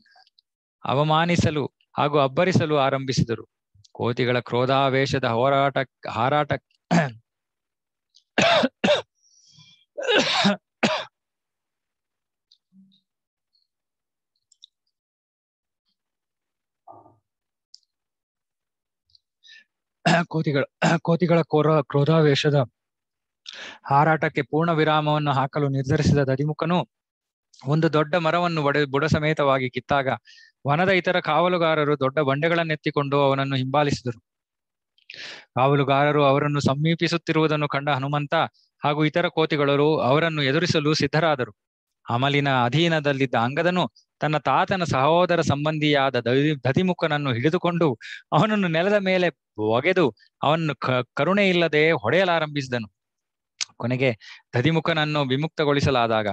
ಅವಮಾನಿಸಲು ಹಾಗೂ ಅಬ್ಬರಿಸಲು ಆರಂಭಿಸಿದರು ಕೋತಿಗಳ ಕ್ರೋಧಾವೇಶದ ಹೋರಾಟ ಹಾರಾಟ ಕೋತಿಗಳ ಕೋತಿಗಳ ಕೋರ ಕ್ರೋಧಾವೇಶದ ಹಾರಾಟಕ್ಕೆ ಪೂರ್ಣ ವಿರಾಮವನ್ನು ಹಾಕಲು ನಿರ್ಧರಿಸಿದ ದದಿಮುಖನು ಒಂದು ದೊಡ್ಡ ಮರವನ್ನು ಬಡ ಬುಡ ಸಮೇತವಾಗಿ ಕಿತ್ತಾಗ ವನದ ಇತರ ಕಾವಲುಗಾರರು ದೊಡ್ಡ ಬಂಡೆಗಳನ್ನೆತ್ತಿಕೊಂಡು ಅವನನ್ನು ಹಿಂಬಾಲಿಸಿದರು ಕಾವಲುಗಾರರು ಅವರನ್ನು ಸಮೀಪಿಸುತ್ತಿರುವುದನ್ನು ಕಂಡ ಹನುಮಂತ ಹಾಗೂ ಇತರ ಕೋತಿಗಳರು ಅವರನ್ನು ಎದುರಿಸಲು ಸಿದ್ಧರಾದರು ಅಮಲಿನ ಅಧೀನದಲ್ಲಿದ್ದ ಅಂಗದನು ತನ್ನ ತಾತನ ಸಹೋದರ ಸಂಬಂಧಿಯಾದ ದಧಿಮುಖನನ್ನು ಹಿಡಿದುಕೊಂಡು ಅವನನ್ನು ನೆಲದ ಮೇಲೆ ಒಗೆದು ಅವನನ್ನು ಕರುಣೆ ಇಲ್ಲದೆ ಹೊಡೆಯಲಾರಂಭಿಸಿದನು ಕೊನೆಗೆ ದಧಿಮುಖನನ್ನು ವಿಮುಕ್ತಗೊಳಿಸಲಾದಾಗ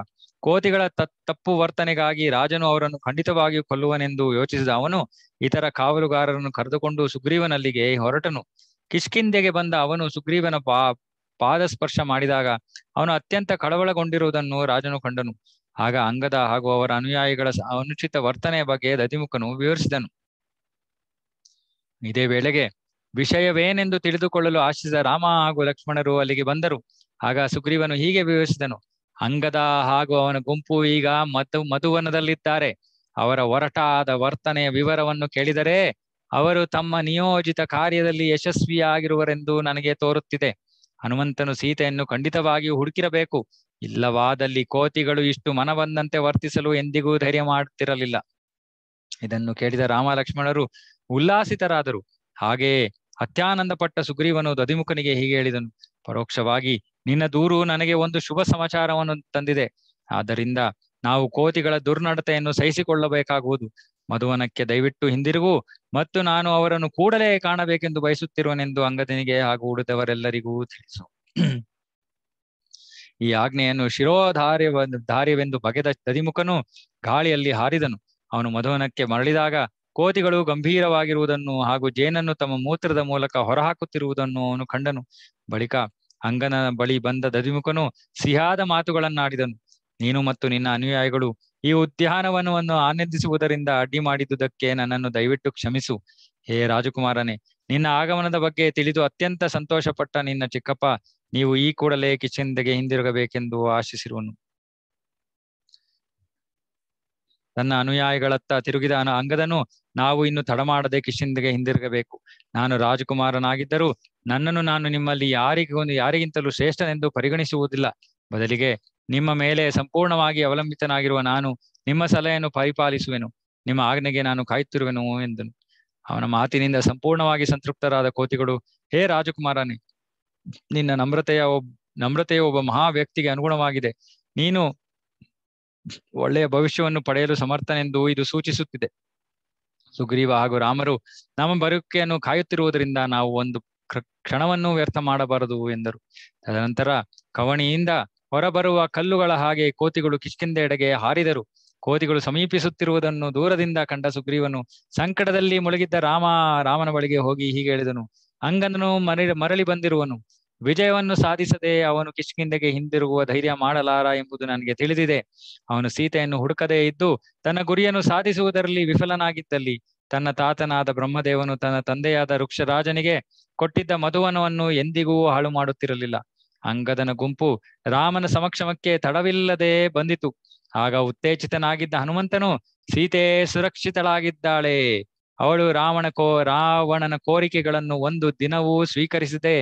ಕೋತಿಗಳ ತಪ್ಪು ವರ್ತನೆಗಾಗಿ ರಾಜನು ಅವರನ್ನು ಖಂಡಿತವಾಗಿಯೂ ಕೊಲ್ಲುವನೆಂದು ಯೋಚಿಸಿದ ಅವನು ಇತರ ಕಾವಲುಗಾರರನ್ನು ಕರೆದುಕೊಂಡು ಸುಗ್ರೀವನಲ್ಲಿಗೆ ಹೊರಟನು ಕಿಷ್ಕಿಂದೆಗೆ ಬಂದ ಅವನು ಸುಗ್ರೀವನ ಪಾ ಪಾದ ಮಾಡಿದಾಗ ಅವನು ಅತ್ಯಂತ ಕಳವಳಗೊಂಡಿರುವುದನ್ನು ರಾಜನು ಕಂಡನು ಆಗ ಅಂಗದ ಹಾಗೂ ಅವರ ಅನುಯಾಯಿಗಳ ಅನುಚಿತ ವರ್ತನೆಯ ಬಗ್ಗೆ ದಧಿಮುಖನು ವಿವರಿಸಿದನು ಇದೇ ವೇಳೆಗೆ ವಿಷಯವೇನೆಂದು ತಿಳಿದುಕೊಳ್ಳಲು ಆಶಿಸಿದ ರಾಮ ಹಾಗೂ ಲಕ್ಷ್ಮಣರು ಅಲ್ಲಿಗೆ ಬಂದರು ಆಗ ಸುಗ್ರೀವನು ಹೀಗೆ ವಿವರಿಸಿದನು ಅಂಗದ ಹಾಗೂ ಅವನ ಗುಂಪು ಈಗ ಮಧು ಮಧುವನದಲ್ಲಿದ್ದಾರೆ ಅವರ ಒರಟಾದ ವರ್ತನೆಯ ವಿವರವನ್ನು ಕೇಳಿದರೆ ಅವರು ತಮ್ಮ ನಿಯೋಜಿತ ಕಾರ್ಯದಲ್ಲಿ ಯಶಸ್ವಿಯಾಗಿರುವರೆಂದು ನನಗೆ ತೋರುತ್ತಿದೆ ಹನುಮಂತನು ಸೀತೆಯನ್ನು ಖಂಡಿತವಾಗಿಯೂ ಹುಡುಕಿರಬೇಕು ಇಲ್ಲವಾದಲ್ಲಿ ಕೋತಿಗಳು ಇಷ್ಟು ಮನ ಬಂದಂತೆ ವರ್ತಿಸಲು ಎಂದಿಗೂ ಧೈರ್ಯ ಮಾಡುತ್ತಿರಲಿಲ್ಲ ಇದನ್ನು ಕೇಳಿದ ರಾಮ ಲಕ್ಷ್ಮಣರು ಉಲ್ಲಾಸಿತರಾದರು ಹಾಗೆಯೇ ಅತ್ಯಾನಂದ ಪಟ್ಟ ಸುಗ್ರೀವನು ದದಿಮುಖನಿಗೆ ಹೀಗೆ ಹೇಳಿದನು ಪರೋಕ್ಷವಾಗಿ ನಿನ್ನ ದೂರು ನನಗೆ ಒಂದು ಶುಭ ಸಮಾಚಾರವನ್ನು ತಂದಿದೆ ಆದ್ದರಿಂದ ನಾವು ಕೋತಿಗಳ ದುರ್ನಡತೆಯನ್ನು ಸಹಿಸಿಕೊಳ್ಳಬೇಕಾಗುವುದು ಮಧುವನಕ್ಕೆ ದಯವಿಟ್ಟು ಹಿಂದಿರುಗು ಮತ್ತು ನಾನು ಅವರನ್ನು ಕೂಡಲೇ ಕಾಣಬೇಕೆಂದು ಬಯಸುತ್ತಿರುವನೆಂದು ಅಂಗದನಿಗೆ ಹಾಗೂ ಉಳಿದವರೆಲ್ಲರಿಗೂ ತಿಳಿಸು ಈ ಆಜ್ಞೆಯನ್ನು ಶಿರೋಧಾರ್ಯ ಧಾರ್ಯವೆಂದು ಬಗೆದ ದದಿಮುಖನು ಗಾಳಿಯಲ್ಲಿ ಹಾರಿದನು ಅವನು ಮಧುವನಕ್ಕೆ ಮರಳಿದಾಗ ಕೋತಿಗಳು ಗಂಭೀರವಾಗಿರುವುದನ್ನು ಹಾಗೂ ಜೇನನ್ನು ತಮ್ಮ ಮೂತ್ರದ ಮೂಲಕ ಹೊರಹಾಕುತ್ತಿರುವುದನ್ನು ಅವನು ಕಂಡನು ಬಳಿಕ ಅಂಗನ ಬಳಿ ಬಂದ ದದಿಮುಖನು ಸಿಹಾದ ಮಾತುಗಳನ್ನಾಡಿದನು ನೀನು ಮತ್ತು ನಿನ್ನ ಅನುಯಾಯಿಗಳು ಈ ಉದ್ಯಾನವನವನ್ನು ಆನಂದಿಸುವುದರಿಂದ ಅಡ್ಡಿ ಮಾಡಿದ್ದುದಕ್ಕೆ ನನ್ನನ್ನು ದಯವಿಟ್ಟು ಕ್ಷಮಿಸು ಹೇ ರಾಜಕುಮಾರನೇ ನಿನ್ನ ಆಗಮನದ ಬಗ್ಗೆ ತಿಳಿದು ಅತ್ಯಂತ ಸಂತೋಷಪಟ್ಟ ನಿನ್ನ ಚಿಕ್ಕಪ್ಪ ನೀವು ಈ ಕೂಡಲೇ ಕಿಚನ್ದೆಗೆ ಹಿಂದಿರುಗಬೇಕೆಂದು ಆಶಿಸಿರುವನು ತನ್ನ ಅನುಯಾಯಿಗಳತ್ತ ತಿರುಗಿದ ಅಂಗದನು ನಾವು ಇನ್ನು ತಡಮಾಡದೆ ಕಿಶಿಂದಗೆ ಹಿಂದಿರುಗಬೇಕು ನಾನು ರಾಜಕುಮಾರನಾಗಿದ್ದರೂ ನನ್ನನ್ನು ನಾನು ನಿಮ್ಮಲ್ಲಿ ಯಾರಿಗೊಂದು ಯಾರಿಗಿಂತಲೂ ಶ್ರೇಷ್ಠನೆಂದು ಪರಿಗಣಿಸುವುದಿಲ್ಲ ಬದಲಿಗೆ ನಿಮ್ಮ ಮೇಲೆ ಸಂಪೂರ್ಣವಾಗಿ ಅವಲಂಬಿತನಾಗಿರುವ ನಾನು ನಿಮ್ಮ ಸಲಹೆಯನ್ನು ಪರಿಪಾಲಿಸುವೆನು ನಿಮ್ಮ ಆಜ್ಞೆಗೆ ನಾನು ಕಾಯುತ್ತಿರುವೆನು ಎಂದನು ಅವನ ಮಾತಿನಿಂದ ಸಂಪೂರ್ಣವಾಗಿ ಸಂತೃಪ್ತರಾದ ಕೋತಿಗಳು ಹೇ ರಾಜಕುಮಾರನೇ ನಿನ್ನ ನಮ್ರತೆಯ ಒಬ್ ನಮ್ರತೆಯ ಒಬ್ಬ ಮಹಾ ವ್ಯಕ್ತಿಗೆ ಅನುಗುಣವಾಗಿದೆ ನೀನು ಒಳ್ಳೆಯ ಭವಿಷ್ಯವನ್ನು ಪಡೆಯಲು ಸಮರ್ಥನೆಂದು ಇದು ಸೂಚಿಸುತ್ತಿದೆ ಸುಗ್ರೀವ ಹಾಗೂ ರಾಮರು ನಮ್ಮ ಬರುವಿಕೆಯನ್ನು ಕಾಯುತ್ತಿರುವುದರಿಂದ ನಾವು ಒಂದು ಕ್ಷಣವನ್ನು ವ್ಯರ್ಥ ಮಾಡಬಾರದು ಎಂದರು ತದನಂತರ ಕವಣಿಯಿಂದ ಹೊರಬರುವ ಕಲ್ಲುಗಳ ಹಾಗೆ ಕೋತಿಗಳು ಎಡೆಗೆ ಹಾರಿದರು ಕೋತಿಗಳು ಸಮೀಪಿಸುತ್ತಿರುವುದನ್ನು ದೂರದಿಂದ ಕಂಡ ಸುಗ್ರೀವನು ಸಂಕಟದಲ್ಲಿ ಮುಳುಗಿದ್ದ ರಾಮ ರಾಮನ ಬಳಿಗೆ ಹೋಗಿ ಹೀಗೆ ಹೇಳಿದನು ಅಂಗನನು ಮರಳಿ ಮರಳಿ ಬಂದಿರುವನು ವಿಜಯವನ್ನು ಸಾಧಿಸದೆ ಅವನು ಕಿಷ್ಕಿಂದೆಗೆ ಹಿಂದಿರುಗುವ ಧೈರ್ಯ ಮಾಡಲಾರ ಎಂಬುದು ನನಗೆ ತಿಳಿದಿದೆ ಅವನು ಸೀತೆಯನ್ನು ಹುಡುಕದೇ ಇದ್ದು ತನ್ನ ಗುರಿಯನ್ನು ಸಾಧಿಸುವುದರಲ್ಲಿ ವಿಫಲನಾಗಿದ್ದಲ್ಲಿ ತನ್ನ ತಾತನಾದ ಬ್ರಹ್ಮದೇವನು ತನ್ನ ತಂದೆಯಾದ ವೃಕ್ಷರಾಜನಿಗೆ ಕೊಟ್ಟಿದ್ದ ಮಧುವನವನ್ನು ಎಂದಿಗೂ ಹಾಳು ಮಾಡುತ್ತಿರಲಿಲ್ಲ ಅಂಗದನ ಗುಂಪು ರಾಮನ ಸಮಕ್ಷಮಕ್ಕೆ ತಡವಿಲ್ಲದೆ ಬಂದಿತು ಆಗ ಉತ್ತೇಜಿತನಾಗಿದ್ದ ಹನುಮಂತನು ಸೀತೆ ಸುರಕ್ಷಿತಳಾಗಿದ್ದಾಳೆ ಅವಳು ರಾವಣ ಕೋ ರಾವಣನ ಕೋರಿಕೆಗಳನ್ನು ಒಂದು ದಿನವೂ ಸ್ವೀಕರಿಸದೆ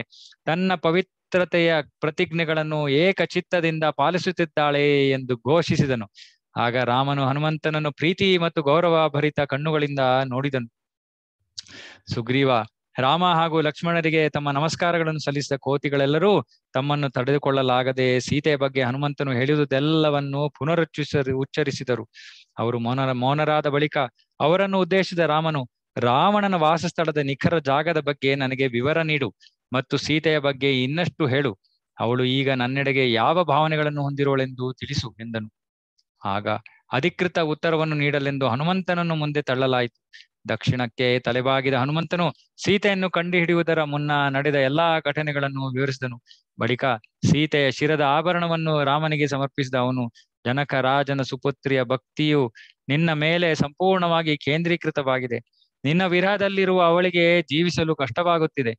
ತನ್ನ ಪವಿತ್ರತೆಯ ಪ್ರತಿಜ್ಞೆಗಳನ್ನು ಏಕಚಿತ್ತದಿಂದ ಪಾಲಿಸುತ್ತಿದ್ದಾಳೆ ಎಂದು ಘೋಷಿಸಿದನು ಆಗ ರಾಮನು ಹನುಮಂತನನ್ನು ಪ್ರೀತಿ ಮತ್ತು ಗೌರವ ಕಣ್ಣುಗಳಿಂದ ನೋಡಿದನು ಸುಗ್ರೀವ ರಾಮ ಹಾಗೂ ಲಕ್ಷ್ಮಣರಿಗೆ ತಮ್ಮ ನಮಸ್ಕಾರಗಳನ್ನು ಸಲ್ಲಿಸಿದ ಕೋತಿಗಳೆಲ್ಲರೂ ತಮ್ಮನ್ನು ತಡೆದುಕೊಳ್ಳಲಾಗದೆ ಸೀತೆಯ ಬಗ್ಗೆ ಹನುಮಂತನು ಹೇಳಿದುದೆಲ್ಲವನ್ನು ಪುನರುಚ್ಚರಿಸ ಉಚ್ಚರಿಸಿದರು ಅವರು ಮೌನ ಮೌನರಾದ ಬಳಿಕ ಅವರನ್ನು ಉದ್ದೇಶಿಸಿದ ರಾಮನು ರಾವಣನ ವಾಸಸ್ಥಳದ ನಿಖರ ಜಾಗದ ಬಗ್ಗೆ ನನಗೆ ವಿವರ ನೀಡು ಮತ್ತು ಸೀತೆಯ ಬಗ್ಗೆ ಇನ್ನಷ್ಟು ಹೇಳು ಅವಳು ಈಗ ನನ್ನೆಡೆಗೆ ಯಾವ ಭಾವನೆಗಳನ್ನು ಹೊಂದಿರುವಳೆಂದು ತಿಳಿಸು ಎಂದನು ಆಗ ಅಧಿಕೃತ ಉತ್ತರವನ್ನು ನೀಡಲೆಂದು ಹನುಮಂತನನ್ನು ಮುಂದೆ ತಳ್ಳಲಾಯಿತು ದಕ್ಷಿಣಕ್ಕೆ ತಲೆಬಾಗಿದ ಹನುಮಂತನು ಸೀತೆಯನ್ನು ಕಂಡುಹಿಡಿಯುವುದರ ಮುನ್ನ ನಡೆದ ಎಲ್ಲಾ ಘಟನೆಗಳನ್ನು ವಿವರಿಸಿದನು ಬಳಿಕ ಸೀತೆಯ ಶಿರದ ಆಭರಣವನ್ನು ರಾಮನಿಗೆ ಸಮರ್ಪಿಸಿದ ಅವನು ಜನಕ ರಾಜನ ಸುಪುತ್ರಿಯ ಭಕ್ತಿಯು ನಿನ್ನ ಮೇಲೆ ಸಂಪೂರ್ಣವಾಗಿ ಕೇಂದ್ರೀಕೃತವಾಗಿದೆ ನಿನ್ನ ವಿರಹದಲ್ಲಿರುವ ಅವಳಿಗೆ ಜೀವಿಸಲು ಕಷ್ಟವಾಗುತ್ತಿದೆ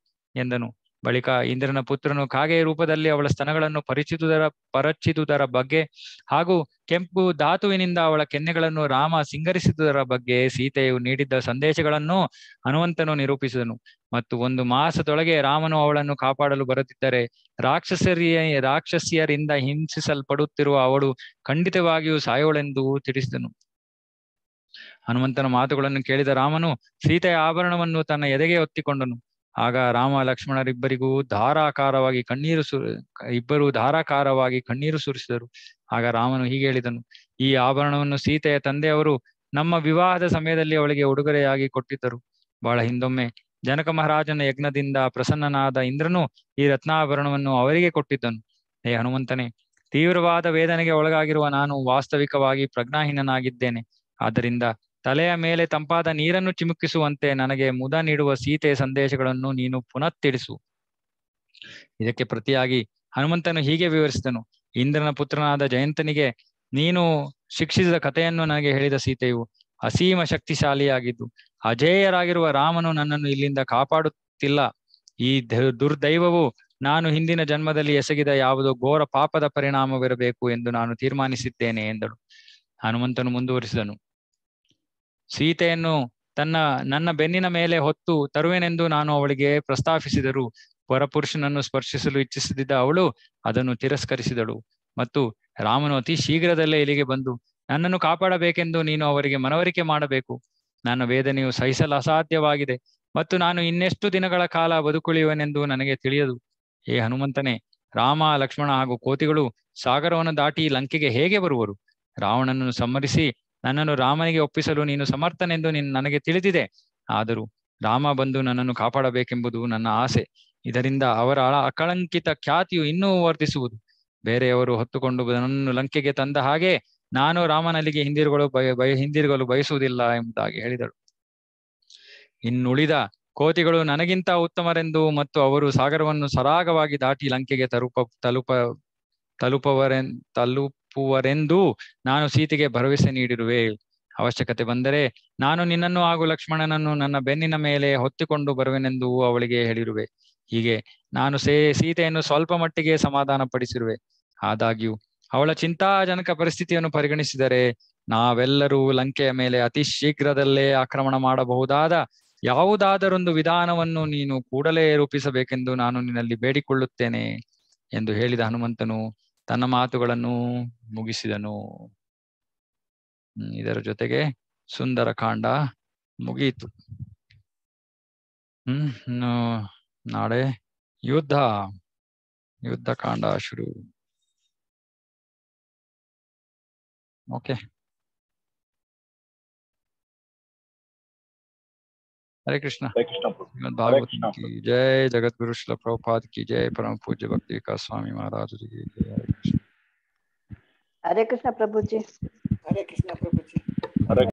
ಎಂದನು ಬಳಿಕ ಇಂದ್ರನ ಪುತ್ರನು ಕಾಗೆಯ ರೂಪದಲ್ಲಿ ಅವಳ ಸ್ತನಗಳನ್ನು ಪರಿಚಿತುದರ ಪರಚಿದುದರ ಬಗ್ಗೆ ಹಾಗೂ ಕೆಂಪು ಧಾತುವಿನಿಂದ ಅವಳ ಕೆನ್ನೆಗಳನ್ನು ರಾಮ ಸಿಂಗರಿಸಿದುದರ ಬಗ್ಗೆ ಸೀತೆಯು ನೀಡಿದ್ದ ಸಂದೇಶಗಳನ್ನು ಹನುಮಂತನು ನಿರೂಪಿಸಿದನು ಮತ್ತು ಒಂದು ಮಾಸದೊಳಗೆ ರಾಮನು ಅವಳನ್ನು ಕಾಪಾಡಲು ಬರುತ್ತಿದ್ದರೆ ರಾಕ್ಷಸರಿಯ ರಾಕ್ಷಸಿಯರಿಂದ ಹಿಂಸಿಸಲ್ಪಡುತ್ತಿರುವ ಅವಳು ಖಂಡಿತವಾಗಿಯೂ ಸಾಯೋಳೆಂದು ತಿಳಿಸಿದನು ಹನುಮಂತನ ಮಾತುಗಳನ್ನು ಕೇಳಿದ ರಾಮನು ಸೀತೆಯ ಆಭರಣವನ್ನು ತನ್ನ ಎದೆಗೆ ಒತ್ತಿಕೊಂಡನು ಆಗ ರಾಮ ಲಕ್ಷ್ಮಣರಿಬ್ಬರಿಗೂ ಧಾರಾಕಾರವಾಗಿ ಕಣ್ಣೀರು ಸುರ ಇಬ್ಬರು ಧಾರಾಕಾರವಾಗಿ ಕಣ್ಣೀರು ಸುರಿಸಿದರು ಆಗ ರಾಮನು ಹೀಗೆ ಹೇಳಿದನು ಈ ಆಭರಣವನ್ನು ಸೀತೆಯ ತಂದೆಯವರು ನಮ್ಮ ವಿವಾಹದ ಸಮಯದಲ್ಲಿ ಅವಳಿಗೆ ಉಡುಗೊರೆಯಾಗಿ ಕೊಟ್ಟಿದ್ದರು ಬಹಳ ಹಿಂದೊಮ್ಮೆ ಜನಕ ಮಹಾರಾಜನ ಯಜ್ಞದಿಂದ ಪ್ರಸನ್ನನಾದ ಇಂದ್ರನು ಈ ರತ್ನಾಭರಣವನ್ನು ಅವರಿಗೆ ಕೊಟ್ಟಿದ್ದನು ಹೇ ಹನುಮಂತನೇ ತೀವ್ರವಾದ ವೇದನೆಗೆ ಒಳಗಾಗಿರುವ ನಾನು ವಾಸ್ತವಿಕವಾಗಿ ಪ್ರಜ್ಞಾಹೀನನಾಗಿದ್ದೇನೆ ಆದ್ದರಿಂದ ತಲೆಯ ಮೇಲೆ ತಂಪಾದ ನೀರನ್ನು ಚಿಮುಕಿಸುವಂತೆ ನನಗೆ ಮುದ ನೀಡುವ ಸೀತೆಯ ಸಂದೇಶಗಳನ್ನು ನೀನು ಪುನಃ ತಿಳಿಸು ಇದಕ್ಕೆ ಪ್ರತಿಯಾಗಿ ಹನುಮಂತನು ಹೀಗೆ ವಿವರಿಸಿದನು ಇಂದ್ರನ ಪುತ್ರನಾದ ಜಯಂತನಿಗೆ ನೀನು ಶಿಕ್ಷಿಸಿದ ಕಥೆಯನ್ನು ನನಗೆ ಹೇಳಿದ ಸೀತೆಯು ಅಸೀಮ ಶಕ್ತಿಶಾಲಿಯಾಗಿದ್ದು ಅಜೇಯರಾಗಿರುವ ರಾಮನು ನನ್ನನ್ನು ಇಲ್ಲಿಂದ ಕಾಪಾಡುತ್ತಿಲ್ಲ ಈ ದುರ್ದೈವವು ನಾನು ಹಿಂದಿನ ಜನ್ಮದಲ್ಲಿ ಎಸಗಿದ ಯಾವುದೋ ಘೋರ ಪಾಪದ ಪರಿಣಾಮವಿರಬೇಕು ಎಂದು ನಾನು ತೀರ್ಮಾನಿಸಿದ್ದೇನೆ ಎಂದಳು ಹನುಮಂತನು ಮುಂದುವರಿಸಿದನು ಸೀತೆಯನ್ನು ತನ್ನ ನನ್ನ ಬೆನ್ನಿನ ಮೇಲೆ ಹೊತ್ತು ತರುವೆನೆಂದು ನಾನು ಅವಳಿಗೆ ಪ್ರಸ್ತಾಪಿಸಿದರು ಪರಪುರುಷನನ್ನು ಸ್ಪರ್ಶಿಸಲು ಇಚ್ಛಿಸದಿದ್ದ ಅವಳು ಅದನ್ನು ತಿರಸ್ಕರಿಸಿದಳು ಮತ್ತು ರಾಮನು ಅತಿ ಶೀಘ್ರದಲ್ಲೇ ಇಲ್ಲಿಗೆ ಬಂದು ನನ್ನನ್ನು ಕಾಪಾಡಬೇಕೆಂದು ನೀನು ಅವರಿಗೆ ಮನವರಿಕೆ ಮಾಡಬೇಕು ನನ್ನ ವೇದನೆಯು ಸಹಿಸಲು ಅಸಾಧ್ಯವಾಗಿದೆ ಮತ್ತು ನಾನು ಇನ್ನೆಷ್ಟು ದಿನಗಳ ಕಾಲ ಬದುಕುಳಿಯುವನೆಂದು ನನಗೆ ತಿಳಿಯದು ಏ ಹನುಮಂತನೇ ರಾಮ ಲಕ್ಷ್ಮಣ ಹಾಗೂ ಕೋತಿಗಳು ಸಾಗರವನ್ನು ದಾಟಿ ಲಂಕೆಗೆ ಹೇಗೆ ಬರುವರು ರಾವಣನನ್ನು ಸಮ್ಮರಿಸಿ ನನ್ನನ್ನು ರಾಮನಿಗೆ ಒಪ್ಪಿಸಲು ನೀನು ಸಮರ್ಥನೆಂದು ನಿನ್ ನನಗೆ ತಿಳಿದಿದೆ ಆದರೂ ರಾಮ ಬಂದು ನನ್ನನ್ನು ಕಾಪಾಡಬೇಕೆಂಬುದು ನನ್ನ ಆಸೆ ಇದರಿಂದ ಅವರ ಅಕಳಂಕಿತ ಖ್ಯಾತಿಯು ಇನ್ನೂ ವರ್ತಿಸುವುದು ಬೇರೆಯವರು ಹೊತ್ತುಕೊಂಡು ನನ್ನನ್ನು ಲಂಕೆಗೆ ತಂದ ಹಾಗೆ ನಾನು ರಾಮನಲ್ಲಿಗೆ ಹಿಂದಿರುಗಲು ಬಯ ಬಯ ಹಿಂದಿರುಗಲು ಬಯಸುವುದಿಲ್ಲ ಎಂಬುದಾಗಿ ಹೇಳಿದಳು ಇನ್ನುಳಿದ ಕೋತಿಗಳು ನನಗಿಂತ ಉತ್ತಮರೆಂದು ಮತ್ತು ಅವರು ಸಾಗರವನ್ನು ಸರಾಗವಾಗಿ ದಾಟಿ ಲಂಕೆಗೆ ತರುಪ ತಲುಪ ತಲುಪವರೆನ್ ತಲುಪುವರೆಂದು ನಾನು ಸೀತೆಗೆ ಭರವಸೆ ನೀಡಿರುವೆ ಅವಶ್ಯಕತೆ ಬಂದರೆ ನಾನು ನಿನ್ನನ್ನು ಹಾಗೂ ಲಕ್ಷ್ಮಣನನ್ನು ನನ್ನ ಬೆನ್ನಿನ ಮೇಲೆ ಹೊತ್ತಿಕೊಂಡು ಬರುವೆನೆಂದು ಅವಳಿಗೆ ಹೇಳಿರುವೆ ಹೀಗೆ ನಾನು ಸೇ ಸೀತೆಯನ್ನು ಸ್ವಲ್ಪ ಮಟ್ಟಿಗೆ ಸಮಾಧಾನ ಪಡಿಸಿರುವೆ ಆದಾಗ್ಯೂ ಅವಳ ಚಿಂತಾಜನಕ ಪರಿಸ್ಥಿತಿಯನ್ನು ಪರಿಗಣಿಸಿದರೆ ನಾವೆಲ್ಲರೂ ಲಂಕೆಯ ಮೇಲೆ ಅತಿ ಶೀಘ್ರದಲ್ಲೇ ಆಕ್ರಮಣ ಮಾಡಬಹುದಾದ ಯಾವುದಾದರೊಂದು ವಿಧಾನವನ್ನು ನೀನು ಕೂಡಲೇ ರೂಪಿಸಬೇಕೆಂದು ನಾನು ನಿನ್ನಲ್ಲಿ ಬೇಡಿಕೊಳ್ಳುತ್ತೇನೆ ಎಂದು ಹೇಳಿದ ಹನುಮಂತನು ತನ್ನ ಮಾತುಗಳನ್ನು ಮುಗಿಸಿದನು ಇದರ ಜೊತೆಗೆ ಸುಂದರ ಕಾಂಡ ಮುಗಿಯಿತು ಹ್ಮ್ ನಾಳೆ ಯುದ್ಧ ಯುದ್ಧ ಕಾಂಡ ಶುರು ಓಕೆ हरे कृष्णा भागवत की जय जगत गुरु शिल प्रभुपाद की जय परम पूज्य भक्ति का स्वामी महाराज जी हरे कृष्ण हरे कृष्ण प्रभु जी हरे कृष्ण प्रभु जी